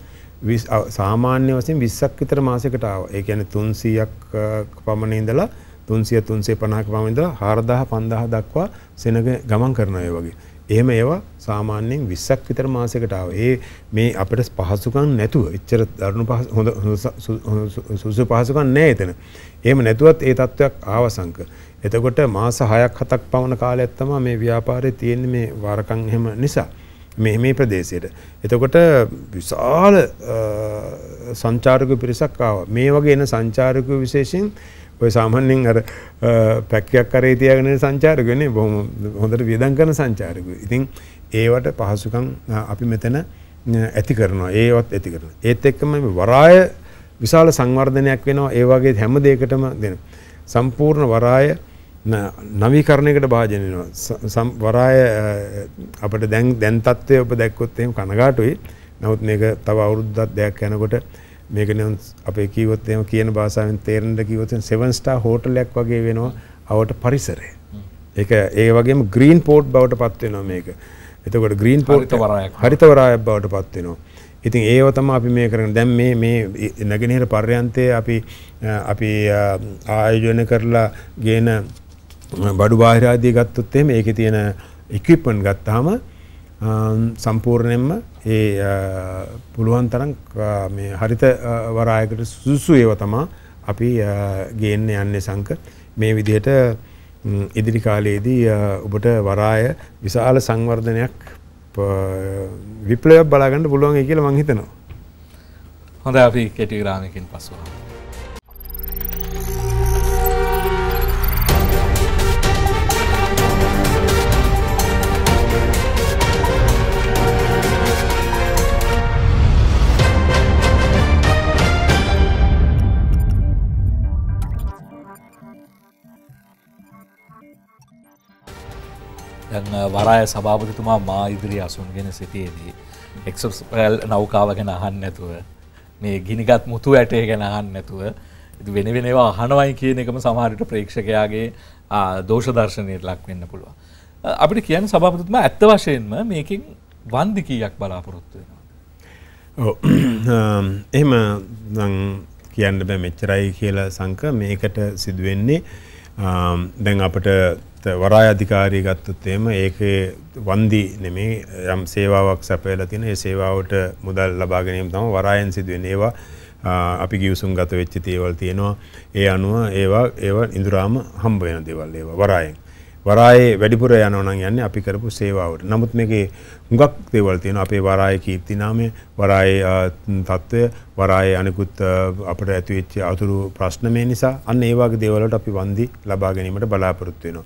Speaker 2: සාමාන්‍ය වසින් විස්සක් විතර මාසකට ආව ඒ ගැන තුන්සීයක් පමණ ඉඳලා තුන්සිය තුන්සේ පණහක පමණඉඳලා හාරදාහ පන්දාහ දක්වා සෙනග ගමන් කරනය වගේ. එහෙම ඒවා සාමාන්‍යයෙන් විස්සක් විතර මාසකටාව ඒ මේ අපට පහසුකන් නැතුව එච්චර දරුණු පහ හොඳ සුසු පහසුකන් නෑ එතන. එහෙම නැතුවත් ඒ තත්ත්වයක් ආවසංක. එතකොට මාස හයක් හතක් පවන කාලයක්ත්තම මේ ව්‍යාපාරය තියෙන්නේ මේ වාරකං හෙම නිසා. මේ මේ ප්‍රදේශයට. එතකොට විශාල සංචාරක පිරිසක් ආවා. මේ වගේ එන සංචාරකයෝ විශේෂයෙන් ඔය සාමාන්‍යයෙන් අර පැක්කයක් කරේ තියාගෙන ඉන්න සංචාරකයෝනේ බොහොම හොඳට වියදම් කරන සංචාරකයෝ. ඉතින් ඒවට පහසුකම් අපි මෙතන ඇති කරනවා. ඒවත් ඇති කරනවා. ඒත් එක්කම වරාය විශාල සංවර්ධනයක් වෙනවා. ඒ වගේ හැම දෙයකටම දෙනවා. සම්පූර්ණ වරාය නවීකරණයකට භාජනයනවා වරාය අපට දැන් දැන් තත්ත්වය ඔබ දැක්කොත් එහෙම කනගාටුයි. නමුත් මේක තව අවුරුද්දක් දෙයක් යනකොට මේක නම් අපේ කීවොත් එහෙම කියන භාෂාවෙන් තේරෙන්න කිව්වොත් 7 star හෝටලයක් වගේ වෙනවා අවට පරිසරය. ඒක ඒ වගේම green port බවට පත් වෙනවා මේක. එතකොට green port වරායක් හරිත වරායක් බවට පත් වෙනවා. ඉතින් ඒව තමයි අපි මේ කරන්නේ. දැන් මේ මේ නැගෙනහිර පර්යන්තයේ අපි අපි ආයෝජන කරලා ගේන බඩු බාහිර ආදී ගත්තොත් එහෙම ඒකේ තියෙන equipment ගත්තාම සම්පූර්ණයෙන්ම ඒ පුළුවන් තරම් මේ හරිත වරායකට සුසුසු ඒවා තමයි අපි ගේන්න යන්නේ සංක මේ විදිහට ඉදිරි කාලයේදී ඔබට වරාය විශාල සංවර්ධනයක් විප්ලවයක් බලාගන්න පුළුවන් කියලා මම හිතනවා.
Speaker 1: හොඳයි අපි කෙටි ග්‍රාමයකින් පස්සෙ වරාය සභාපතිතුමා මා ඉදිරි අසුන්ගෙන සිටියේදී. එක්සපල් නෞකාව ගැෙන අහන් නැතුව. මේ ගිනිගත් මුතු ඇටේ ගැෙන අහන් නැතුව. වෙන වෙනවා අහනවයි කියන එකම සමහරට ප්‍රේක්ෂකයාගේ දෝෂදර්ශනයට ලක් වෙන්න පුළුවන්. අපිට කියන සභාපතිතුම ඇත්ත වශයෙන්ම මේකින් වන්දිකීයක් බලාපොරොත්තු වෙනවා.
Speaker 2: එහෙම කියන්න බෑ මෙච්චරයි කියලා සංක මේකට සිදුවෙන්නේ දැන් අපට වරායධිකාරී ගත්තොත් එහෙම ඒකේ වන්දි නෙමේ යම් සේවාවක් සැපයලා තියෙන ඒ සේවාවට මුදල් ලබා ගැනීම තමයි වරායෙන් සිදුවෙන ඒවා අපි ගිවිසුම් ගත වෙච්ච දේවල් තියෙනවා ඒ අනුව ඒවා ඒවා ඉඳුරාම හම්බ වෙන දේවල් ඒවා වරායෙන් වරායේ වැඩිපුර යනවා නම් යන්නේ අපි කරපු සේවාවට. නමුත් මේකේ හුඟක් දේවල් තියෙනවා. අපේ වරායේ කීර්ති නාමය, වරායේ తত্ত্বය, වරායේ අනිකුත් අපිට ඇති වෙච්ච අතුරු ප්‍රශ්න මේ නිසා අන්න ඒ වගේ දේවල් වලට අපි වන්දි ලබා ගැනීමට බලාපොරොත්තු වෙනවා.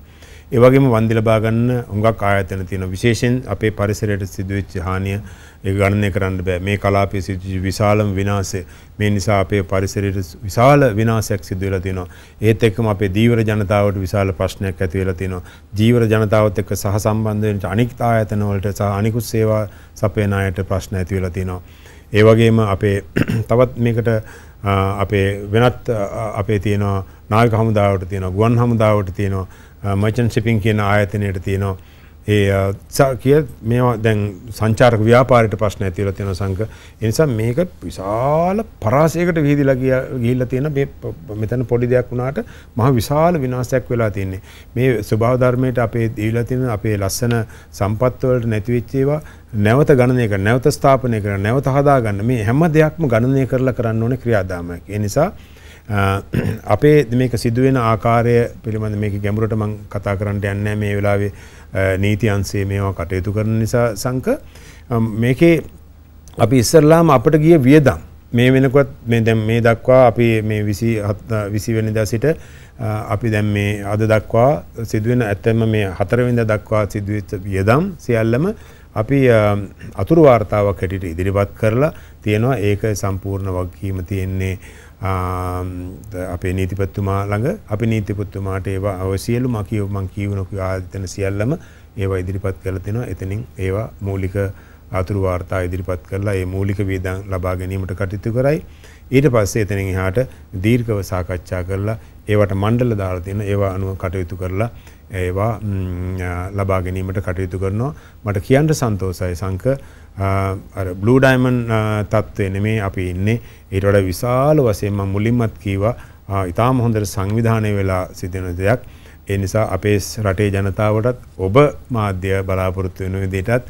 Speaker 2: ඒ වගේම වන්දි ලබා ගන්න හුඟක් ආයතන තියෙනවා. විශේෂයෙන් අපේ පරිසරයට සිදුවෙච්ච හානිය ඒක ගණනය කරන්න බෑ. මේ කලාපයේ සිදුවෙච්ච විශාලම විනාශය මේ නිසා අපේ පරිසරයට විශාල විනාශයක් සිදු වෙලා තියෙනවා. ඒත් එක්කම අපේ දීවර ජනතාවට විශාල ප්‍රශ්නයක් ඇති වෙලා තියෙනවා. ජීවර ජනතාවත් එක්ක සහසම්බන්ධ වෙන අනික් ආයතන වලට සහ අනිකුත් සේවා සපයන අයට ප්‍රශ්න ඇති වෙලා තියෙනවා. ඒ වගේම අපේ තවත් මේකට අපේ වෙනත් අපේ තියෙනවා නායක හමුදාවට තියෙනවා ගුවන් හමුදාවට තියෙනවා මචන් සිපින් කියන ආයතනයට තියෙනවා ඒ කිය මේවා දැන් සංචාරක ව්‍යාපාරයට ප්‍රශ්න ඇතිවලා තියෙන සංක. ඒ නිසා මේක විශාල පරාසයකට විහිදලා ගිහිල්ලා තියෙන මේ මෙතන පොඩි දෙයක් වුණාට මහ විශාල විනාශයක් වෙලා තියෙන්නේ. මේ ස්වභාව ධර්මයට අපේ දීලා තියෙන අපේ ලස්සන සම්පත් වලට නැති වෙච්ච ඒවා නැවත ගණනය කරන, නැවත ස්ථාපනය කරන, නැවත හදාගන්න මේ හැම දෙයක්ම ගණනය කරලා කරන්න ඕනේ ක්‍රියාදාමයක්. ඒ නිසා අපේ මේක සිදුවෙන ආකාරය පිළිබඳ මේක ගැඹුරට මං කතා කරන්නට යන්නේ මේ වෙලාවේ නීති අංශයේ මේවා කටයුතු කරන නිසා සංක මේකේ අපි ඉස්සරලාම අපට ගිය වියදම් මේ වෙනකොත් මේ දැන් මේ දක්වා අපි මේ 27 20 වෙනිදා සිට අපි දැන් මේ අද දක්වා සිදුවෙන ඇත්තම මේ 4 වෙනිදා දක්වා සිදුවෙච්ච වියදම් සියල්ලම අපි අතුරු වාර්තාවක් හැටියට ඉදිරිපත් කරලා තියෙනවා ඒක සම්පූර්ණ වගකීම තියෙන්නේ අපේ නීතිපත්තුමා ළඟ අපි නීතිපත්තුමාට ඒවා අවසියලු මකිව මං කියවනොක ආතන සියල්ලම ඒවා ඉදිරිපත් කරලා තිනවා එතනින් ඒවා මූලික අතුරු වාර්තා ඉදිරිපත් කරලා ඒ මූලික වේදන් ලබා ගැනීමට කටයුතු කරයි ඊට පස්සේ එතනින් එහාට දීර්ඝව සාකච්ඡා කරලා ඒවට මණ්ඩල දාලා තියෙන ඒවා අනුව කටයුතු කරලා ඒවා ලබා ගැනීමට කටයුතු කරනවා මට කියන්න සන්තෝසයි සංක අර බ්ලූ ඩයිමන් තත්ත්වය නෙමේ අපි ඉන්නේ ඊට වඩා විශාල වශයෙන් මම මුලින්මත් කීවා ඊටාම හොඳට සංවිධානය වෙලා සිදෙන දෙයක්. ඒ නිසා අපේ රටේ ජනතාවටත් ඔබ මාධ්‍ය බලාපොරොත්තු වෙන විදිහටත්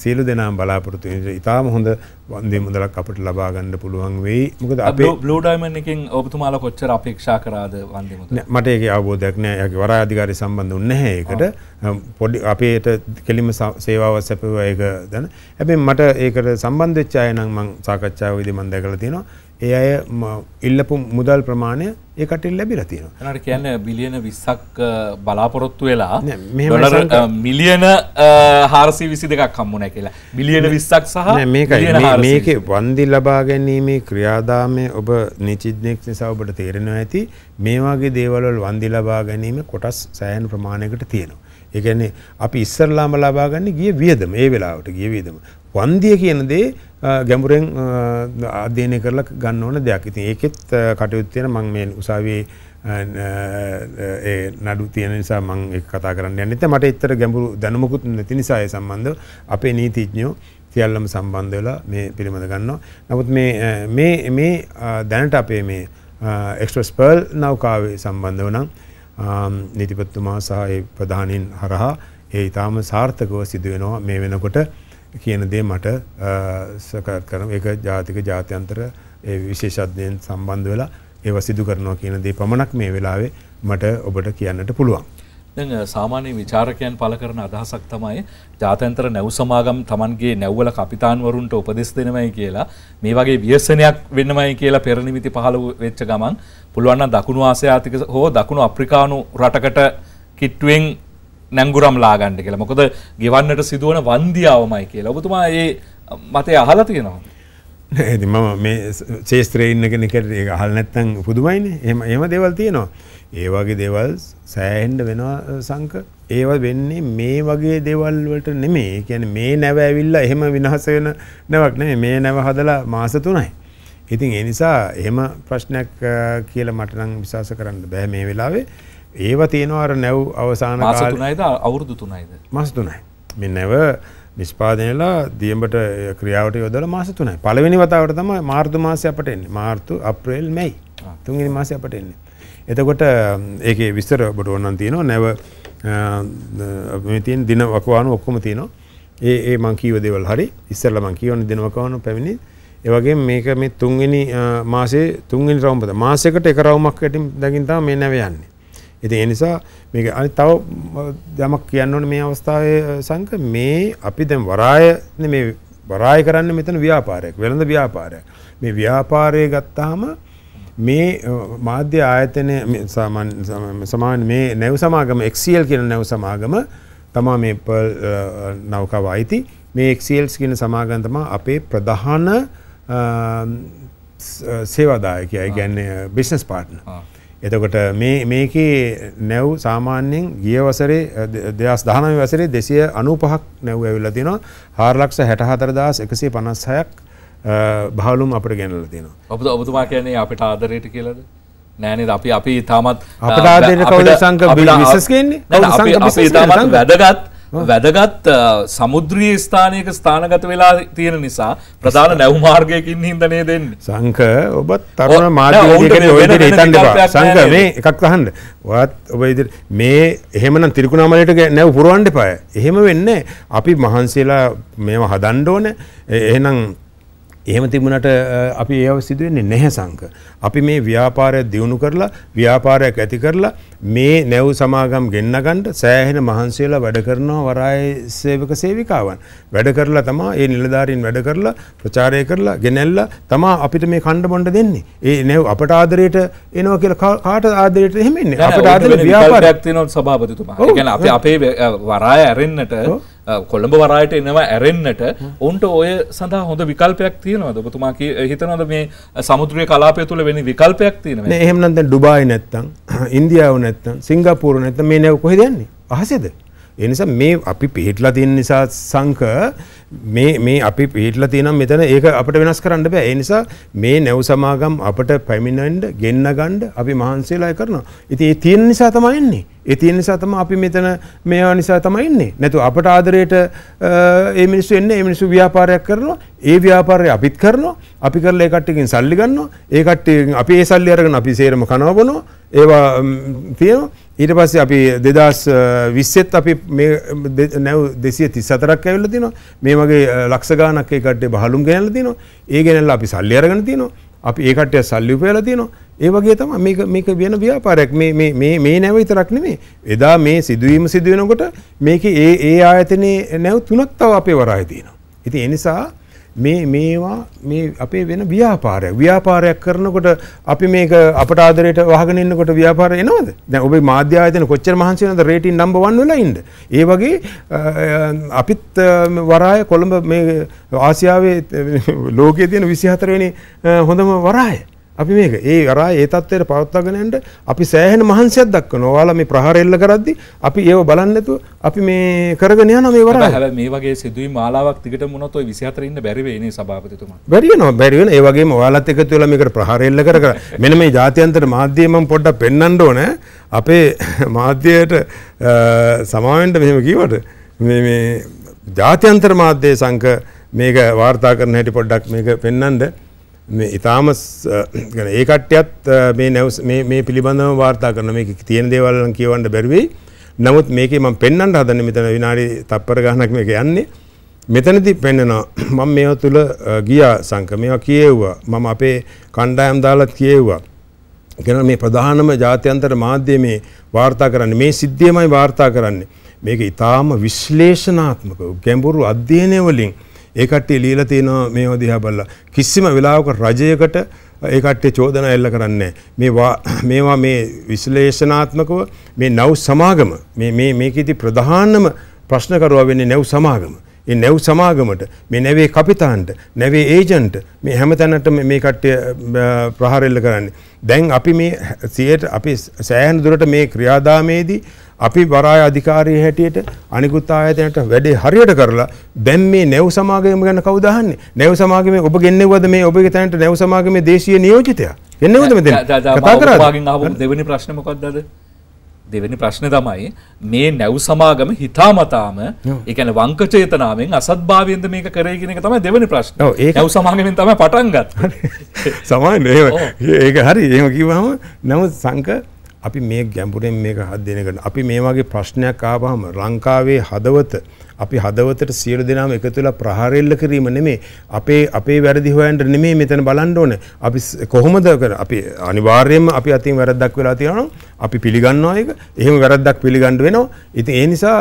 Speaker 2: සියලු දෙනාම බලාපොරොත්තු වෙන ඉතාම හොඳ වන්දේ මුදලක් අපිට ලබා ගන්න පුළුවන් වෙයි. මොකද අපේ
Speaker 1: බ්ලූ ඩයිමන්ඩ් එකෙන් ඔබතුමාලා කොච්චර අපේක්ෂා කරාද වන්දේ
Speaker 2: මුදල? මට ඒකේ අවබෝධයක් නෑ. ඒකේ වරාය අධිකාරිය සම්බන්ධුන්නේ නැහැ ඒකට. පොඩි අපේට කෙලිම සේවාව සැපුවා ඒක දැන. හැබැයි මට ඒකට සම්බන්ධ වෙච්ච අය නම් මම සාකච්ඡාවේදී මම දැකලා තියෙනවා. ඒ අය ඉල්ලපු මුදල් ප්‍රමාණය ඒකටල් ලැබිල තියෙන
Speaker 1: නට කියන්න බිලියන විස්සක් බලාපොරොත්තු වෙලා මිලියන හාරසි විසි දෙකක් කම්මුණ කියලා බිලියන විස්සක් සහ මේක
Speaker 2: වන්දි ලබා ගැනීමේ ක්‍රියාදාමය ඔබ නිචිද්නෙක් නිසා ඔබට තේරෙනවා ඇති මේවාගේ දේවල්වල් වන්දි ලබා ගැනීම කොටස් සෑන් ප්‍රමාණයකට තියෙනවා. ඒගැන්නේ අපි ඉස්සරලාම ලබාගන්න ගිය වියදම ඒ වෙලාවට ගිය වියදම වන්දිය කියන දේ ගැඹුරෙන් අධ්‍යයනය කරලා ගන්න ඕන දෙයක්. ඉතින් ඒකෙත් කටයුතු වෙන මම මේ උසාවියේ ඒ නඩු තියෙන නිසා මම ඒක කතා කරන්න යන්නේ නැත්නම් මට ඒතර ගැඹුරු දැනුමකුත් නැති නිසා ඒ සම්බන්ධව අපේ නීතිඥයෝ සියල්ලම සම්බන්ධ වෙලා මේ පිළිබඳ ගන්නවා. නමුත් මේ මේ මේ දැනට අපේ මේ එක්ස්ට්‍රස් පර්ල් නෞකාවේ සම්බන්ධව නම් නීතිපතිතුමා සහ ඒ ප්‍රධානීන් හරහා ඒ ඊටාම සාර්ථකව සිදු වෙනවා මේ වෙනකොට කියන දේ මට සකර් කරන ඒක ජාතික ජාත්‍යන්තර ඒ විශේෂඥයන් සම්බන්ධ වෙලා ඒව සිදු කරනවා කියන දේ පමණක් මේ වෙලාවේ මට ඔබට කියන්නට පුළුවන්.
Speaker 1: දැන් සාමාන්‍ය ਵਿਚාරකයන් පළ කරන අදහසක් තමයි ජාත්‍යන්තර නැව් සමාගම් Tamanගේ නැව්වල කපිතාන්වරුන්ට උපදෙස් දෙනවයි කියලා මේ වගේ ව්‍යසනයක් වෙන්නමයි කියලා පෙර නිමිති පහළ වෙච්ච ගමන් පුළුවන් නම් දකුණු ආසියාතික හෝ දකුණු අප්‍රිකානු රටකට කිට්ටුවෙන් නැංගුරම් ලාගණ්ඩ කියලා මොකද ගෙවන්නට සිදුවන වන්දියාවමයි කියලා ඔබතුමා ඒ මතය අහලා තියෙනවා.
Speaker 2: නේද මම මේ ශේස්ත්‍රයේ ඉන්න කෙනෙක්ට ඒක අහලා නැත්නම් පුදුමයිනේ. එහෙම එහෙම දේවල් තියෙනවා. ඒ වගේ දේවල් සෑහෙන්න වෙනවා සංක. ඒව වෙන්නේ මේ වගේ දේවල් වලට නෙමෙයි. කියන්නේ මේ නැව ඇවිල්ලා එහෙම විනාශ වෙන නැවක් නෙමෙයි. මේ නැව හදලා මාස 3යි. ඉතින් ඒ නිසා එහෙම ප්‍රශ්නයක් කියලා මට නම් විශ්වාස කරන්න බෑ මේ වෙලාවේ. ඒව තියෙනවාර නැව් අවසාන කාලනයිද අවුරුදු තුනයිද මස් තුනයි මෙ නැව නිෂ්පාදනලා දියම්බට ක්‍රියාවට යොදල මාස තුනයි පලවෙනි වතාවට තම මාර්තු මාසය අපට එන්නේ මාර්තු අප්‍රේල් මැයි තුන්ගනි මාසය අපට එන්නේ එතකොට ඒක විස්තර බට ඔන්නන් තියනවා නැව තින් දින වකවානු ඔක්කොම තියනවා ඒ ඒ මංකීව දෙවල් හරි ඉස්සල්ල මංකීවන දිනවකවානු පැමිණි ඒවගේ මේක මේ තුන්ගනි මාසේ තුන්ගනි රවම්පද මාසකට එක රවමක් ඇටින් දකින්තාව මේ නැව යන්නේ ඉතින් ඒ නිසා මේක අනිත් තව යමක් කියන්න ඕනේ මේ අවස්ථාවේ සංක මේ අපි දැන් වරාය මේ වරාය කරන්න මෙතන ව්‍යාපාරයක් වෙළඳ ව්‍යාපාරයක් මේ ව්‍යාපාරය ගත්තාම මේ මාධ්‍ය ආයතන සමාන මේ නැව් සමාගම XCL කියන නැව් සමාගම තමා මේ නෞකාව අයිති මේ XCL කියන සමාගම තමයි අපේ ප්‍රධාන සේවාදායකයා කියන්නේ බිස්නස් පාර්ට්නර්. එතකොට මේකේ නැව් සාමාන්‍යයෙන් ගිය වසරේ දෙදස් දහනම වසරේ දෙසිය අනුපහක් නැව් ඇවිල්ලා තියෙනවා හාරලක්ෂ හැට හතරදස් එකසේ පනස්හයක් භාලුම් අපට ගැනල තියෙනවා
Speaker 1: ඔබ ඔබතුමා කියන්නේ අපිට ආදරයට කියලද නෑනේ අපි අපි ඉතාමත් අපට ආදරයට කවද සංක විශස් කියන්නේ ඉතාමත් වැදගත් වැදගත් සමුද්‍රී ස්ථානයක ස්ථානගත වෙලා තියෙන නිසා ප්‍රධාන නැව් මාර්ගයකින් හින්දනේ දෙන්න
Speaker 2: සංක ඔබත් තරුණ මාධ්‍යවේදීකනේ ඔය විදිහට හිතන්න එපා සංක මේ එකක් අහන්න ඔයත් ඔබ ඉදිරි මේ එහෙමනම් තිරිකුණාමලයට නැව් පුරවන්න එපා එහෙම වෙන්නේ අපි මහන්සියලා මේව හදන්න ඕනේ එහෙනම් එහෙම තිබුණට අපි ඒව සිදුවෙන්නේ නැහැ සංක. අපි මේ ව්‍යාපාරය දියුණු කරලා ව්‍යාපාරයක් ඇති කරලා මේ නැව් සමාගම් ගෙන්නගන්න සෑහෙන මහන්සියලා වැඩ කරනවා වරායේ සේවක සේවිකාවන්. වැඩ කරලා තමා ඒ නිලධාරීන් වැඩ කරලා ප්‍රචාරය කරලා ගෙනැල්ලා තමා අපිට මේ කණ්ඩ බොණ්ඩ දෙන්නේ. ඒ නැව් අපට ආදරයට එනවා කියලා කාට ආදරයට එහෙම එන්නේ. අපට ආදරේ ව්‍යාපාරයක්
Speaker 1: තියෙනවා සභාපතිතුමා. ඒ කියන්නේ අපි අපේ වරාය ඇරෙන්නට කොළඹ වරායට එනවා ඇරෙන්න්නට ඔන්ට ඔය සඳහා හොඳ විකල්පයක් තියෙනවද ඔබතුමාකි හිතනවද මේ සමුද්‍රය කලාපය තුළ වෙනි විකල්පයක් තියෙන
Speaker 2: එහෙමනද ඩුබායි නැත්තං ඉන්දියාව නැත්තන් සිංගපූර නැත මේ නැව කොහෙදන්නේ අහසෙද ඒ නිසා මේ අපි පිළිහිටලා තියෙන නිසා සංක මේ මේ අපි පිළිහිටලා තියෙනම් මෙතන ඒක අපිට වෙනස් කරන්න බෑ. ඒ නිසා මේ නැව් සමාගම් අපට පැමිණෙන්න, ගෙන්න ගන්න අපි මහන්සියලා කරනවා. ඉතින් ඒ තියෙන නිසා තමයි එන්නේ. ඒ තියෙන නිසා තමයි අපි මෙතන මේවා නිසා තමයි ඉන්නේ. නැතු අපට ආදරයට මේ මිනිස්සු එන්නේ, මේ මිනිස්සු ව්‍යාපාරයක් කරනවා. ඒ ව්‍යාපාරය අපිත් කරනවා. අපි කරලා ඒ කට්ටියකින් සල්ලි ගන්නවා. ඒ කට්ටියකින් අපි ඒ සල්ලි අරගෙන අපි සේරම කනවා බොනවා. ඒවා තියෙනවා. ඊට පස්සේ අපි 2020ත් අපි මේ නැව් 234ක් ඇවිල්ලා තිනවා. මේ වගේ ලක්ෂ ගාණක් ඒ කට්ටිය බහලුම් ගෙනල්ලා තිනවා. ඒ ගෙනල්ලා අපි සල්ලි අරගෙන තිනවා. අපි ඒ කට්ටිය සල්ලි උපයලා තිනවා. ඒ වගේ තමයි මේක මේක වෙන ව්‍යාපාරයක්. මේ මේ මේ මේ නැව විතරක් නෙමෙයි. එදා මේ සිදුවීම සිදු වෙනකොට මේකේ ඒ ඒ ආයතනයේ නැව් තුනක් තව අපේ වරායේ තියෙනවා. ඉතින් ඒ නිසා මේ මේවා මේ අපේ වෙන ව්‍යාපාරයක් ව්‍යාපාරයක් කරනකොට අපි මේක අපට ආදරයට වහගෙන ඉන්නකොට ව්‍යාපාරය එනවද දැන් ඔබේ මාධ්‍ය ආයතන කොච්චර මහන්සි වෙනවද රේටින් නම්බර් 1 වෙලා ඉන්න ඒ වගේ අපිත් වරාය කොළඹ මේ ආසියාවේ ලෝකයේ තියෙන 24 වෙනි හොඳම වරාය අපි මේක ඒ අරා ඒ තත්ත්වයට පවත්වාගෙන යන්න අපි සෑහෙන මහන්සියක් දක්වනවා. ඔයාලා මේ ප්‍රහාර එල්ල කරද්දි අපි ඒව බලන්නේ නැතුව අපි මේ කරගෙන යනවා මේ වරාය. හැබැයි
Speaker 1: මේ වගේ සිදුවීම් මාලාවක් දිගටම වුණොත් ওই 24 ඉන්න බැරි වෙයි නේ සභාපතිතුමා.
Speaker 2: බැරි වෙනවා බැරි වෙන. ඒ වගේම ඔයාලත් එකතු වෙලා මේකට ප්‍රහාර එල්ල කර කර මෙන්න මේ ජාත්‍යන්තර මාධ්‍යය මම පොඩ්ඩක් පෙන්වන්න ඕනේ. අපේ මාධ්‍යයට සමාවෙන්න මෙහෙම කිව්වට මේ මේ ජාත්‍යන්තර මාධ්‍යයේ සංක මේක වාර්තා කරන හැටි පොඩ්ඩක් මේක පෙන්වන්න මේ ඉතාම ඒ කට්ටියත් මේ නැවස මේ පිළිබඳව වාර්තා කරන මේක තියෙන දේවල් නම් කියවන්න බැරි වෙයි. නමුත් මේකේ මම පෙන්වන්න හදන්නේ මෙතන විනාඩි තප්පර ගණනක් මේක යන්නේ. මෙතනදී පෙන්වනවා මම මේවා තුල ගියා සංක මේවා කියෙව්වා. මම අපේ කණ්ඩායම් දාලත් කියෙව්වා. කියන මේ ප්‍රධානම ජාත්‍යන්තර මාධ්‍ය මේ වාර්තා කරන්නේ මේ සිද්ධියමයි වාර්තා කරන්නේ. මේක ඉතාම විශ්ලේෂණාත්මක ගැඹුරු අධ්‍යයනය වලින් ඒ කට්ටිය ලියලා තියෙනවා මේව දිහා බලලා. කිසිම වෙලාවක රජයකට ඒ කට්ටිය චෝදනා එල්ල කරන්නේ මේවා මේවා මේ විශ්ලේෂණාත්මකව මේ නැව් සමාගම මේ මේ මේකෙදි ප්‍රධානම ප්‍රශ්නකරුවා වෙන්නේ නැව් සමාගම. ඒ නැව් සමාගමට මේ නැවේ කපිතාන්ට නැවේ ඒජන්ට් මේ හැමතැනටම මේ කට්ටිය ප්‍රහාර එල්ල කරන්නේ. දැන් අපි මේ සියයට අපි සෑහෙන දුරට මේ ක්‍රියාදාමයේදී අපි වරාය අධිකාරී හැටියට අනිකුත් ආයතනයට වැඩේ හරියට කරලා දැන් මේ නැව් සමාගම ගැන කවුද අහන්නේ? නැව් සමාගමේ ඔබ ගෙන්නවද මේ ඔබගේ තැනට නැව් සමාගමේ දේශීය නියෝජිතයා? ගෙන්නවද මෙතන? කතා කරාද? ඔබගෙන්
Speaker 1: අහපු දෙවෙනි ප්‍රශ්නේ මොකක්ද අද? දෙවැනි ප්‍රශ්න තමයි මේ නැව් සමාගම හිතාමතාම එකන වංක චේතනාවෙන් අසත්භාවයෙන්ද මේක කරයගෙන එක තමයි දෙවැනි ප්‍රශ්න නැව් සමාගමෙන් තමයි පටන්ගත්
Speaker 2: සමයි ඒක හරි ඒම කිවහම නැව සංක අපි මේ ගැඹුරෙන් මේක හදගෙන අපි මේ වගේ ප්‍රශ්නයක් ආවහම ලංකාවේ හදවත අපි හදවතට සියලු දෙනාම එකතු වෙලා ප්‍රහාරෙල්ල කිරීම නෙමෙයි අපේ අපේ වැරදි හොයන්න නෙමෙයි මෙතන බලන්න ඕනේ අපි කොහොමද අපි අනිවාර්යයෙන්ම අපි අතින් වැරද්දක් වෙලා තියෙනවා අපි පිළිගන්නවා ඒක එහෙම වැරද්දක් පිළිගන්න වෙනවා ඉතින් ඒ නිසා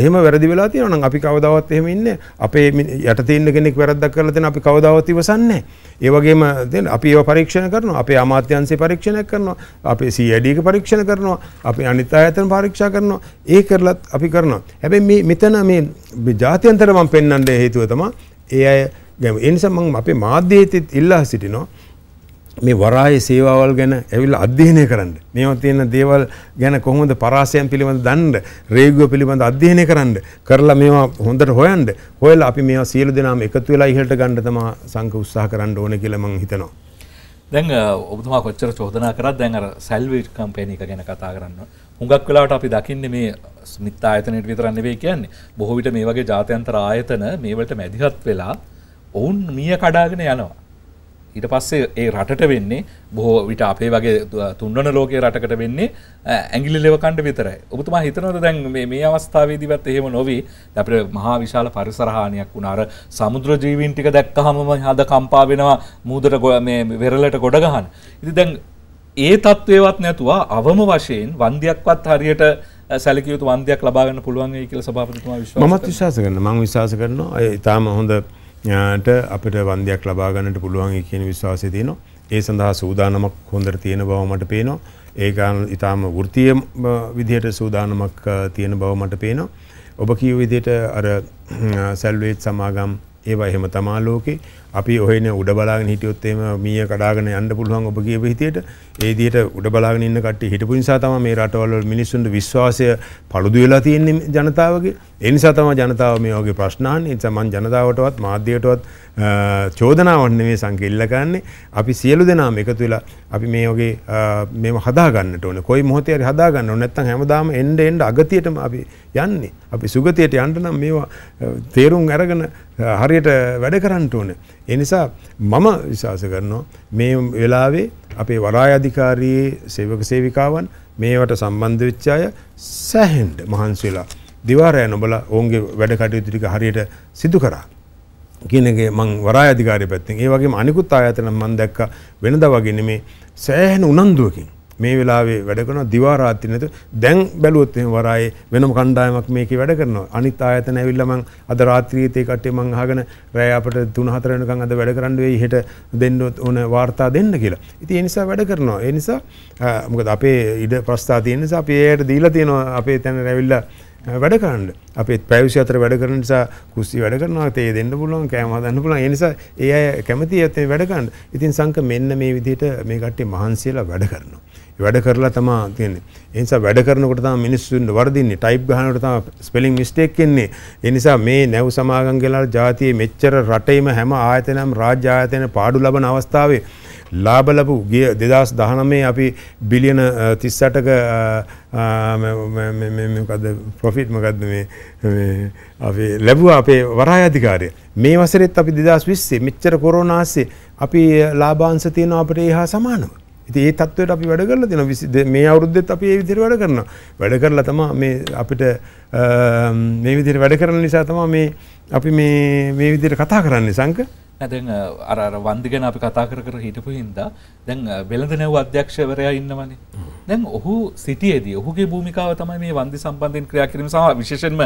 Speaker 2: එහෙම වැරදි වෙලා තියෙනවා නම් අපි කවදාවත් එහෙම ඉන්නේ අපේ යට තියෙන කෙනෙක් වැරද්දක් කරලා තියෙන අපි කවදාවත් ඉවසන්නේ ඒ වගේම දැන් අපි ඒව පරීක්ෂණ කරනවා අපේ අමාත්‍යාංශේ පරීක්ෂණයක් කරනවා අපේ CID එක පරීක්ෂණ කරනවා අපි අනිත් ආයතන පරීක්ෂා කරනවා ඒ කරලත් අපි කරනවා හැබැයි මේ මෙතන මේ ජාතියන්තර මම පෙන්වන්න හේතුව තමයි ඒ අය ගැම ඒ නිසා මම අපේ මාධ්‍යයේත් ඉල්ලා සිටිනවා මේ වරායේ සේවාවල් ගැන ඇවිල්ලා අධ්‍යයනය කරන්න. මේවා තියෙන දේවල් ගැන කොහොමද පරාසයන් පිළිබඳ දන්න, රේගුව පිළිබඳ අධ්‍යයනය කරන්න, කරලා මේවා හොඳට හොයන්න. හොයලා අපි මේවා සියලු දෙනාම එකතු වෙලා ඉහළට ගන්න තමයි සංඝ උත්සාහ කරන්න ඕනේ කියලා මම හිතනවා.
Speaker 1: දැන් ඔබතුමා කොච්චර චෝදනා කරත් දැන් අර සල්වි කම්පැනි එක ගැන කතා කරනවා. හුඟක් වෙලාවට අපි දකින්නේ මේ මිත් ආයතනයට විතරක් නෙවෙයි කියන්නේ. බොහෝ විට මේ වගේ ජාත්‍යන්තර ආයතන මේ වලට මැදිහත් වෙලා ඔවුන් මිය කඩාගෙන යනවා. ඊට පස්සේ ඒ රටට වෙන්නේ බොහෝ විට අපේ වගේ තුන්වන ලෝකයේ රටකට වෙන්නේ ඇඟිලි ලෙවකණ්ඩ විතරයි. ඔබතුමා හිතනවද දැන් මේ මේ අවස්ථාවේදීවත් එහෙම නොවි අපිට මහා විශාල පරිසර හානියක් වුණා. අර සමුද්‍ර ජීවීන් ටික දැක්කහම හද කම්පා වෙනවා මූදට මේ වෙරළට ගොඩ ගහන. ඉතින් දැන් ඒ තත්ත්වේවත් නැතුව අවම වශයෙන් වන්දියක්වත් හරියට සැලකිය යුතු වන්දියක් ලබා ගන්න පුළුවන් වෙයි කියලා සභාපතිතුමා විශ්වාස කරනවා. මමත්
Speaker 2: විශ්වාස කරනවා. මම විශ්වාස කරනවා. ඒ ඊටාම හොඳට අපිට වන්දියක් ලබා ගන්නට පුළුවන් කියන විශ්වාසය තියෙනවා. ඒ සඳහා සූදානමක් හොඳට තියෙන බව මට පේනවා. ඒ ගාන ඊටාම වෘත්තීය විදිහට සූදානමක් තියෙන බව මට පේනවා. ඔබ කියව විදිහට අර සැල්වේජ් සමාගම් ඒවා එහෙම තමා ලෝකේ අපි ඔහන උඩ බලාගෙන හිටියොත් එම මීය කඩාගෙන යන්න පුළුවන් ඔබ කියපු හිතියට ඒ විදිහට උඩ බලාගෙන ඉන්න කට්ටිය හිටපු නිසා තමයි මේ රටවල මිනිස්සුන්ට විශ්වාසය paludu වෙලා තියෙන්නේ ජනතාවගේ ඒ නිසා තමයි ජනතාව මේ වගේ ප්‍රශ්න අහන්නේ ඒ නිසා මම ජනතාවටවත් මාධ්‍යයටවත් චෝදනාවක් නෙමෙයි සංකෙල්ල ගන්නෙ අපි සියලු දෙනාම එකතු වෙලා අපි මේ වගේ මේව හදා ගන්නට ඕනේ කොයි මොහොතේ හරි හදා ගන්න ඕනේ නැත්නම් හැමදාම එන්න එන්න අගතියටම අපි යන්නේ අපි සුගතියට යන්න නම් මේවා තේරුම් අරගෙන හරියට වැඩ කරන්න ඕනේ ඒ නිසා මම විශ්වාස කරනවා මේ වෙලාවේ අපේ වරාය අධිකාරියේ සේවක සේවිකාවන් මේවට සම්බන්ධ වෙච්ච අය සැහෙන්න මහන්සි වෙලා දිවාරය නොබලා ඔවුන්ගේ වැඩ කටයුතු ටික හරියට සිදු කරා. කියන එක මම වරාය අධිකාරිය පැත්තෙන් ඒ වගේම අනිකුත් ආයතන මම දැක්ක වෙනදා වගේ නෙමේ සෑහෙන උනන්දුවකින් මේ වෙලාවේ වැඩ කරනවා දිවා රාත්‍රී නැතු දැන් බැලුවොත් එහෙම වරායේ වෙනම කණ්ඩායමක් මේකේ වැඩ කරනවා අනිත් ආයතන ඇවිල්ලා මං අද රාත්‍රියේත් ඒ කට්ටිය මං අහගෙන රෑ අපට 3-4 වෙනකන් අද වැඩ කරන්න වෙයි හෙට දෙන්න ඕන වාර්තා දෙන්න කියලා. ඉතින් ඒ නිසා වැඩ කරනවා. ඒ නිසා මොකද අපේ ඉඩ ප්‍රස්ථා තියෙන නිසා අපි ඒකට දීලා තියෙනවා අපේ තැන රැවිලා වැඩ කරන්න අපේ පැවිසි අතර වැඩ කරන නිසා කුස්සිය වැඩ කරනවා තේ දෙන්න පුළුවන් කෑම හදන්න පුළුවන් ඒ නිසා ඒ අය කැමති ඇත්තේ වැඩ කරන්න. ඉතින් සංක මෙන්න මේ විදිහට මේ කට්ටිය මහන්සියලා වැඩ කරනවා. වැඩ කරලා තමා තියෙන්නේ. ඒ නිසා වැඩ කරනකොට තමයි මිනිස්සුන් වර්ධින්නේ. ටයිප් ගහනකොට තමයි ස්පෙලිංగ్ මිස්ටේක් එන්නේ. ඒ නිසා මේ නැව් සමාගම් කියලා ජාතියේ මෙච්චර රටේම හැම ආයතනයක්ම රාජ්‍ය ආයතන පාඩු ලබන අවස්ථාවේ ලාභ ලැබු 2019 අපි බිලියන 38ක මොකද ප්‍රොෆිට් මොකද්ද මේ මේ අපි ලැබුවා අපේ වරාය අධිකාරිය. මේ වසරෙත් අපි 2020 මෙච්චර කොරෝනා ආස්සේ අපි ලාභාංශ තියෙනවා අපිට ඒහා සමානව. ඉතින් ඒ தത്വයට අපි වැඩ කරලා තියෙනවා මේ අවුරුද්දෙත් අපි ඒ විදිහට වැඩ කරනවා වැඩ කරලා තමයි මේ අපිට මේ විදිහට වැඩ කරන නිසා තමයි මේ අපි මේ මේ විදිහට කතා කරන්නේ සංක
Speaker 1: දැන් අර අර වන්දි ගැන අපි කතා කර කර හිටපු හින්දා දැන් වෙළඳ නැව් අධ්‍යක්ෂවරයා ඉන්නවනේ දැන් ඔහු සිටියේදී ඔහුගේ භූමිකාව තමයි මේ වන්දි සම්බන්ධයෙන් ක්‍රියා කිරීම සහ විශේෂයෙන්ම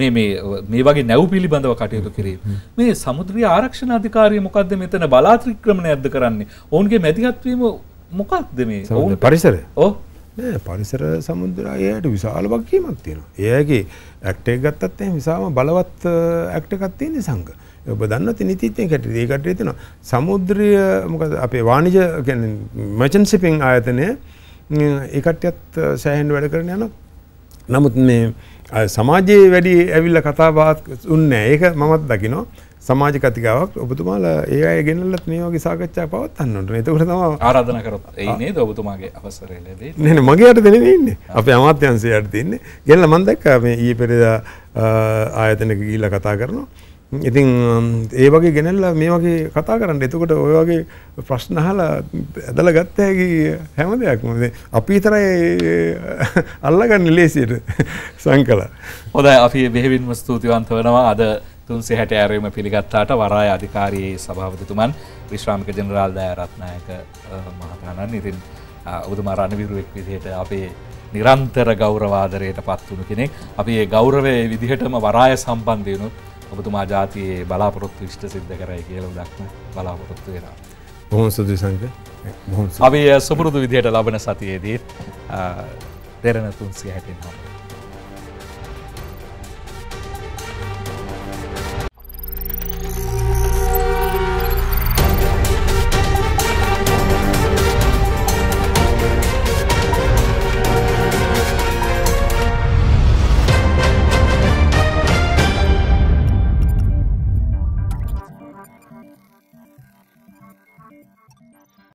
Speaker 1: මේ මේ මේ වගේ නැව් පිළිබඳව කටයුතු කිරීම මේ සමුද්‍රීය ආරක්ෂණ අධිකාරිය මොකද්ද මෙතන බලාත්‍රික්‍රමණයක්ද කරන්නේ ඔවුන්ගේ මැදිහත් වීම මොකක්ද මේ ඔවුන් පරිසර ඕ
Speaker 2: පරිසර සමුද්‍ර අයට විශාල වක්කීමක් තියෙනවා ඒයගේ ඇක්ටේ ගත්තත් එහ විසාම බලවත් ඇක්ට එකක් තියෙන සංග ඔබ දන්න නිතිතය කැට ඒකට තින සමුද්‍රිය මොකද අපේ වානිජ මචන්සිපිං ආයතනය ඒකටයත් සෑහෙන් වැඩ කරන යන නමුත් මේ සමාජයේ වැඩි ඇවිල්ල කතාබාත් උන්න ඒක මමත් දකිනවා සමාජ කතිකාවක් ඔබතුමාල ඒ අය ගෙනල්ලත් මේ වගේ සාකච්ඡා පවත්න්නට එතකොට තම ආරාධන කරත්
Speaker 1: ඒනේ ඔබතුමාගේ අවසරලද න මගේ
Speaker 2: අයට දෙන ඉන්න අප අමාත්‍යන්සේ අයට තින්නේ ගෙනල මන්දක් මේ ඒ පෙරෙදා ආයතනක ගිල්ල කතා කරනවා ඉතින් ඒ වගේ ගෙනල්ලා මේ වගේ කතා කරන්න එතකොට ඔය වගේ ප්‍රශ්න අහලා ඇදලා ගත්ත හැකි හැම දෙයක්ම අපි විතරයි අල්ලගන්න ලේසියට සංකලා
Speaker 1: හොඳයි අපි බෙහෙවින්ම ස්තුතිවන්ත වෙනවා අද තුන්සේ හැට ඇරීම පිළිගත්තාට වරාය අධිකාරයේ සභාවතතුමන් විශ්‍රාමික ජනරාල් දෑරත්නායක මහතානන් ඉතින් ඔබතුමා රණවිරුවෙක් විදිහට අපේ නිරන්තර ගෞරවාදරයට පත්වුණු කෙනෙක් අපි ඒ ගෞරවය විදිහටම වරාය සම්බන්ධයනුත් ඔබතුමා ජාතියේ බලාපොරොත්තු විෂ්ට සිද්ධ කරයි කියලු දක්න බලාපොරොත්තු වෙන.
Speaker 2: බොහොම සුදු සංක
Speaker 1: අවිය සුපුරුදු විදිහයට ලබන සතියේදී දෙරනතුන් සිය හැටින් හම.